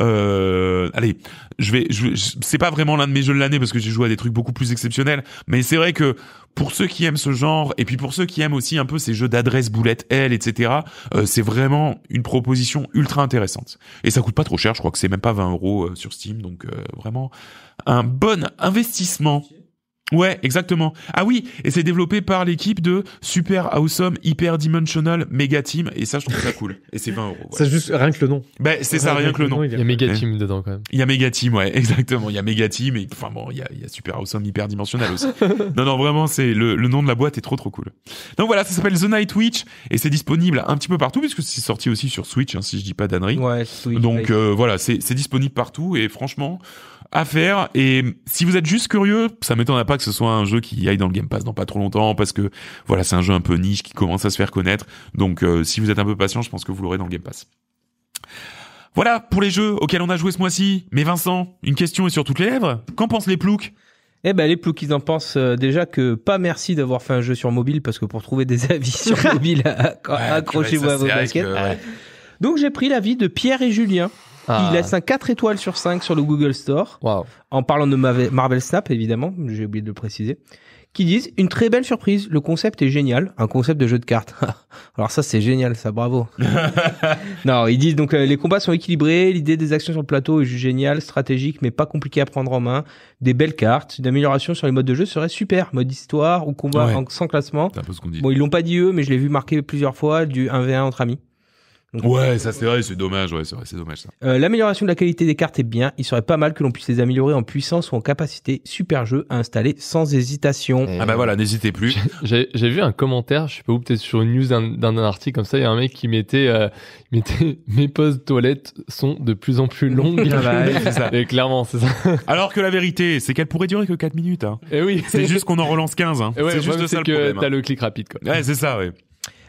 Speaker 1: euh, allez, je vais, je, c'est pas vraiment l'un de mes jeux de l'année parce que j'ai joué à des trucs beaucoup plus exceptionnels, mais c'est vrai que pour ceux qui aiment ce genre et puis pour ceux qui aiment aussi un peu ces jeux d'adresse boulette L, etc. Euh, c'est vraiment une proposition ultra intéressante et ça coûte pas trop cher. Je crois que c'est même pas 20 euros euh, sur Steam, donc vraiment un bon investissement. Ouais, exactement. Ah oui, et c'est développé par l'équipe de Super Awesome Hyper Dimensional Mega Team, et ça, je trouve ça cool. Et c'est 20 euros. juste rien que
Speaker 2: le nom. Ben c'est ça, rien que
Speaker 1: le nom. Il y a Mega dedans, quand même. Il y a Mega Team, ouais, exactement. Il y a Mega Team, et enfin bon, il y a, Super Awesome Hyper Dimensional aussi. non, non, vraiment, c'est le, nom de la boîte est trop, trop cool. Donc voilà, ça s'appelle The Night Witch, et c'est disponible un petit peu partout, puisque c'est sorti aussi sur Switch, hein, si je dis pas d'annerie. Ouais, Switch. Donc euh, voilà, c'est disponible partout, et franchement, à faire. Et si vous êtes juste curieux, ça m'étonne pas que ce soit un jeu qui aille dans le Game Pass dans pas trop longtemps, parce que voilà, c'est un jeu un peu niche qui commence à se faire connaître. Donc euh, si vous êtes un peu patient, je pense que vous l'aurez dans le Game Pass. Voilà pour les jeux auxquels on a joué ce mois-ci. Mais Vincent, une question est sur toutes les lèvres. Qu'en pensent les ploucs eh
Speaker 3: ben les ploucs, ils en pensent euh, déjà que pas merci d'avoir fait un jeu sur mobile parce que pour trouver des avis sur mobile, accrochez-vous à vos baskets. Donc j'ai pris l'avis de Pierre et Julien ah. Il laisse un 4 étoiles sur 5 sur le Google Store. En parlant de Marvel Snap, évidemment, j'ai oublié de le préciser. Qui disent une très belle surprise. Le concept est génial. Un concept de jeu de cartes. Alors ça, c'est génial, ça, bravo. non, ils disent donc euh, les combats sont équilibrés. L'idée des actions sur le plateau est géniale, stratégique, mais pas compliqué à prendre en main. Des belles cartes. Une amélioration sur les modes de jeu serait super. Mode histoire ou combat sans classement. Un peu ce Bon, ils l'ont pas dit eux, mais je l'ai vu marqué plusieurs fois du 1v1 entre amis ouais, ça
Speaker 1: c'est vrai, c'est dommage, ouais, c'est c'est dommage ça. Euh,
Speaker 3: l'amélioration de la qualité des cartes est bien, il serait pas mal que l'on puisse les améliorer en puissance ou en capacité. Super jeu à installer sans hésitation. Eh ah bah voilà, n'hésitez
Speaker 4: plus. J'ai vu un commentaire, je sais pas où, peut-être sur une news d'un article comme ça, il y a un mec qui mettait, euh, mettait mes pauses toilettes sont de plus en plus longues. ça. Et clairement, c'est ça. Alors que la vérité, c'est qu'elle pourrait durer que 4 minutes. Et hein. eh oui. C'est juste qu'on
Speaker 1: en relance 15.
Speaker 3: Hein. c'est juste ça que le problème. Hein. T'as le
Speaker 4: clic rapide
Speaker 1: Ouais, c'est ça, ouais.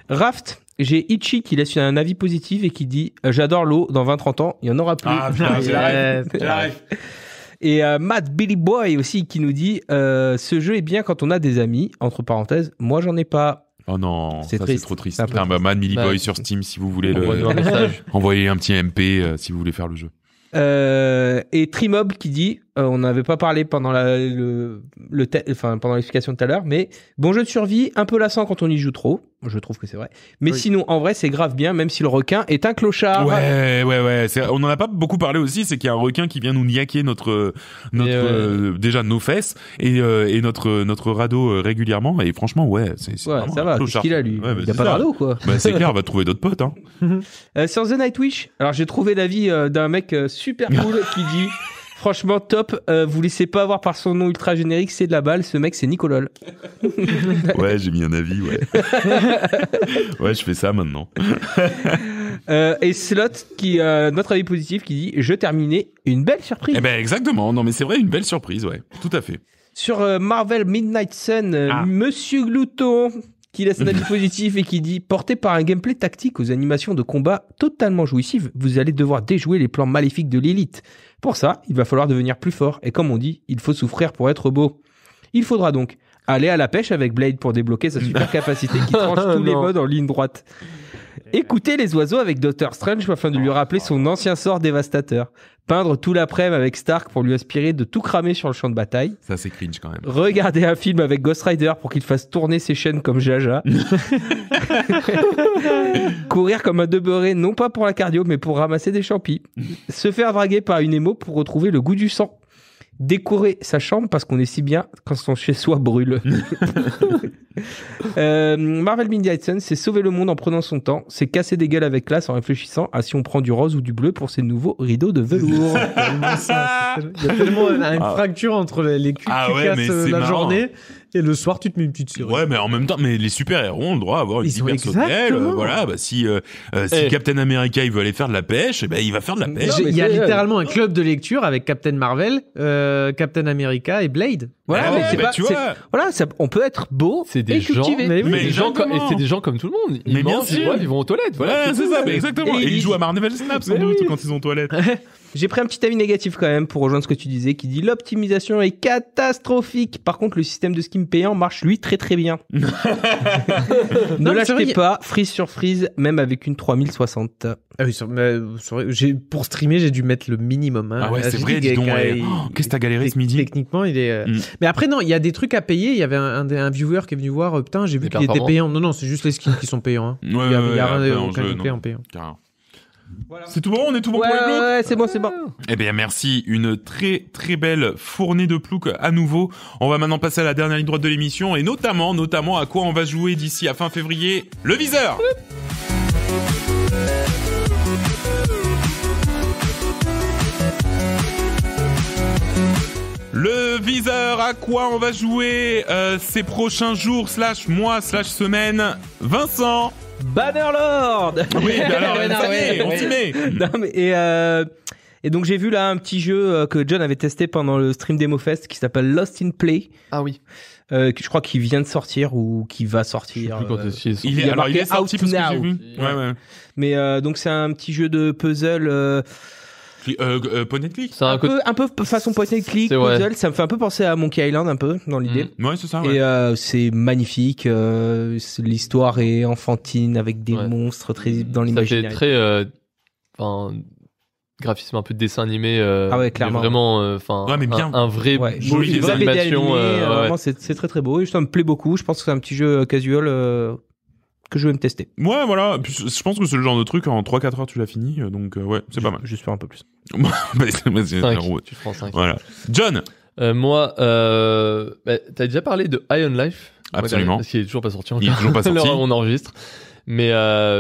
Speaker 3: Raft j'ai Ichi qui laisse un avis positif et qui dit euh, J'adore l'eau, dans 20-30 ans, il n'y en aura plus. Ah, putain, c'est la Et euh, Matt Billy Boy aussi qui nous dit euh, Ce jeu est bien quand on a des amis, entre parenthèses, moi j'en ai pas. Oh non, c'est trop triste.
Speaker 1: Putain, bah, bah, Boy sur Steam, si vous voulez le... un petit MP si vous voulez faire le jeu.
Speaker 3: et Trimob qui dit euh, on n'avait pas parlé pendant le, enfin, pendant l'explication de tout à l'heure, mais bon jeu de survie, un peu lassant quand on y joue trop. Je trouve que c'est vrai. Mais sinon, en vrai, c'est grave bien, même si le requin est un clochard.
Speaker 1: Ouais, ouais, ouais. On n'en a pas beaucoup parlé aussi, c'est qu'il y a un requin qui vient nous niaquer notre, eh euh, déjà nos fesses et, euh, notre, notre radeau régulièrement. Et franchement, ouais, c'est
Speaker 4: ouais, ça va. ce qu'il a lui bah, Il n'y a pas
Speaker 1: de radeau, quoi. Bah, c'est clair, on va trouver d'autres potes. Hein.
Speaker 3: sur The Nightwish, alors j'ai trouvé l'avis d'un mec super cool qui dit. Franchement, top. vous euh, vous laissez pas avoir par son nom ultra générique, c'est de la balle. Ce mec, c'est Nicolol.
Speaker 1: ouais, j'ai mis un avis, ouais. ouais, je fais ça maintenant. Euh, et Slot, qui, a euh, notre avis positif, qui dit Je terminais une belle surprise. Eh ben, exactement. Non, mais c'est vrai, une belle surprise, ouais. Tout à fait.
Speaker 3: Sur Marvel Midnight Sun, ah. Monsieur Glouton qui laisse un avis positif et qui dit porté par un gameplay tactique aux animations de combat totalement jouissives, vous allez devoir déjouer les plans maléfiques de l'élite. Pour ça, il va falloir devenir plus fort, et comme on dit, il faut souffrir pour être beau. Il faudra donc aller à la pêche avec Blade pour débloquer sa super capacité qui tranche tous les modes en ligne droite. Écouter les oiseaux avec Doctor Strange afin de lui rappeler son ancien sort dévastateur. Peindre tout l'après-midi avec Stark pour lui aspirer de tout cramer sur le champ de bataille. Ça, c'est cringe quand même. Regarder un film avec Ghost Rider pour qu'il fasse tourner ses chaînes comme Jaja. Courir comme un deburé non pas pour la cardio, mais pour ramasser des champis. Se faire draguer par une émo pour retrouver le goût du sang décorer sa chambre parce qu'on est si bien quand son chez-soi brûle. Euh, Marvel Marvel Hudson, c'est sauver le monde en prenant son temps, c'est casser des gueules avec classe en réfléchissant à si on prend du rose ou du bleu pour ses nouveaux
Speaker 1: rideaux de velours. Il y a tellement une ah. fracture entre les culs ah qui euh, la journée et le soir, tu te mets une petite série. Ouais, mais en même temps, mais les super-héros ont le droit à avoir une vie voilà, bah, si, euh, euh, si eh. Captain America, il veut aller faire de la pêche, eh ben, il va faire de la pêche. Il
Speaker 2: y a littéralement un club de lecture avec Captain Marvel, euh, Captain America et Blade. Voilà, ah, mais bah, tu vois.
Speaker 3: Voilà, on peut être beau c'est des Gens, mais des gens comme, c'est des gens comme tout le monde. mais bien sûr. Ils, vont aux toilettes. Voilà, c'est ça, exactement. Et, ils jouent à Marvel
Speaker 1: Snap, quand ils ont toilettes.
Speaker 3: J'ai pris un petit avis négatif quand même pour rejoindre ce que tu disais qui dit l'optimisation est catastrophique. Par contre, le système de skin payant marche lui très très bien. ne l'achetez pas,
Speaker 2: freeze sur freeze, même avec une 3060. Ah pour streamer, j'ai dû mettre le minimum. Hein. Ah ouais, c'est vrai, dis donc. Oh, qu'est-ce que t'as galéré ce midi Techniquement, il est. Euh, hmm. Mais après, non, il y a des trucs à payer. Il y avait un, viewer qui est venu voir, euh, putain, j'ai vu qu'il était payant. Non, non, c'est juste les skins qui sont payants. Hein. il n'y a, rien, de en payant. C'est tout bon, on est tout bon pour les blocs Ouais, c'est bon, c'est bon.
Speaker 1: Eh bien, merci. Une très, très belle fournée de ploucs à nouveau. On va maintenant passer à la dernière ligne droite de l'émission et notamment, notamment à quoi on va jouer d'ici à fin février. Le viseur! Le viseur, à quoi on va jouer euh, ces prochains jours, slash mois, slash semaine Vincent Bannerlord Oui, ben Bannerlord
Speaker 3: on euh, et, donc j'ai vu là un petit jeu euh, que John avait testé pendant le stream Demo Fest qui s'appelle Lost in Play. Ah oui. Euh, je crois qu'il vient de sortir ou qu'il va sortir. Il
Speaker 1: est-
Speaker 3: Mais donc c'est un petit jeu de puzzle. Euh, euh, un, peu, façon point and click, puzzle. Ça me fait un peu penser à Monkey Island, un peu, dans l'idée. Mm. Ouais, c'est ça. Et euh, c'est magnifique. L'histoire est enfantine avec des monstres très dans l'imaginaire. Ça
Speaker 4: très. graphisme un peu de dessin animé ah ouais, clairement. vraiment enfin un, vrai joli des animations
Speaker 3: c'est très très beau et ça me plaît beaucoup je pense que c'est un petit jeu casual que je vais me
Speaker 1: tester. Ouais, voilà. Je pense que c'est le genre de truc, en 3-4 heures, tu l'as fini. Euh, donc, euh, ouais, c'est pas mal. J'espère un peu plus. tu prends 5. Voilà.
Speaker 4: John euh, Moi, bah, t'as déjà parlé de Iron Life Absolument. Parce qu'il est toujours pas sorti encore. Il est toujours pas sorti. on enregistre. Mais,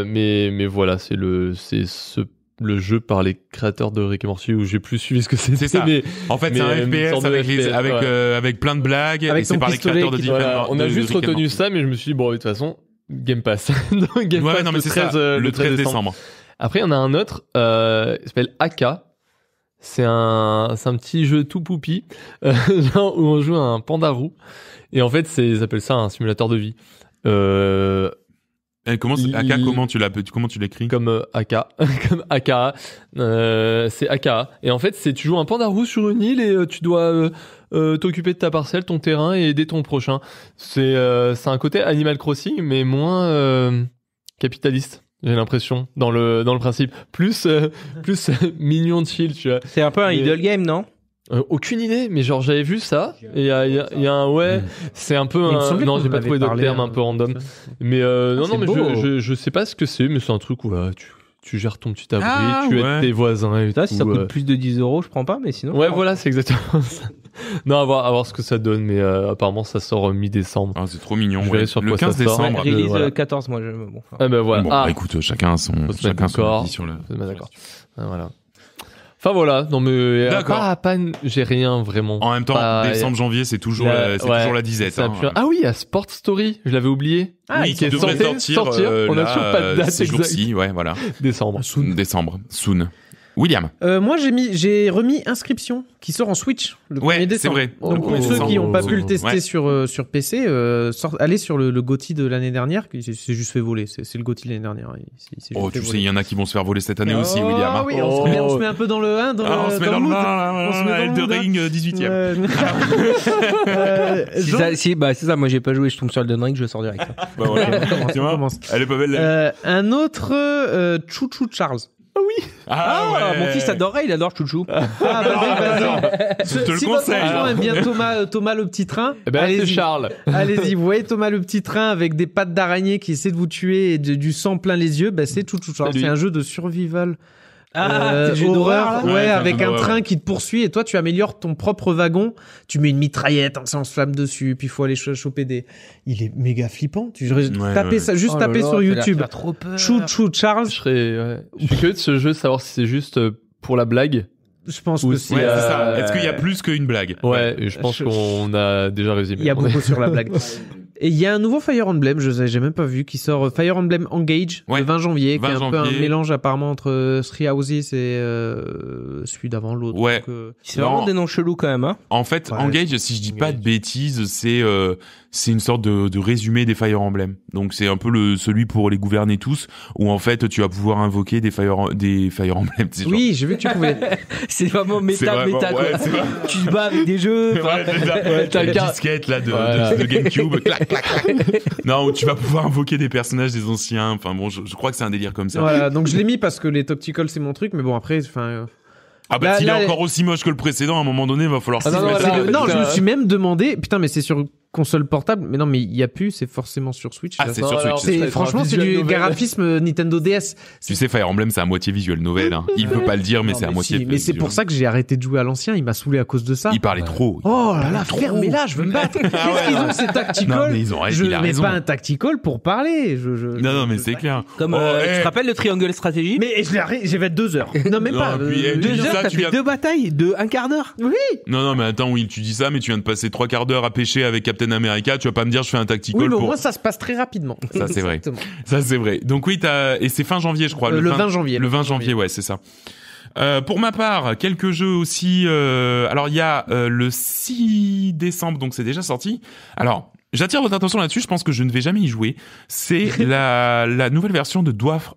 Speaker 4: mais, mais voilà, c'est le, c'est ce le jeu par les créateurs de Rick et Morty où j'ai plus suivi ce que c'était. C'est ça. en fait, c'est un FPS avec, avec, avec plein de blagues. et c'est par les créateurs de différents. on a juste retenu ça, mais je me suis dit, bon, de toute façon, Game Pass. Game ouais, Pass mais euh, le, 13, le, 13, décembre. Après, on a un autre, euh, il s'appelle AK. C'est un, un petit jeu tout poupi, euh, où on joue un panda roux. Et en fait, ils appellent ça un simulateur de vie. Euh, comment, AK, comment tu l'écris Comme AK, comme AK, c'est AK. Et en fait, c'est tu joues un panda roux sur une île et tu dois euh, t'occuper de ta parcelle, ton terrain et aider ton prochain. C'est euh, un côté Animal Crossing, mais moins euh, capitaliste. J'ai l'impression dans le dans le principe plus plus mignon de chill, tu vois. C'est un peu un idle game, non aucune idée, mais genre j'avais vu ça. Il y a, y a, un ouais, c'est un peu un. Non, j'ai pas trouvé de terme un peu random. Mais non, ah, non, mais je, je, je, sais pas ce que c'est, mais c'est un truc où tu, gères ton petit abri, ah, tu aides tes voisins et ça, Si ça coûte
Speaker 3: plus de 10 euros,
Speaker 4: je prends pas, mais sinon. Ouais, voilà, c'est exactement ça. non, à voir, ce que ça donne, mais euh, apparemment ça sort euh, mi-décembre. Ah, c'est trop mignon. Je ouais. sur le 15 décembre. Ouais, release 14, euh, moi. Je... Bon, ah, ben voilà. bon bah, ah. écoute, chacun son, chacun son sur le. D'accord. Ah, voilà. Enfin voilà, non mais pas, pas j'ai rien vraiment. En même temps, décembre janvier, c'est toujours la, toujours la disette. Hein. ah oui Ah oui, à Sport Story, je l'avais oublié. Ah, oui, qui, sortir, sortir. on n'a toujours pas de date exacte. ouais, voilà.
Speaker 1: Décembre. Décembre. Soon. William.
Speaker 4: Euh,
Speaker 2: moi, j'ai mis, j'ai remis Inscription qui sort en Switch le ouais, Vrai. Donc pour ceux qui n'ont pas pu le tester sur euh, sur PC, euh, allez sur le, le de l'année dernière. C'est juste fait voler. C'est le GOTY de l'année dernière. oh, tu sais, il y en a
Speaker 1: qui vont se faire voler cette année aussi, oh, William. Hein. Oui, on, se met, un peu
Speaker 2: dans le 1 dans, ah, on, se dans le, on se met dans Ring 18ème.
Speaker 3: bah c'est ça. Moi, j'ai pas joué. Je tombe sur Elden Ring, je sors direct. bah, Elle est pas belle.
Speaker 2: un autre Chouchou Charles. Ah oui. Ah, ah, ouais. mon fils adorait, il adore Chouchou. Ah, ah bah, vas-y. Bah Je te le si votre enfant aime bien Thomas, euh, Thomas le petit train, eh ben, allez-y. Charles. Allez-y, vous voyez Thomas le petit train avec des pattes d'araignée qui essaie de vous tuer et de- du sang plein les yeux, bah, c'est Chouchou C'est un jeu de survival ah, jeu ouais, avec un train qui te poursuit et toi tu améliores ton propre wagon, tu mets une mitraillette, en se flamme dessus, puis il faut aller choper des. Il est méga flippant. Tu ouais, ça, juste oh taper sur YouTube. Trop Chou
Speaker 4: chou Charles. Je serais, suis de ce jeu, savoir si c'est juste euh, pour la blague je pense que c'est. Euh, ouais, Est-ce qu'il y a plus qu'une blague Ouais, je pense qu'on a déjà résumé. Il y a beaucoup sur la blague.
Speaker 2: Et il y a un nouveau Fire Emblem, je j'ai même pas vu, qui sort euh, Fire Emblem Engage le 20 janvier, qui est un peu un mélange apparemment entre euh, Three Houses et euh, celui d'avant l'autre. Ouais. C'est vraiment des noms chelous quand même. Hein
Speaker 1: en fait, Engage, si je dis pas de bêtises, c'est c'est une sorte de, de, résumé des Fire Emblem. Donc c'est un peu le celui pour les gouverner tous, où en fait tu vas pouvoir invoquer des Fire des Fire Emblem. Oui, j'ai vu que tu pouvais. c'est vraiment méta méta.
Speaker 3: tu te bats avec des jeux. Ouais, t'as le disquette
Speaker 1: là de, de GameCube. non, où tu vas pouvoir invoquer des personnages des anciens. Enfin bon, je, crois que c'est un délire comme ça. Voilà, donc je l'ai
Speaker 2: mis parce que les Topticals, c'est mon truc, mais bon, après, enfin. Euh, ah bah s'il est encore
Speaker 1: aussi moche que le précédent, à un moment donné, il va falloir. Ah, s'y non, non, je me suis
Speaker 2: même demandé, putain, mais c'est sur console portable. Mais non, mais il y a plus, c'est forcément sur Switch. Ah, c'est sur Switch. franchement, c'est du graphisme
Speaker 1: euh, Nintendo DS. Tu sais, Fire Emblem, c'est à moitié visuel novel. il hein. Il peut pas le dire, mais c'est à moitié.
Speaker 2: mais c'est pour ça que j'ai arrêté de jouer à l'ancien. Il m'a saoulé à cause de ça. Il parlait trop. Oh là là, fermez là je veux me battre. Ah Qu'est-ce qu'ils ont, ces tacticals Je mets pas un tactical pour parler. Non, non, mais
Speaker 1: c'est clair. Oh, euh, tu eh. te
Speaker 2: rappelles le triangle stratégie Mais j'ai fait deux heures. Non, mais pas. Eh, deux heures, tu fait deux batailles de un quart d'heure. Oui.
Speaker 1: Non, non, mais attends, oui tu dis ça, mais tu viens de passer trois quarts d'heure à pêcher avec en Amérique, tu vas pas me dire je fais un tactical. Oui, au moins ça
Speaker 2: se passe très rapidement. Ça c'est vrai.
Speaker 1: Ça c'est vrai. Donc oui, as... et c'est fin janvier, je crois. Euh, le, 20 janvier. Le 20 janvier, ouais, c'est ça. Euh, pour ma part, quelques jeux aussi. Euh, alors il y a le 6 décembre, donc c'est déjà sorti. Alors j'attire votre attention là-dessus. Je pense que je ne vais jamais y jouer. C'est la, nouvelle version de Dwarf,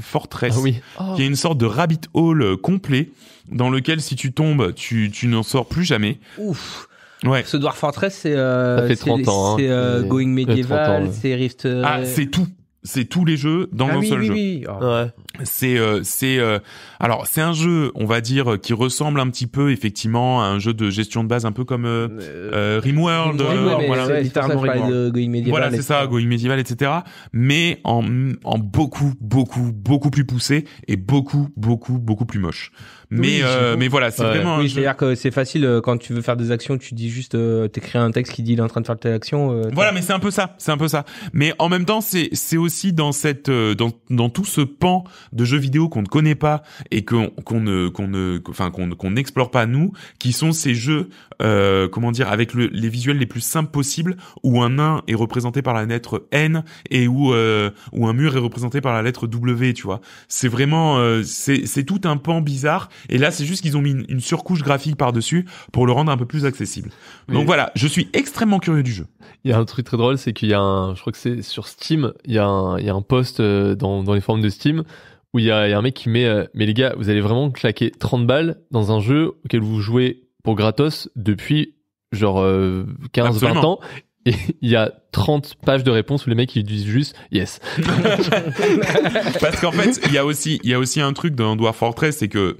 Speaker 1: Fortress, ah oui. qui est une sorte de rabbit hole complet dans lequel si tu tombes, tu, tu n'en sors plus jamais. Ouf. Ouais. Ce Dwarf Fortress, c'est euh, hein, euh, Going Medieval, c'est Rift. Euh, ah, c'est tout c'est tous les jeux dans ah un oui, seul oui, jeu. Oui. Oh. Ouais. C'est euh, c'est euh, alors c'est un jeu, on va dire, qui ressemble un petit peu effectivement à un jeu de gestion de base, un peu comme euh, euh, euh Rimworld. Rimworld voilà, c'est littéralement de Going Medieval, voilà, c'est ça, Going Medieval, etc. Mais en en beaucoup beaucoup beaucoup plus poussé et beaucoup beaucoup beaucoup plus moche. Mais, euh, mais voilà, c'est vraiment. Oui, c'est-à-dire que c'est facile euh, quand tu veux faire des actions, tu dis juste, euh, t'écris un texte qui dit il est en train de faire telle action. Euh, voilà, mais c'est un peu ça, c'est un peu ça. Mais en même temps, c'est c'est aussi dans cette dans dans tout ce pan de jeux vidéo qu'on ne connaît pas et qu'on qu'on ne qu'on ne enfin qu'on qu'on n'explore pas nous, qui sont ces jeux comment dire avec le, les visuels les plus simples possibles où un nain est représenté par la lettre N et où où un mur est représenté par la lettre W, tu vois. C'est vraiment c'est c'est tout un pan bizarre et là, c'est juste qu'ils ont mis une, surcouche graphique par-dessus pour le rendre un peu plus accessible. Donc voilà, je suis extrêmement
Speaker 4: curieux du jeu. Il y a un truc très drôle, c'est qu'il y a un, je crois que c'est sur Steam, il y a un, il y a un post euh, dans, dans les formes de Steam où il y, a, il y a un mec qui met, euh, mais les gars, vous allez vraiment claquer 30 balles dans un jeu auquel vous jouez pour gratos depuis genre 15-20 euh, ans et il y a 30 pages de réponses où les mecs ils disent juste yes.
Speaker 1: Parce qu'en fait, il y a aussi il y a aussi un truc dans Dwarf Fortress c'est que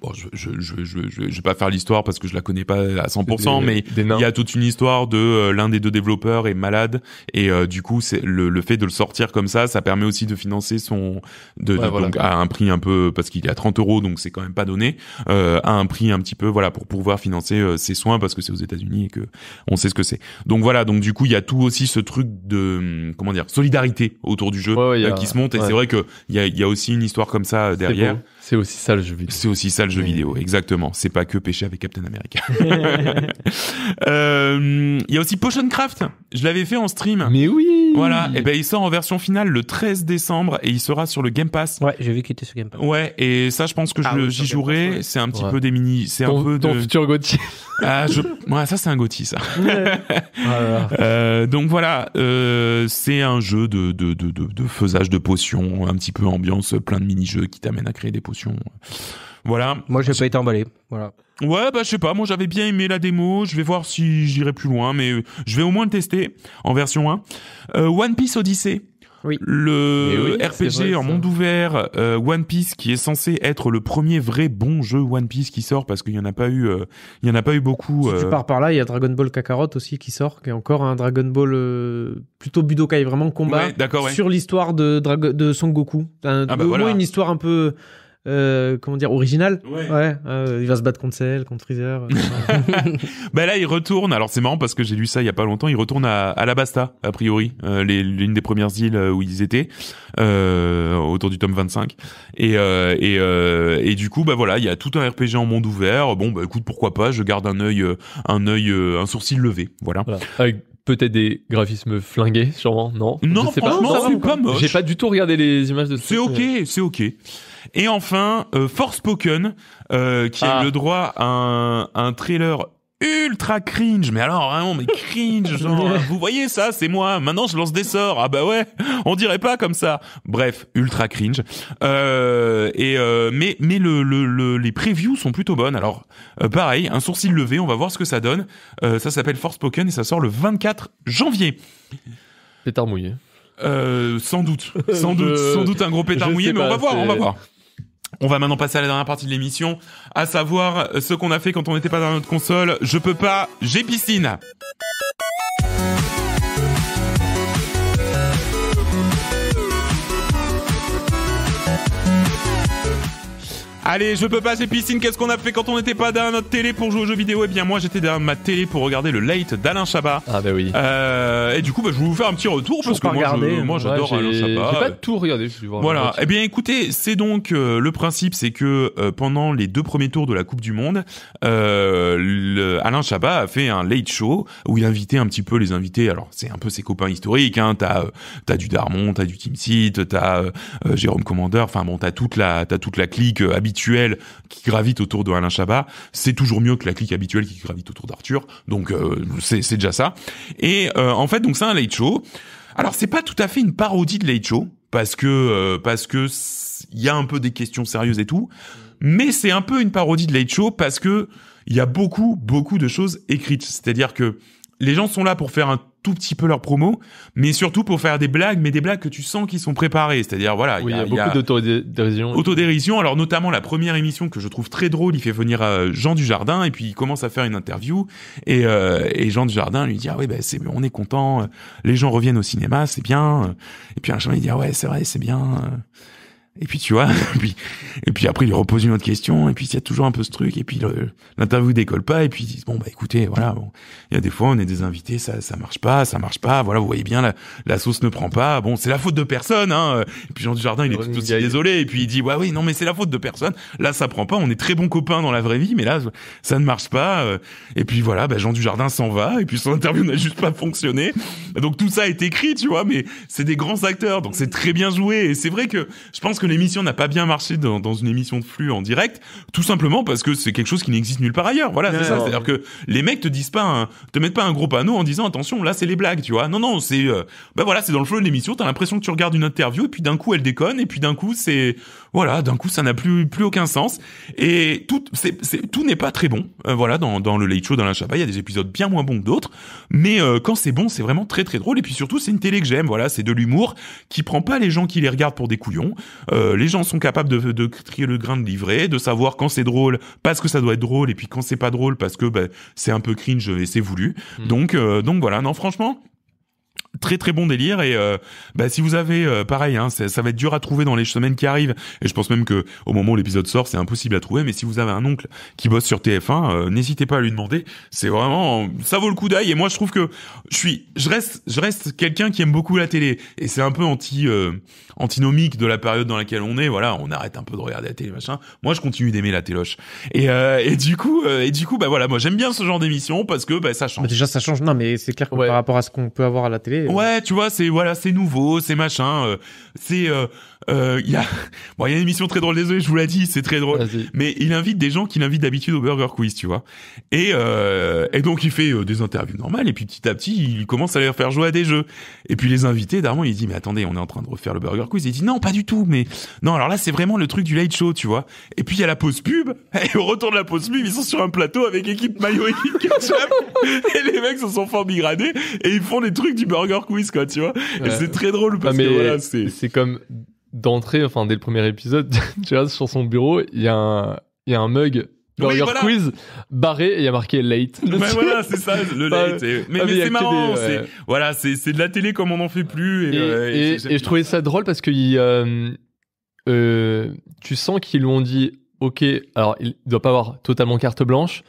Speaker 1: Bon, je, je, je, je, vais pas faire l'histoire parce que je la connais pas à 100%, mais il y a toute une histoire de euh, l'un des deux développeurs est malade et euh, du coup c'est le, fait de le sortir comme ça, ça permet aussi de financer son de, donc, à un prix un peu parce qu'il est à 30 euros donc c'est quand même pas donné euh, à un prix un petit peu voilà pour pouvoir financer ses soins parce que c'est aux États-Unis et que on sait ce que c'est. Donc voilà donc du coup il y a tout aussi ce truc de hum, comment dire solidarité autour du jeu qui se monte et c'est vrai que il y a, y a aussi une histoire comme ça derrière. C'est aussi ça le jeu vidéo. C'est aussi ça le jeu vidéo, exactement. C'est pas que pêcher avec Captain America. Euh, il y a aussi Potioncraft. Je l'avais fait en stream. Mais oui voilà, et ben il sort en version finale le 13 décembre et il sera sur le Game Pass. Ouais, j'ai vu qu'il était sur Game Pass. Ouais, et ça je pense que ah j'y jouerai, c'est un petit peu des mini, c'est un peu ton futur Gauthier. ah, ouais, ça c'est un Gauthier ça. Ah euh, donc voilà, euh, c'est un jeu de, de, de, de, de faisage de potions, un petit peu ambiance, plein de mini-jeux qui t'amènent à créer des potions. Voilà. Moi, n'ai pas été emballé. Voilà. Ouais, bah je sais pas. Moi, j'avais bien aimé la démo. Je vais voir si j'irai plus loin, mais euh, je vais au moins le tester en version 1. Euh, One Piece Odyssey. Oui. Le RPG en monde ouvert euh, One Piece qui est censé être le premier vrai bon jeu One Piece qui sort parce qu'il y en a pas eu il y en a pas eu beaucoup. Si tu pars
Speaker 2: par là, il y a Dragon Ball Kakarot aussi qui sort qui est encore un Dragon Ball plutôt Budokai vraiment combat sur l'histoire de, de Son Goku. Ah, bah au moins une histoire un peu euh, comment dire, original. Ouais. Euh, il va se battre contre Cell, contre Freezer. Euh,
Speaker 1: bah là, il retourne. Alors c'est marrant parce que j'ai lu ça il y a pas longtemps. Il retourne à Alabasta, a priori, l'une des premières îles où ils étaient autour du tome 25. Et et, du coup, bah voilà, il y a tout un RPG en monde ouvert. Bon, bah écoute, pourquoi pas Je garde un œil, un œil, un sourcil levé. Voilà. Avec peut-être des graphismes flingués, sûrement, non Non, franchement, pas. c'est pas J'ai pas du tout regardé les images de. C'est ok, c'est ok. Et enfin, Force euh, Forspoken, euh, qui a ah. le droit à un, trailer ultra cringe mais alors vraiment mais cringe euh, vous voyez ça c'est moi maintenant je lance des sorts ah bah ouais on dirait pas comme ça bref ultra cringe et mais mais le, les previews sont plutôt bonnes alors pareil un sourcil levé on va voir ce que ça donne ça s'appelle Forspoken et ça sort le 24 janvier pétard mouillé sans doute sans doute sans doute un gros pétard mouillé mais on va voir on va voir on va maintenant passer à la dernière partie de l'émission, à savoir ce qu'on a fait quand on n'était pas dans notre console. Je peux pas, j'ai piscine. Allez, je peux passer piscine. Qu'est-ce qu'on a fait quand on n'était pas derrière notre télé pour jouer aux jeux vidéo Eh bien, moi, j'étais derrière ma télé pour regarder le late d'Alain Chabat. Ah bah oui. Euh, et du coup, bah, je vais vous faire un petit retour parce que moi, j'adore Alain Chabat. J'ai pas
Speaker 4: tout regardé. voilà.
Speaker 1: Eh bien, écoutez, c'est donc euh, le principe, c'est que euh, pendant les deux premiers tours de la Coupe du Monde, le, Alain Chabat a fait un late show où il invitait un petit peu les invités. Alors, c'est un peu ses copains historiques. Hein. T'as t'as du Darmon, t'as du Team Seat, t'as Jérôme Commander. Enfin bon, t'as toute la t'as toute la clique habituelle qui gravite autour de Alain Chabat, c'est toujours mieux que la clique habituelle qui gravite autour d'Arthur. Donc euh, c'est déjà ça. Et euh, en fait, donc c'est un late show. Alors c'est pas tout à fait une parodie de late show parce que euh, parce que il y a un peu des questions sérieuses et tout, mais c'est un peu une parodie de late show parce que il y a beaucoup beaucoup de choses écrites. C'est-à-dire que les gens sont là pour faire un tout petit peu leur promo, mais surtout pour faire des blagues, mais des blagues que tu sens qu'ils sont préparées. C'est-à-dire, voilà. Oui, il y a, beaucoup
Speaker 4: d'autodérision.
Speaker 1: Autodérision. Alors, notamment la première émission que je trouve très drôle, il fait venir euh, Jean Dujardin, et puis il commence à faire une interview, et, euh, Jean Dujardin lui dit, ah oui, ben, c'est, on est content, les gens reviennent au cinéma, c'est bien. Et puis, un jour, il dit, ah ouais, c'est vrai, c'est bien. Et puis tu vois, et puis, et puis après il repose une autre question, et puis il y a toujours un peu ce truc, et puis l'interview décolle pas, et puis ils disent bon bah écoutez voilà, bon il y a des fois on est des invités, ça ça marche pas, ça marche pas, voilà vous voyez bien la, la sauce ne prend pas, bon c'est la faute de personne, hein. Et puis Jean du Jardin il est tout aussi désolé, et puis il dit ouais oui non mais c'est la faute de personne, là ça prend pas, on est très bons copains dans la vraie vie, mais là ça ne marche pas, euh. et puis voilà bah, Jean du Jardin s'en va, et puis son interview n'a juste pas fonctionné, bah, donc tout ça est écrit tu vois, mais c'est des grands acteurs donc c'est très bien joué, et c'est vrai que je pense que l'émission n'a pas bien marché dans, une émission de flux en direct, tout simplement parce que c'est quelque chose qui n'existe nulle part ailleurs. Voilà, c'est ça. C'est-à-dire que les mecs te disent pas, un, te mettent pas un gros panneau en disant attention, là c'est les blagues, tu vois. Non, non, c'est, bah voilà, c'est dans le flux de l'émission. T'as l'impression que tu regardes une interview et puis d'un coup elle déconne et puis d'un coup c'est voilà, d'un coup, ça n'a plus plus aucun sens et tout c'est, tout n'est pas très bon. Euh, voilà, dans, dans le Late Show, dans la Chapa, il y a des épisodes bien moins bons que d'autres, mais euh, quand c'est bon, c'est vraiment très très drôle et puis surtout, c'est une télé que j'aime. Voilà, c'est de l'humour qui prend pas les gens qui les regardent pour des couillons. Euh, les gens sont capables de, de trier le grain de livret, de savoir quand c'est drôle parce que ça doit être drôle et puis quand c'est pas drôle parce que ben, c'est un peu cringe et c'est voulu. Hmm. Donc donc voilà, non franchement très très bon délire et euh, bah, si vous avez euh, pareil hein, ça, va être dur à trouver dans les semaines qui arrivent et je pense même que au moment où l'épisode sort c'est impossible à trouver mais si vous avez un oncle qui bosse sur TF1 euh, n'hésitez pas à lui demander c'est vraiment ça vaut le coup d'œil et moi je trouve que je suis je reste je reste quelqu'un qui aime beaucoup la télé et c'est un peu anti antinomique de la période dans laquelle on est. Voilà, on arrête un peu de regarder la télé, machin. Moi, je continue d'aimer la téloche. Et, euh, et du coup, euh, et du coup, bah voilà, moi j'aime bien ce genre d'émission parce que bah, ça change. déjà,
Speaker 2: ça change. Non, mais c'est clair que par rapport à ce qu'on peut avoir à la télé. Euh.
Speaker 1: Ouais, tu vois, c'est voilà, c'est nouveau, c'est machin, c'est il y a bon, il y a une émission très drôle. Désolé, je vous l'ai dit, c'est très drôle. Mais il invite des gens qu'il invite d'habitude au Burger Quiz, tu vois. Et et donc il fait des interviews normales et puis petit à petit il commence à les faire jouer à des jeux. Et puis les invités, d'abord, il dit mais attendez, on est en train de refaire le Burger quiz, dit non, pas du tout, mais non, alors là, c'est vraiment le truc du late show, tu vois. Et puis il y a la pause pub, et au retour de la pause pub, ils sont sur un plateau avec équipe maillot, équipe ketchup, et les mecs se sont formigradés, et ils font les trucs du burger quiz, quoi, tu vois. Et c'est très drôle parce ah, que voilà,
Speaker 4: c'est. comme d'entrée, enfin, dès le premier épisode, tu vois, sur son bureau, il y a un, il y a un mug dans quiz, barré, il y a marqué late. Mais ben voilà, c'est
Speaker 1: ça, le ah, late. Mais, ah c'est marrant, voilà, c'est de la télé comme on n'en fait plus. Et, euh, je trouvais ça
Speaker 4: drôle parce que euh, euh, tu sens qu'ils lui ont dit, ok, alors il doit pas avoir totalement carte blanche,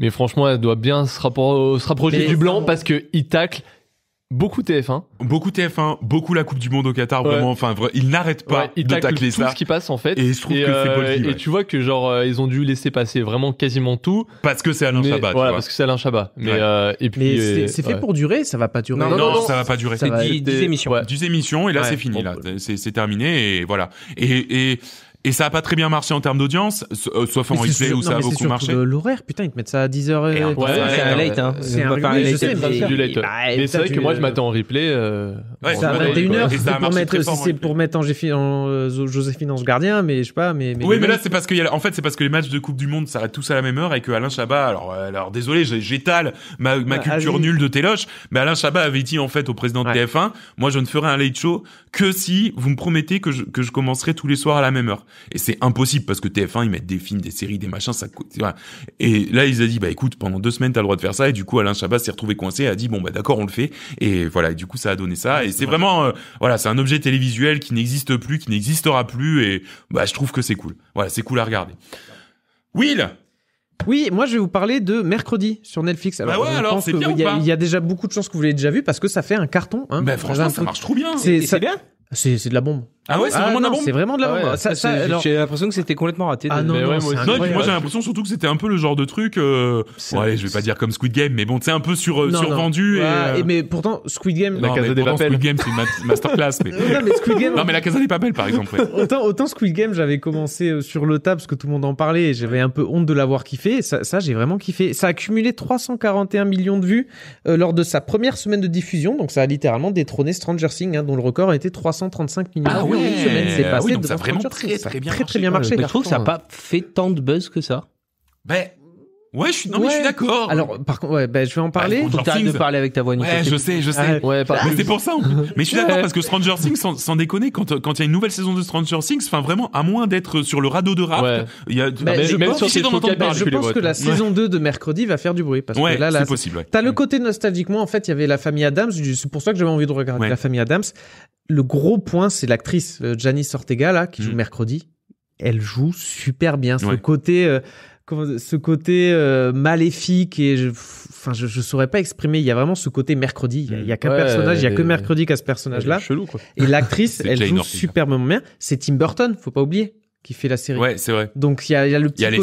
Speaker 4: mais franchement, elle doit bien se, rapprocher du blanc parce que tacle, beaucoup TF1. Beaucoup TF1, beaucoup la Coupe du Monde au Qatar, vraiment. Enfin, ils n'arrêtent pas ça. ils de tout ce qui passe en fait. Et il se trouve et que euh, Et tu vois que genre euh, ils ont dû laisser passer vraiment quasiment tout. Parce que c'est Alain Chabat. parce que c'est Alain Chabat. Mais euh, et puis c'est fait pour
Speaker 2: durer, ça va pas durer. Non, non, non, ça va pas durer. C'est 10,
Speaker 4: émissions. 10 émissions et là c'est fini. Là, c'est
Speaker 1: terminé et voilà. Et, et et ça a pas très bien marché en termes d'audience, soit en replay
Speaker 2: où ça a beaucoup marché. L'horaire, putain, ils te mettent ça à 10h. Ouais, c'est un late, hein. C'est un late. Mais c'est vrai que moi, je m'attends
Speaker 4: en replay. Ouais, 21h. C'est pour
Speaker 2: mettre Joséphine Ange Gardien, mais je sais pas. mais Oui, mais là,
Speaker 1: c'est parce que, en fait, c'est parce que les matchs de Coupe du Monde s'arrêtent tous à la même heure et que Alain Chabat, alors désolé, j'étale ma culture nulle de Téloche, mais Alain Chabat avait dit, en fait, au président de TF1, moi, je ne ferai un late show que si vous me promettez que je commencerai tous les soirs à la même heure. Et c'est impossible parce que TF1, ils mettent des films, des séries, des machins, ça coûte. Et là, ils ont dit, bah écoute, pendant deux semaines, t'as le droit de faire ça. Et du coup, Alain Chabat s'est retrouvé coincé et a dit, bon, bah d'accord, on le fait. Et voilà, et du coup, ça a donné ça. Et c'est vraiment, euh, voilà, c'est un objet télévisuel qui n'existe plus, qui n'existera plus. Et bah, je trouve que c'est cool. Voilà, c'est cool à regarder. Will
Speaker 2: oui, moi je vais vous parler de mercredi sur Netflix. Alors, bah ouais, alors bien il y, a, déjà beaucoup de chances que vous l'ayez déjà vu parce que ça fait un carton. Hein, bah franchement, ça marche trop bien. C'est bien. C'est de la bombe. Ah ouais, c'est ah vraiment de la bombe. C'est vraiment de la ah bombe. J'ai
Speaker 3: l'impression que c'était complètement raté. Ah non, moi, j'ai l'impression
Speaker 1: surtout que c'était un peu le genre de truc. Euh, ouais, je vais pas dire comme Squid Game, mais bon, c'est un peu sur euh, survendu. Euh, et...
Speaker 2: mais pourtant, Squid Game. La Casa des Squid
Speaker 1: Game, c'est une masterclass. mais... non,
Speaker 2: mais Squid Game. Non, mais la
Speaker 1: Casa des Papel, par exemple.
Speaker 2: autant, autant Squid Game, j'avais commencé sur le tab parce que tout le monde en parlait. J'avais un peu honte de l'avoir kiffé. Ça, j'ai vraiment kiffé. Ça a cumulé 341 millions de vues lors de sa première semaine de diffusion. Donc, ça a littéralement détrôné Stranger Things, hein, dont le record était 300. 335 millions ah ouais, en une semaine. C'est ah passé oui, ça a vraiment très très, bien, marché. je trouve que ça n'a pas fait tant de buzz que ça. Ben, Ouais, je suis, non, mais je suis d'accord. Alors, par contre, ouais, ben, je vais en bah, parler. Bah, Faut de parler avec ta voix, Ouais, je sais, je sais. Ah, ouais, mais c'est pour ça. mais je suis d'accord parce que
Speaker 1: Stranger Things, sans, déconner, quand, quand il y a une nouvelle saison de Stranger Things, enfin, vraiment, à moins d'être sur le radeau de rap, il y a, mais, bah, je, pense, je pense que la saison
Speaker 2: 2 de mercredi va faire du bruit parce que là, c'est possible. T'as le mm. côté nostalgiquement. en fait, il y avait la famille Adams. C'est pour ça que j'avais envie de regarder la famille Adams. Le gros point, c'est l'actrice euh, Janice Ortega, là, qui mm. joue mercredi elle joue super bien. C'est le côté, euh, ce côté euh, maléfique et je, enfin, je, saurais pas exprimer. Il y a vraiment ce côté mercredi. Il y a, qu'un mmh. personnage, il y a que mercredi qu'à ce personnage-là. Chelou Et l'actrice, elle joue superbement bien. C'est Tim Burton, faut pas oublier qui fait la série. Ouais, c'est vrai. Donc il y a, le petit y a il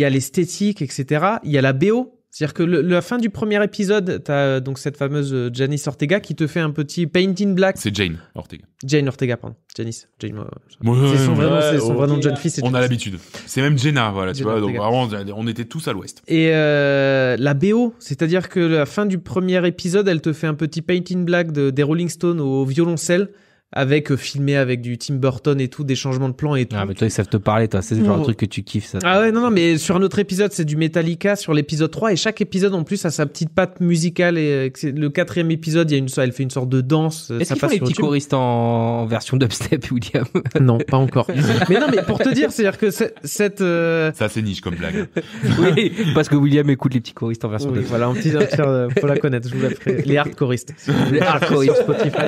Speaker 2: y a l'esthétique, etc. Il y a la BO c'est-à-dire que la fin du premier épisode, t'as euh, donc cette fameuse euh, Janice Ortega qui te fait un petit painting black. C'est Jane Ortega. Jane Ortega, pardon. Janice. Jane. Euh, c'est son, vrai, nom, de jeune fille. on a l'habitude. C'est même Jenna, voilà. donc
Speaker 1: vraiment, on était tous à l'ouest.
Speaker 2: Et la BO, c'est-à-dire que la fin du premier épisode, elle te fait un petit painting black des Rolling Stones au violoncelle avec euh, filmé avec du Tim Burton et tout, des changements de plan et tout. Ah, mais toi, ils savent te parler, toi. C'est le genre de truc que tu kiffes, ça. Ah ouais, non, non, mais sur un autre épisode, c'est du Metallica sur l'épisode 3 et chaque épisode, en plus, a sa petite patte musicale et euh, le quatrième épisode, il y a une, elle fait une sorte de danse. Euh, Est-ce qu'ils font les petits choristes en version dubstep, William? Non, pas encore. mais non, mais pour te dire, c'est-à-dire que cette, Ça, c'est niche comme blague. oui,
Speaker 3: parce que William écoute les petits choristes en version dubstep. Voilà, un petit, un faut la connaître, je vous ferai. Les choristes Les hardcoristes Spotify.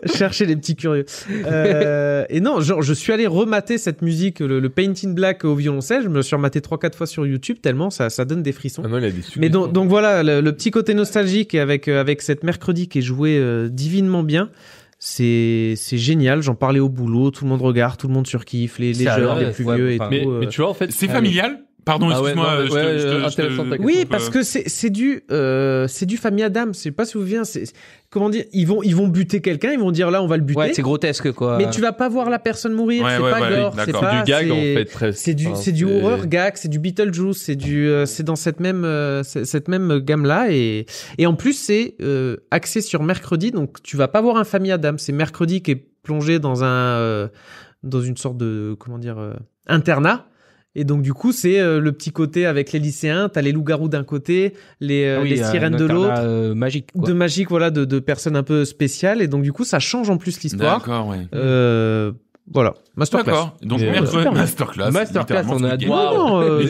Speaker 3: Chercher les petits curieux.
Speaker 2: Euh, et non, genre, je suis allé remater cette musique, le, Painting Black au violoncelle. Je me suis rematé 3-4 fois sur YouTube, tellement ça, ça donne des frissons. Ah non, Mais donc, hein. donc voilà, le, petit côté nostalgique avec, euh, avec cette mercredi qui est jouée euh, divinement bien. C'est c'est génial, j'en parlais au boulot, tout le monde regarde, tout le monde surkiffe, les, les les plus vieux et tout. mais tu vois, en fait, c'est familial, oui, parce que c'est du, euh, c'est du Famille Adam. Je sais pas si vous vous souvenez. Comment dire Ils vont, ils vont buter quelqu'un. Ils vont dire là, on va le buter. c'est grotesque, quoi. Mais tu vas pas voir la personne mourir. c'est pas gore. c'est du gag en fait. C'est du, horreur gag. C'est du Beetlejuice. C'est du, euh, c'est dans cette même, euh, cette même gamme là. Et et en plus, c'est euh, axé sur mercredi. Donc tu vas pas voir un Famille Adam. C'est mercredi qui est plongé dans un, dans une sorte de, comment dire, internat et donc, du coup, c'est euh, le petit côté avec les lycéens. T'as les loups-garous d'un côté, les, euh, ah euh, sirènes de l'autre. magique. De magique, voilà, de, personnes un peu spéciales. Et donc, du coup, ça change en plus l'histoire. D'accord, ouais.
Speaker 4: voilà, masterclass. D'accord. Donc masterclass. Masterclass. Masterclass. On a wow.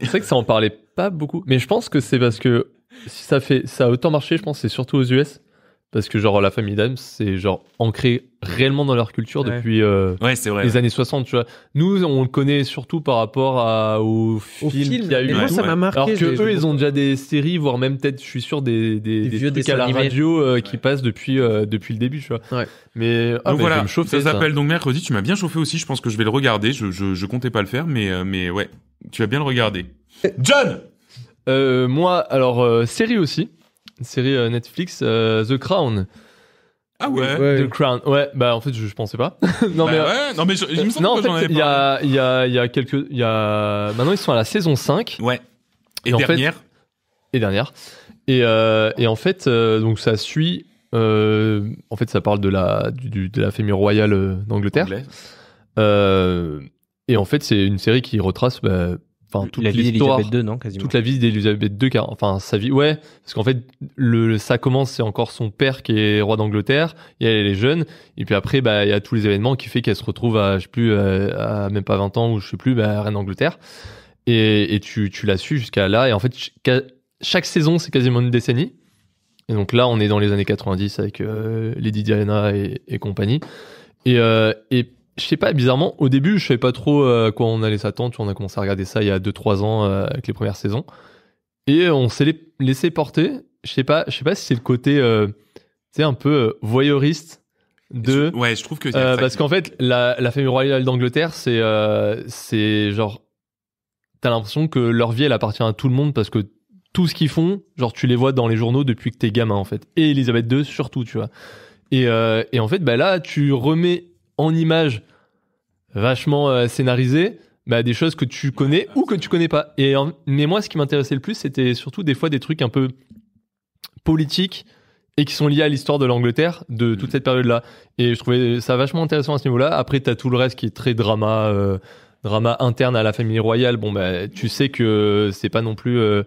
Speaker 4: C'est vrai que ça en parlait pas beaucoup, mais je pense que c'est parce que si ça fait ça a autant marché, je pense, c'est surtout aux US. Parce que genre la famille Adams, c'est genre ancré réellement dans leur culture depuis euh, les années 60, tu vois. Nous, on le connaît surtout par rapport aux films au qu'il y a eu. moi, ça m'a marqué. Alors que ils ont déjà des séries, voire même peut-être, je suis sûr, des, des, radio euh, qui passent depuis, euh, depuis le début, tu Mais, ah, donc, bah, voilà, ça s'appelle
Speaker 1: donc mercredi. Tu m'as bien chauffé aussi. Je pense que je vais le regarder. Je, je, je
Speaker 4: comptais pas le faire, mais, mais ouais, tu vas bien le regarder. John! moi, alors série aussi une série euh, Netflix, euh, The Crown. Ah ouais. The Crown. Ouais, bah en fait, je, je pensais pas. non, bah mais, euh, ouais. non, mais je, me sens non, en fait, il y, y a, quelques. Y a... Maintenant, ils sont à la saison 5. Ouais. Et, dernière. Et dernière. Et, et en fait, donc ça suit. en fait, ça parle de la, du, de la famille royale d'Angleterre. et en fait, c'est une série qui retrace bah, toute la vie d'Elisabeth II, non, Toute la vie II, enfin, sa vie, ouais, parce qu'en fait, le, ça commence, c'est encore son père qui est roi d'Angleterre, et elle est jeune, et puis après, bah, il y a tous les événements qui fait qu'elle se retrouve à, je sais plus, euh, à, même pas 20 ans, ou je sais plus, bah, reine d'Angleterre. Et, tu, l'as su jusqu'à là, et en fait, chaque saison, c'est quasiment une décennie. Et donc là, on est dans les années 90 avec euh, Lady Diana et, compagnie. Et, euh, et je sais pas, bizarrement, au début, je savais pas trop euh, à quoi on allait s'attendre. On a commencé à regarder ça il y a 2-3 ans euh, avec les premières saisons. Et euh, on s'est laissé porter. Je sais pas, je sais pas si c'est le côté, un peu voyeuriste de. ouais, je trouve que. parce qu'en fait, la, famille royale d'Angleterre, c'est c'est genre. T'as l'impression que leur vie, elle appartient à tout le monde parce que tout ce qu'ils font, genre, tu les vois dans les journaux depuis que t'es gamin, en fait. Et Elisabeth II, surtout, tu vois. Et, en fait, bah là, tu remets en images vachement euh, scénarisées, bah, des choses que tu connais ou que tu connais pas. Et mais moi, ce qui m'intéressait le plus, c'était surtout des fois des trucs un peu politiques et qui sont liés à l'histoire de l'Angleterre de toute cette période-là. Et je trouvais ça vachement intéressant à ce niveau-là. Après, tu as tout le reste qui est très drama, euh, drama interne à la famille royale. Bon, bah, tu sais que c'est pas non plus, euh,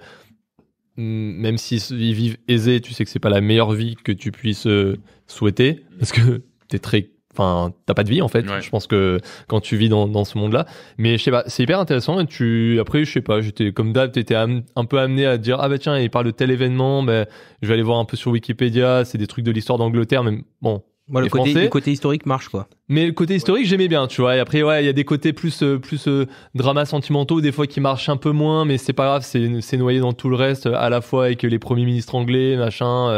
Speaker 4: même s'ils vivent aisés, tu sais que c'est pas la meilleure vie que tu puisses souhaiter parce que t'es très enfin t'as pas de vie en fait je pense que quand tu vis dans, ce monde là mais je sais pas c'est hyper intéressant et tu après je sais pas j'étais comme d'hab t'étais un peu amené à dire ah bah tiens il parle de tel événement ben je vais aller voir un peu sur Wikipédia c'est des trucs de l'histoire d'Angleterre mais bon moi, le côté, le côté, historique marche quoi. Mais le côté historique, j'aimais bien, tu vois. Et après, ouais, il y a des côtés plus, euh, plus euh, drama sentimentaux, des fois qui marchent un peu moins, mais c'est pas grave, c'est noyé dans tout le reste, à la fois avec les premiers ministres anglais, machin,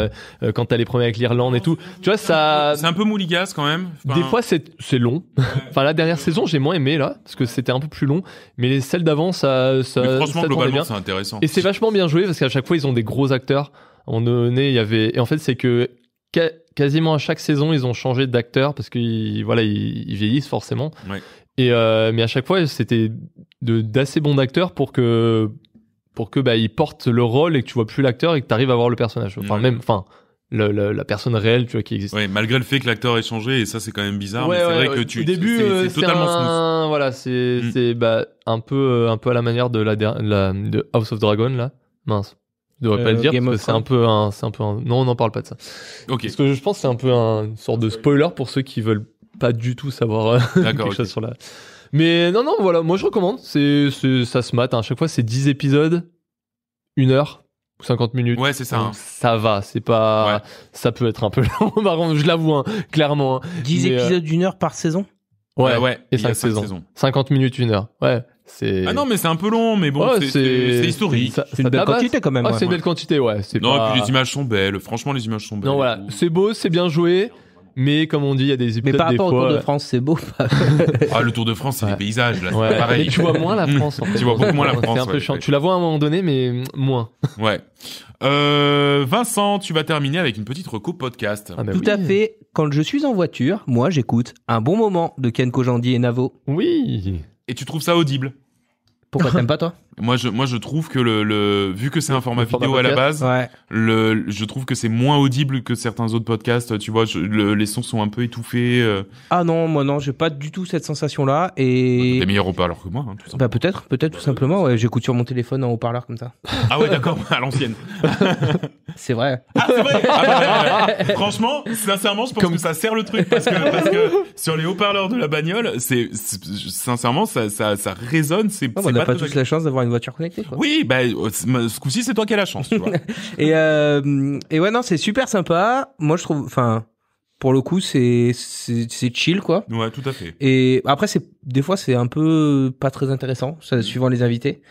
Speaker 4: euh, quand t'as les premiers avec l'Irlande et tout. Tu vois, ça. C'est un peu mouligasse quand même. Des fois, c'est long. enfin, la dernière saison, j'ai moins aimé là, parce que c'était un peu plus long, mais celles d'avant, ça, ça. franchement, globalement, c'est intéressant. Et c'est vachement bien joué parce qu'à chaque fois, ils ont des gros acteurs. On donné, il y avait. Et en fait, c'est que quasiment à chaque saison, ils ont changé d'acteur parce qu'ils voilà, ils, vieillissent forcément. Et euh, mais à chaque fois, c'était d'assez bons acteurs pour que pour que bah, ils portent le rôle et que tu vois plus l'acteur et que tu arrives à voir le personnage. Enfin même, enfin. la personne réelle tu vois qui existe malgré le fait
Speaker 1: que l'acteur ait changé et ça c'est quand même bizarre mais c'est vrai que tu au début c'est euh, totalement un,
Speaker 4: voilà c'est mm. bah, un peu euh, un peu à la manière de la de House of Dragon là mince je devrais pas euh, le dire parce que c'est un peu un, c'est un peu Non, on n'en parle pas de ça. Parce que je pense que c'est un peu un, une sorte de spoiler pour ceux qui veulent pas du tout savoir euh, quelque chose sur la. Mais non, non, voilà, moi je recommande. C'est, ça se mate. Hein. À chaque fois, c'est 10 épisodes, 1 heure 50 minutes. Ouais, c'est ça. Hein. Ça va, c'est pas. Ça peut être un peu long, je l'avoue, hein, clairement. 10 euh, épisodes
Speaker 1: d'une heure par saison
Speaker 4: Ouais, ouais. Et 5 saisons. 50 minutes, 1 heure. Ouais. Ah non, mais c'est un peu long, mais bon, c'est historique. C'est une belle quantité quand même. Ah, c'est une belle quantité, ouais. Non, pas... et puis les
Speaker 1: images sont belles. Franchement, les images sont belles. Non, voilà,
Speaker 4: c'est beau, c'est bien joué. Mais comme on dit, il y a des épisodes. Mais par rapport au Tour de France, c'est beau. ah,
Speaker 1: le Tour de France, c'est des paysages, là, c'est pareil. tu vois moins la France. En fait. tu vois beaucoup moins la France. C'est un peu chiant. Tu
Speaker 4: la vois à un moment donné, mais moins.
Speaker 1: Ouais. Euh, Vincent, tu vas terminer avec une petite recoup podcast. Ah, bah tout à
Speaker 4: fait. Quand
Speaker 3: je suis en voiture, moi, j'écoute un bon moment de Ken Kojandi et Navo. Oui
Speaker 1: et tu trouves ça audible. Pourquoi t'aimes pas toi moi, je, moi, je trouve que le, le vu que c'est un format vidéo à la base, le, je trouve que c'est moins audible que certains autres podcasts. Tu vois, les sons sont un peu étouffés. Euh. Ah non, moi non, j'ai pas du tout cette sensation-là. Et bah, t'es meilleur haut-parleur que moi. Hein,
Speaker 3: bah, peut-être, peut-être tout euh, simplement. Ouais, j'écoute sur mon téléphone en haut-parleur comme ça.
Speaker 1: Ah ouais, d'accord, à l'ancienne. c'est vrai. Ah, vrai ah, bah, Franchement, sincèrement, je pense que ça sert le truc parce que, sur les haut-parleurs de la bagnole, c'est sincèrement ça, ça, ça résonne. C'est. Ah, on n'a pas tous la chance d'avoir une voiture connectée. Oui, bah, euh, ce coup-ci, c'est toi qui as la chance. Tu
Speaker 3: vois. Euh, et, ouais, non, c'est super sympa. Moi, je trouve, enfin, pour le coup, c'est c'est chill, quoi. Ouais, tout à fait. Et après, c'est des fois, c'est un peu pas très intéressant, ça, mm. suivant les invités.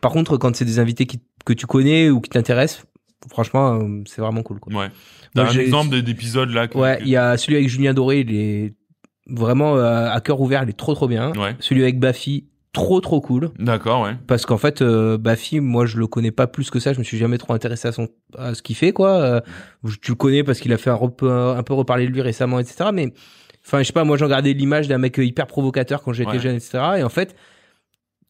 Speaker 3: Par contre, quand c'est des invités qui, que tu connais ou qui t'intéressent, franchement, euh, c'est vraiment cool. Quoi. Ouais. un exemple d'épisode là. Que, ouais, il y a celui avec Julien Doré, il est vraiment à cœur ouvert, il est trop trop bien. Celui avec Baffy, trop trop cool. D'accord, ouais. Parce qu'en fait, euh, moi je le connais pas plus que ça. Je me suis jamais trop intéressé à son à ce qu'il fait, quoi. Euh, tu le connais parce qu'il a fait un, un peu reparler de lui récemment, etc. Mais enfin, je sais pas. Moi, j'en gardais l'image d'un mec hyper provocateur quand j'étais jeune, etc. Et en fait,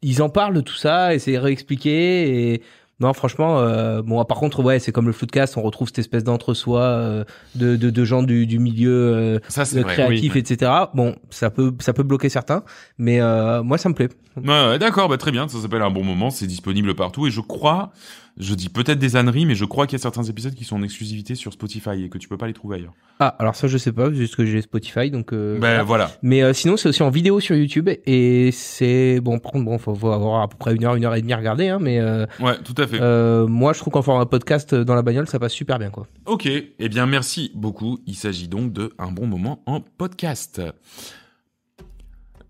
Speaker 3: ils en parlent tout ça et c'est réexpliqué et non, franchement, euh, bon, par contre, ouais, c'est comme le floodcast, on retrouve cette espèce d'entre-soi euh, de, de, gens du, du milieu euh, créatif, etc. Bon, ça peut, ça peut bloquer certains, mais moi, ça me plaît.
Speaker 1: D'accord, bah, très bien, ça s'appelle un bon moment, c'est disponible partout, et je crois je dis peut-être des âneries, mais je crois qu'il y a certains épisodes qui sont en exclusivité sur Spotify et que tu peux pas les trouver ailleurs.
Speaker 3: Ah, alors ça, je sais pas, juste que j'ai
Speaker 1: Spotify, donc. Euh, ben, voilà.
Speaker 3: Mais euh, sinon, c'est aussi en vidéo sur YouTube et c'est bon. prendre bon, faut, avoir à peu près une heure, une heure et demie à regarder, hein, mais. Euh, ouais, tout à fait. moi, je trouve qu'en format podcast dans la bagnole, ça passe super bien, quoi.
Speaker 1: Ok, eh bien, merci beaucoup. Il s'agit donc de un bon moment en podcast.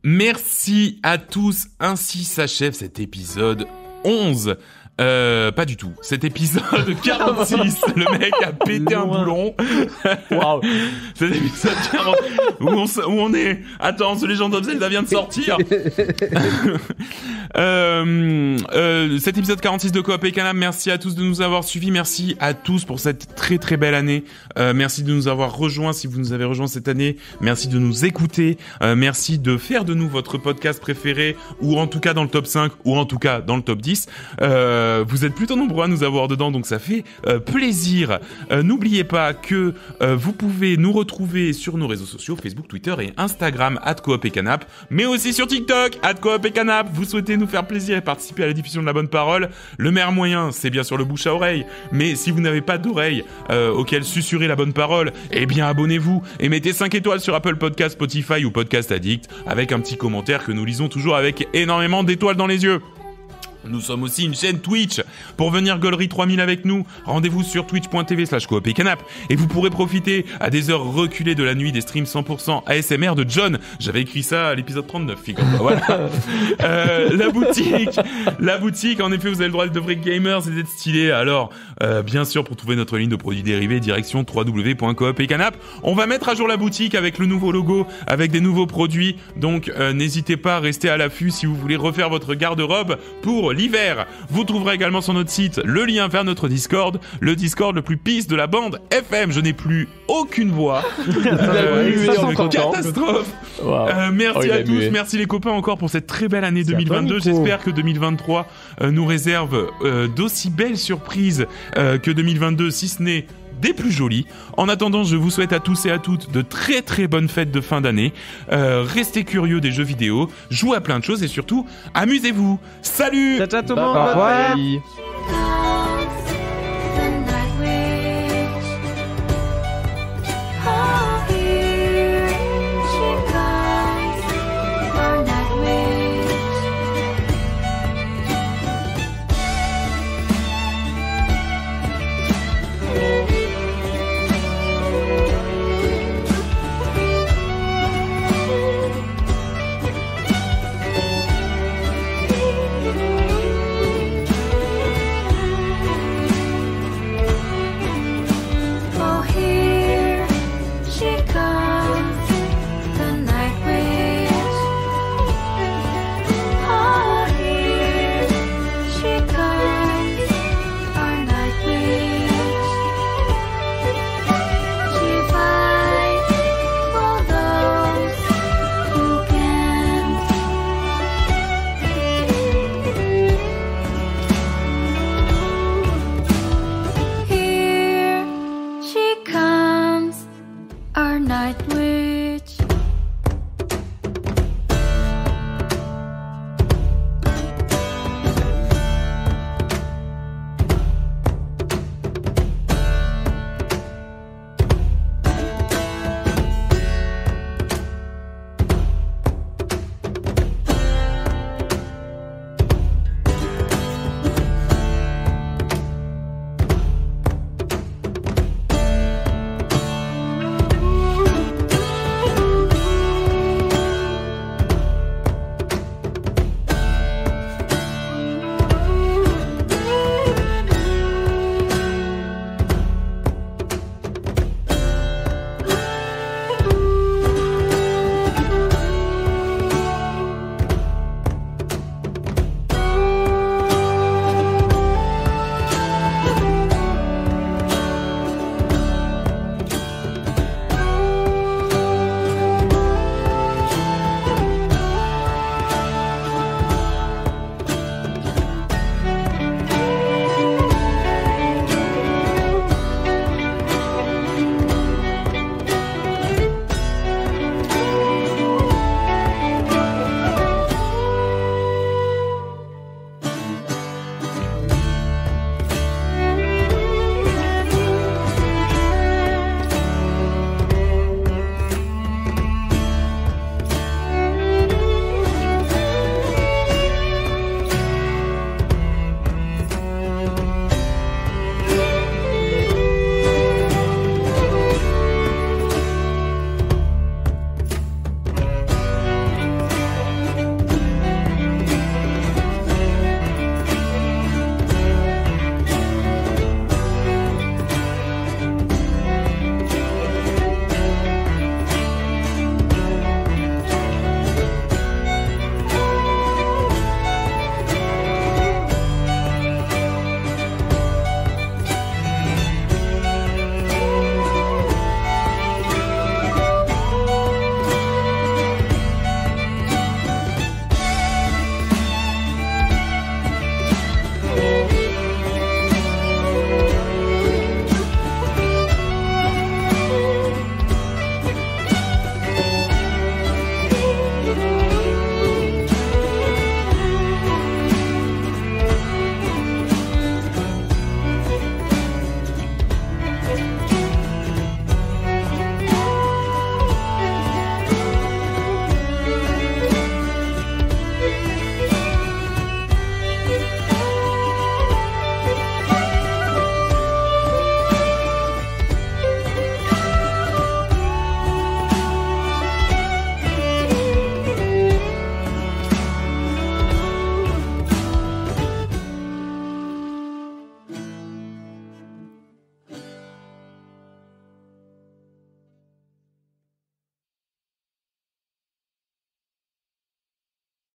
Speaker 1: Merci à tous. Ainsi s'achève cet épisode 11 euh, pas du tout. Cet épisode 46, le mec a pété un boulon. Waouh. Cet épisode 46 où, on, est. Attends, ce Legend of Zelda vient de sortir. Euh, euh, cet épisode 46 de Coop et Canam, merci à tous de nous avoir suivis. Merci à tous pour cette très très belle année. Euh, merci de nous avoir rejoints si vous nous avez rejoints cette année. Merci de nous écouter. Euh, merci de faire de nous votre podcast préféré ou en tout cas dans le top 5 ou en tout cas dans le top 10. Euh, euh, vous êtes plutôt nombreux à nous avoir dedans, donc ça fait euh, plaisir. Euh, n'oubliez pas que vous pouvez nous retrouver sur nos réseaux sociaux, Facebook, Twitter et Instagram, @coop et canap, mais aussi sur TikTok, @coop et canap. Vous souhaitez nous faire plaisir et participer à la diffusion de la bonne parole Le meilleur moyen, c'est bien sûr le bouche à oreille, mais si vous n'avez pas d'oreille auquel susurrer la bonne parole, eh bien abonnez-vous et mettez 5 étoiles sur Apple Podcast, Spotify ou Podcast Addict avec un petit commentaire que nous lisons toujours avec énormément d'étoiles dans les yeux. Nous sommes aussi une chaîne Twitch. Pour venir Gollery 3000 avec nous, rendez-vous sur twitch.tv slash canap et vous pourrez profiter à des heures reculées de la nuit des streams 100% ASMR de John. J'avais écrit ça à l'épisode 39, voilà. Euh, la boutique, la boutique, en effet, vous avez le droit de vrai gamers et d'être stylé. Alors, euh, bien sûr, pour trouver notre ligne de produits dérivés, direction canap On va mettre à jour la boutique avec le nouveau logo, avec des nouveaux produits. Donc, euh, n'hésitez pas à rester à l'affût si vous voulez refaire votre garde-robe pour l'hiver. Vous trouverez également sur notre site le lien vers notre Discord, le Discord le plus pisse de la bande FM. Je n'ai plus aucune voix. Euh, catastrophe. Euh, oh, merci à tous, merci les copains encore pour cette très belle année 2022. J'espère que 2023 euh, nous réserve d'aussi belles surprises que 2022, si ce n'est plus jolies. En attendant, je vous souhaite à tous et à toutes de très très bonnes fêtes de fin d'année. Euh, restez curieux des jeux vidéo, jouez à plein de choses et surtout, amusez-vous. Salut Ciao, tout le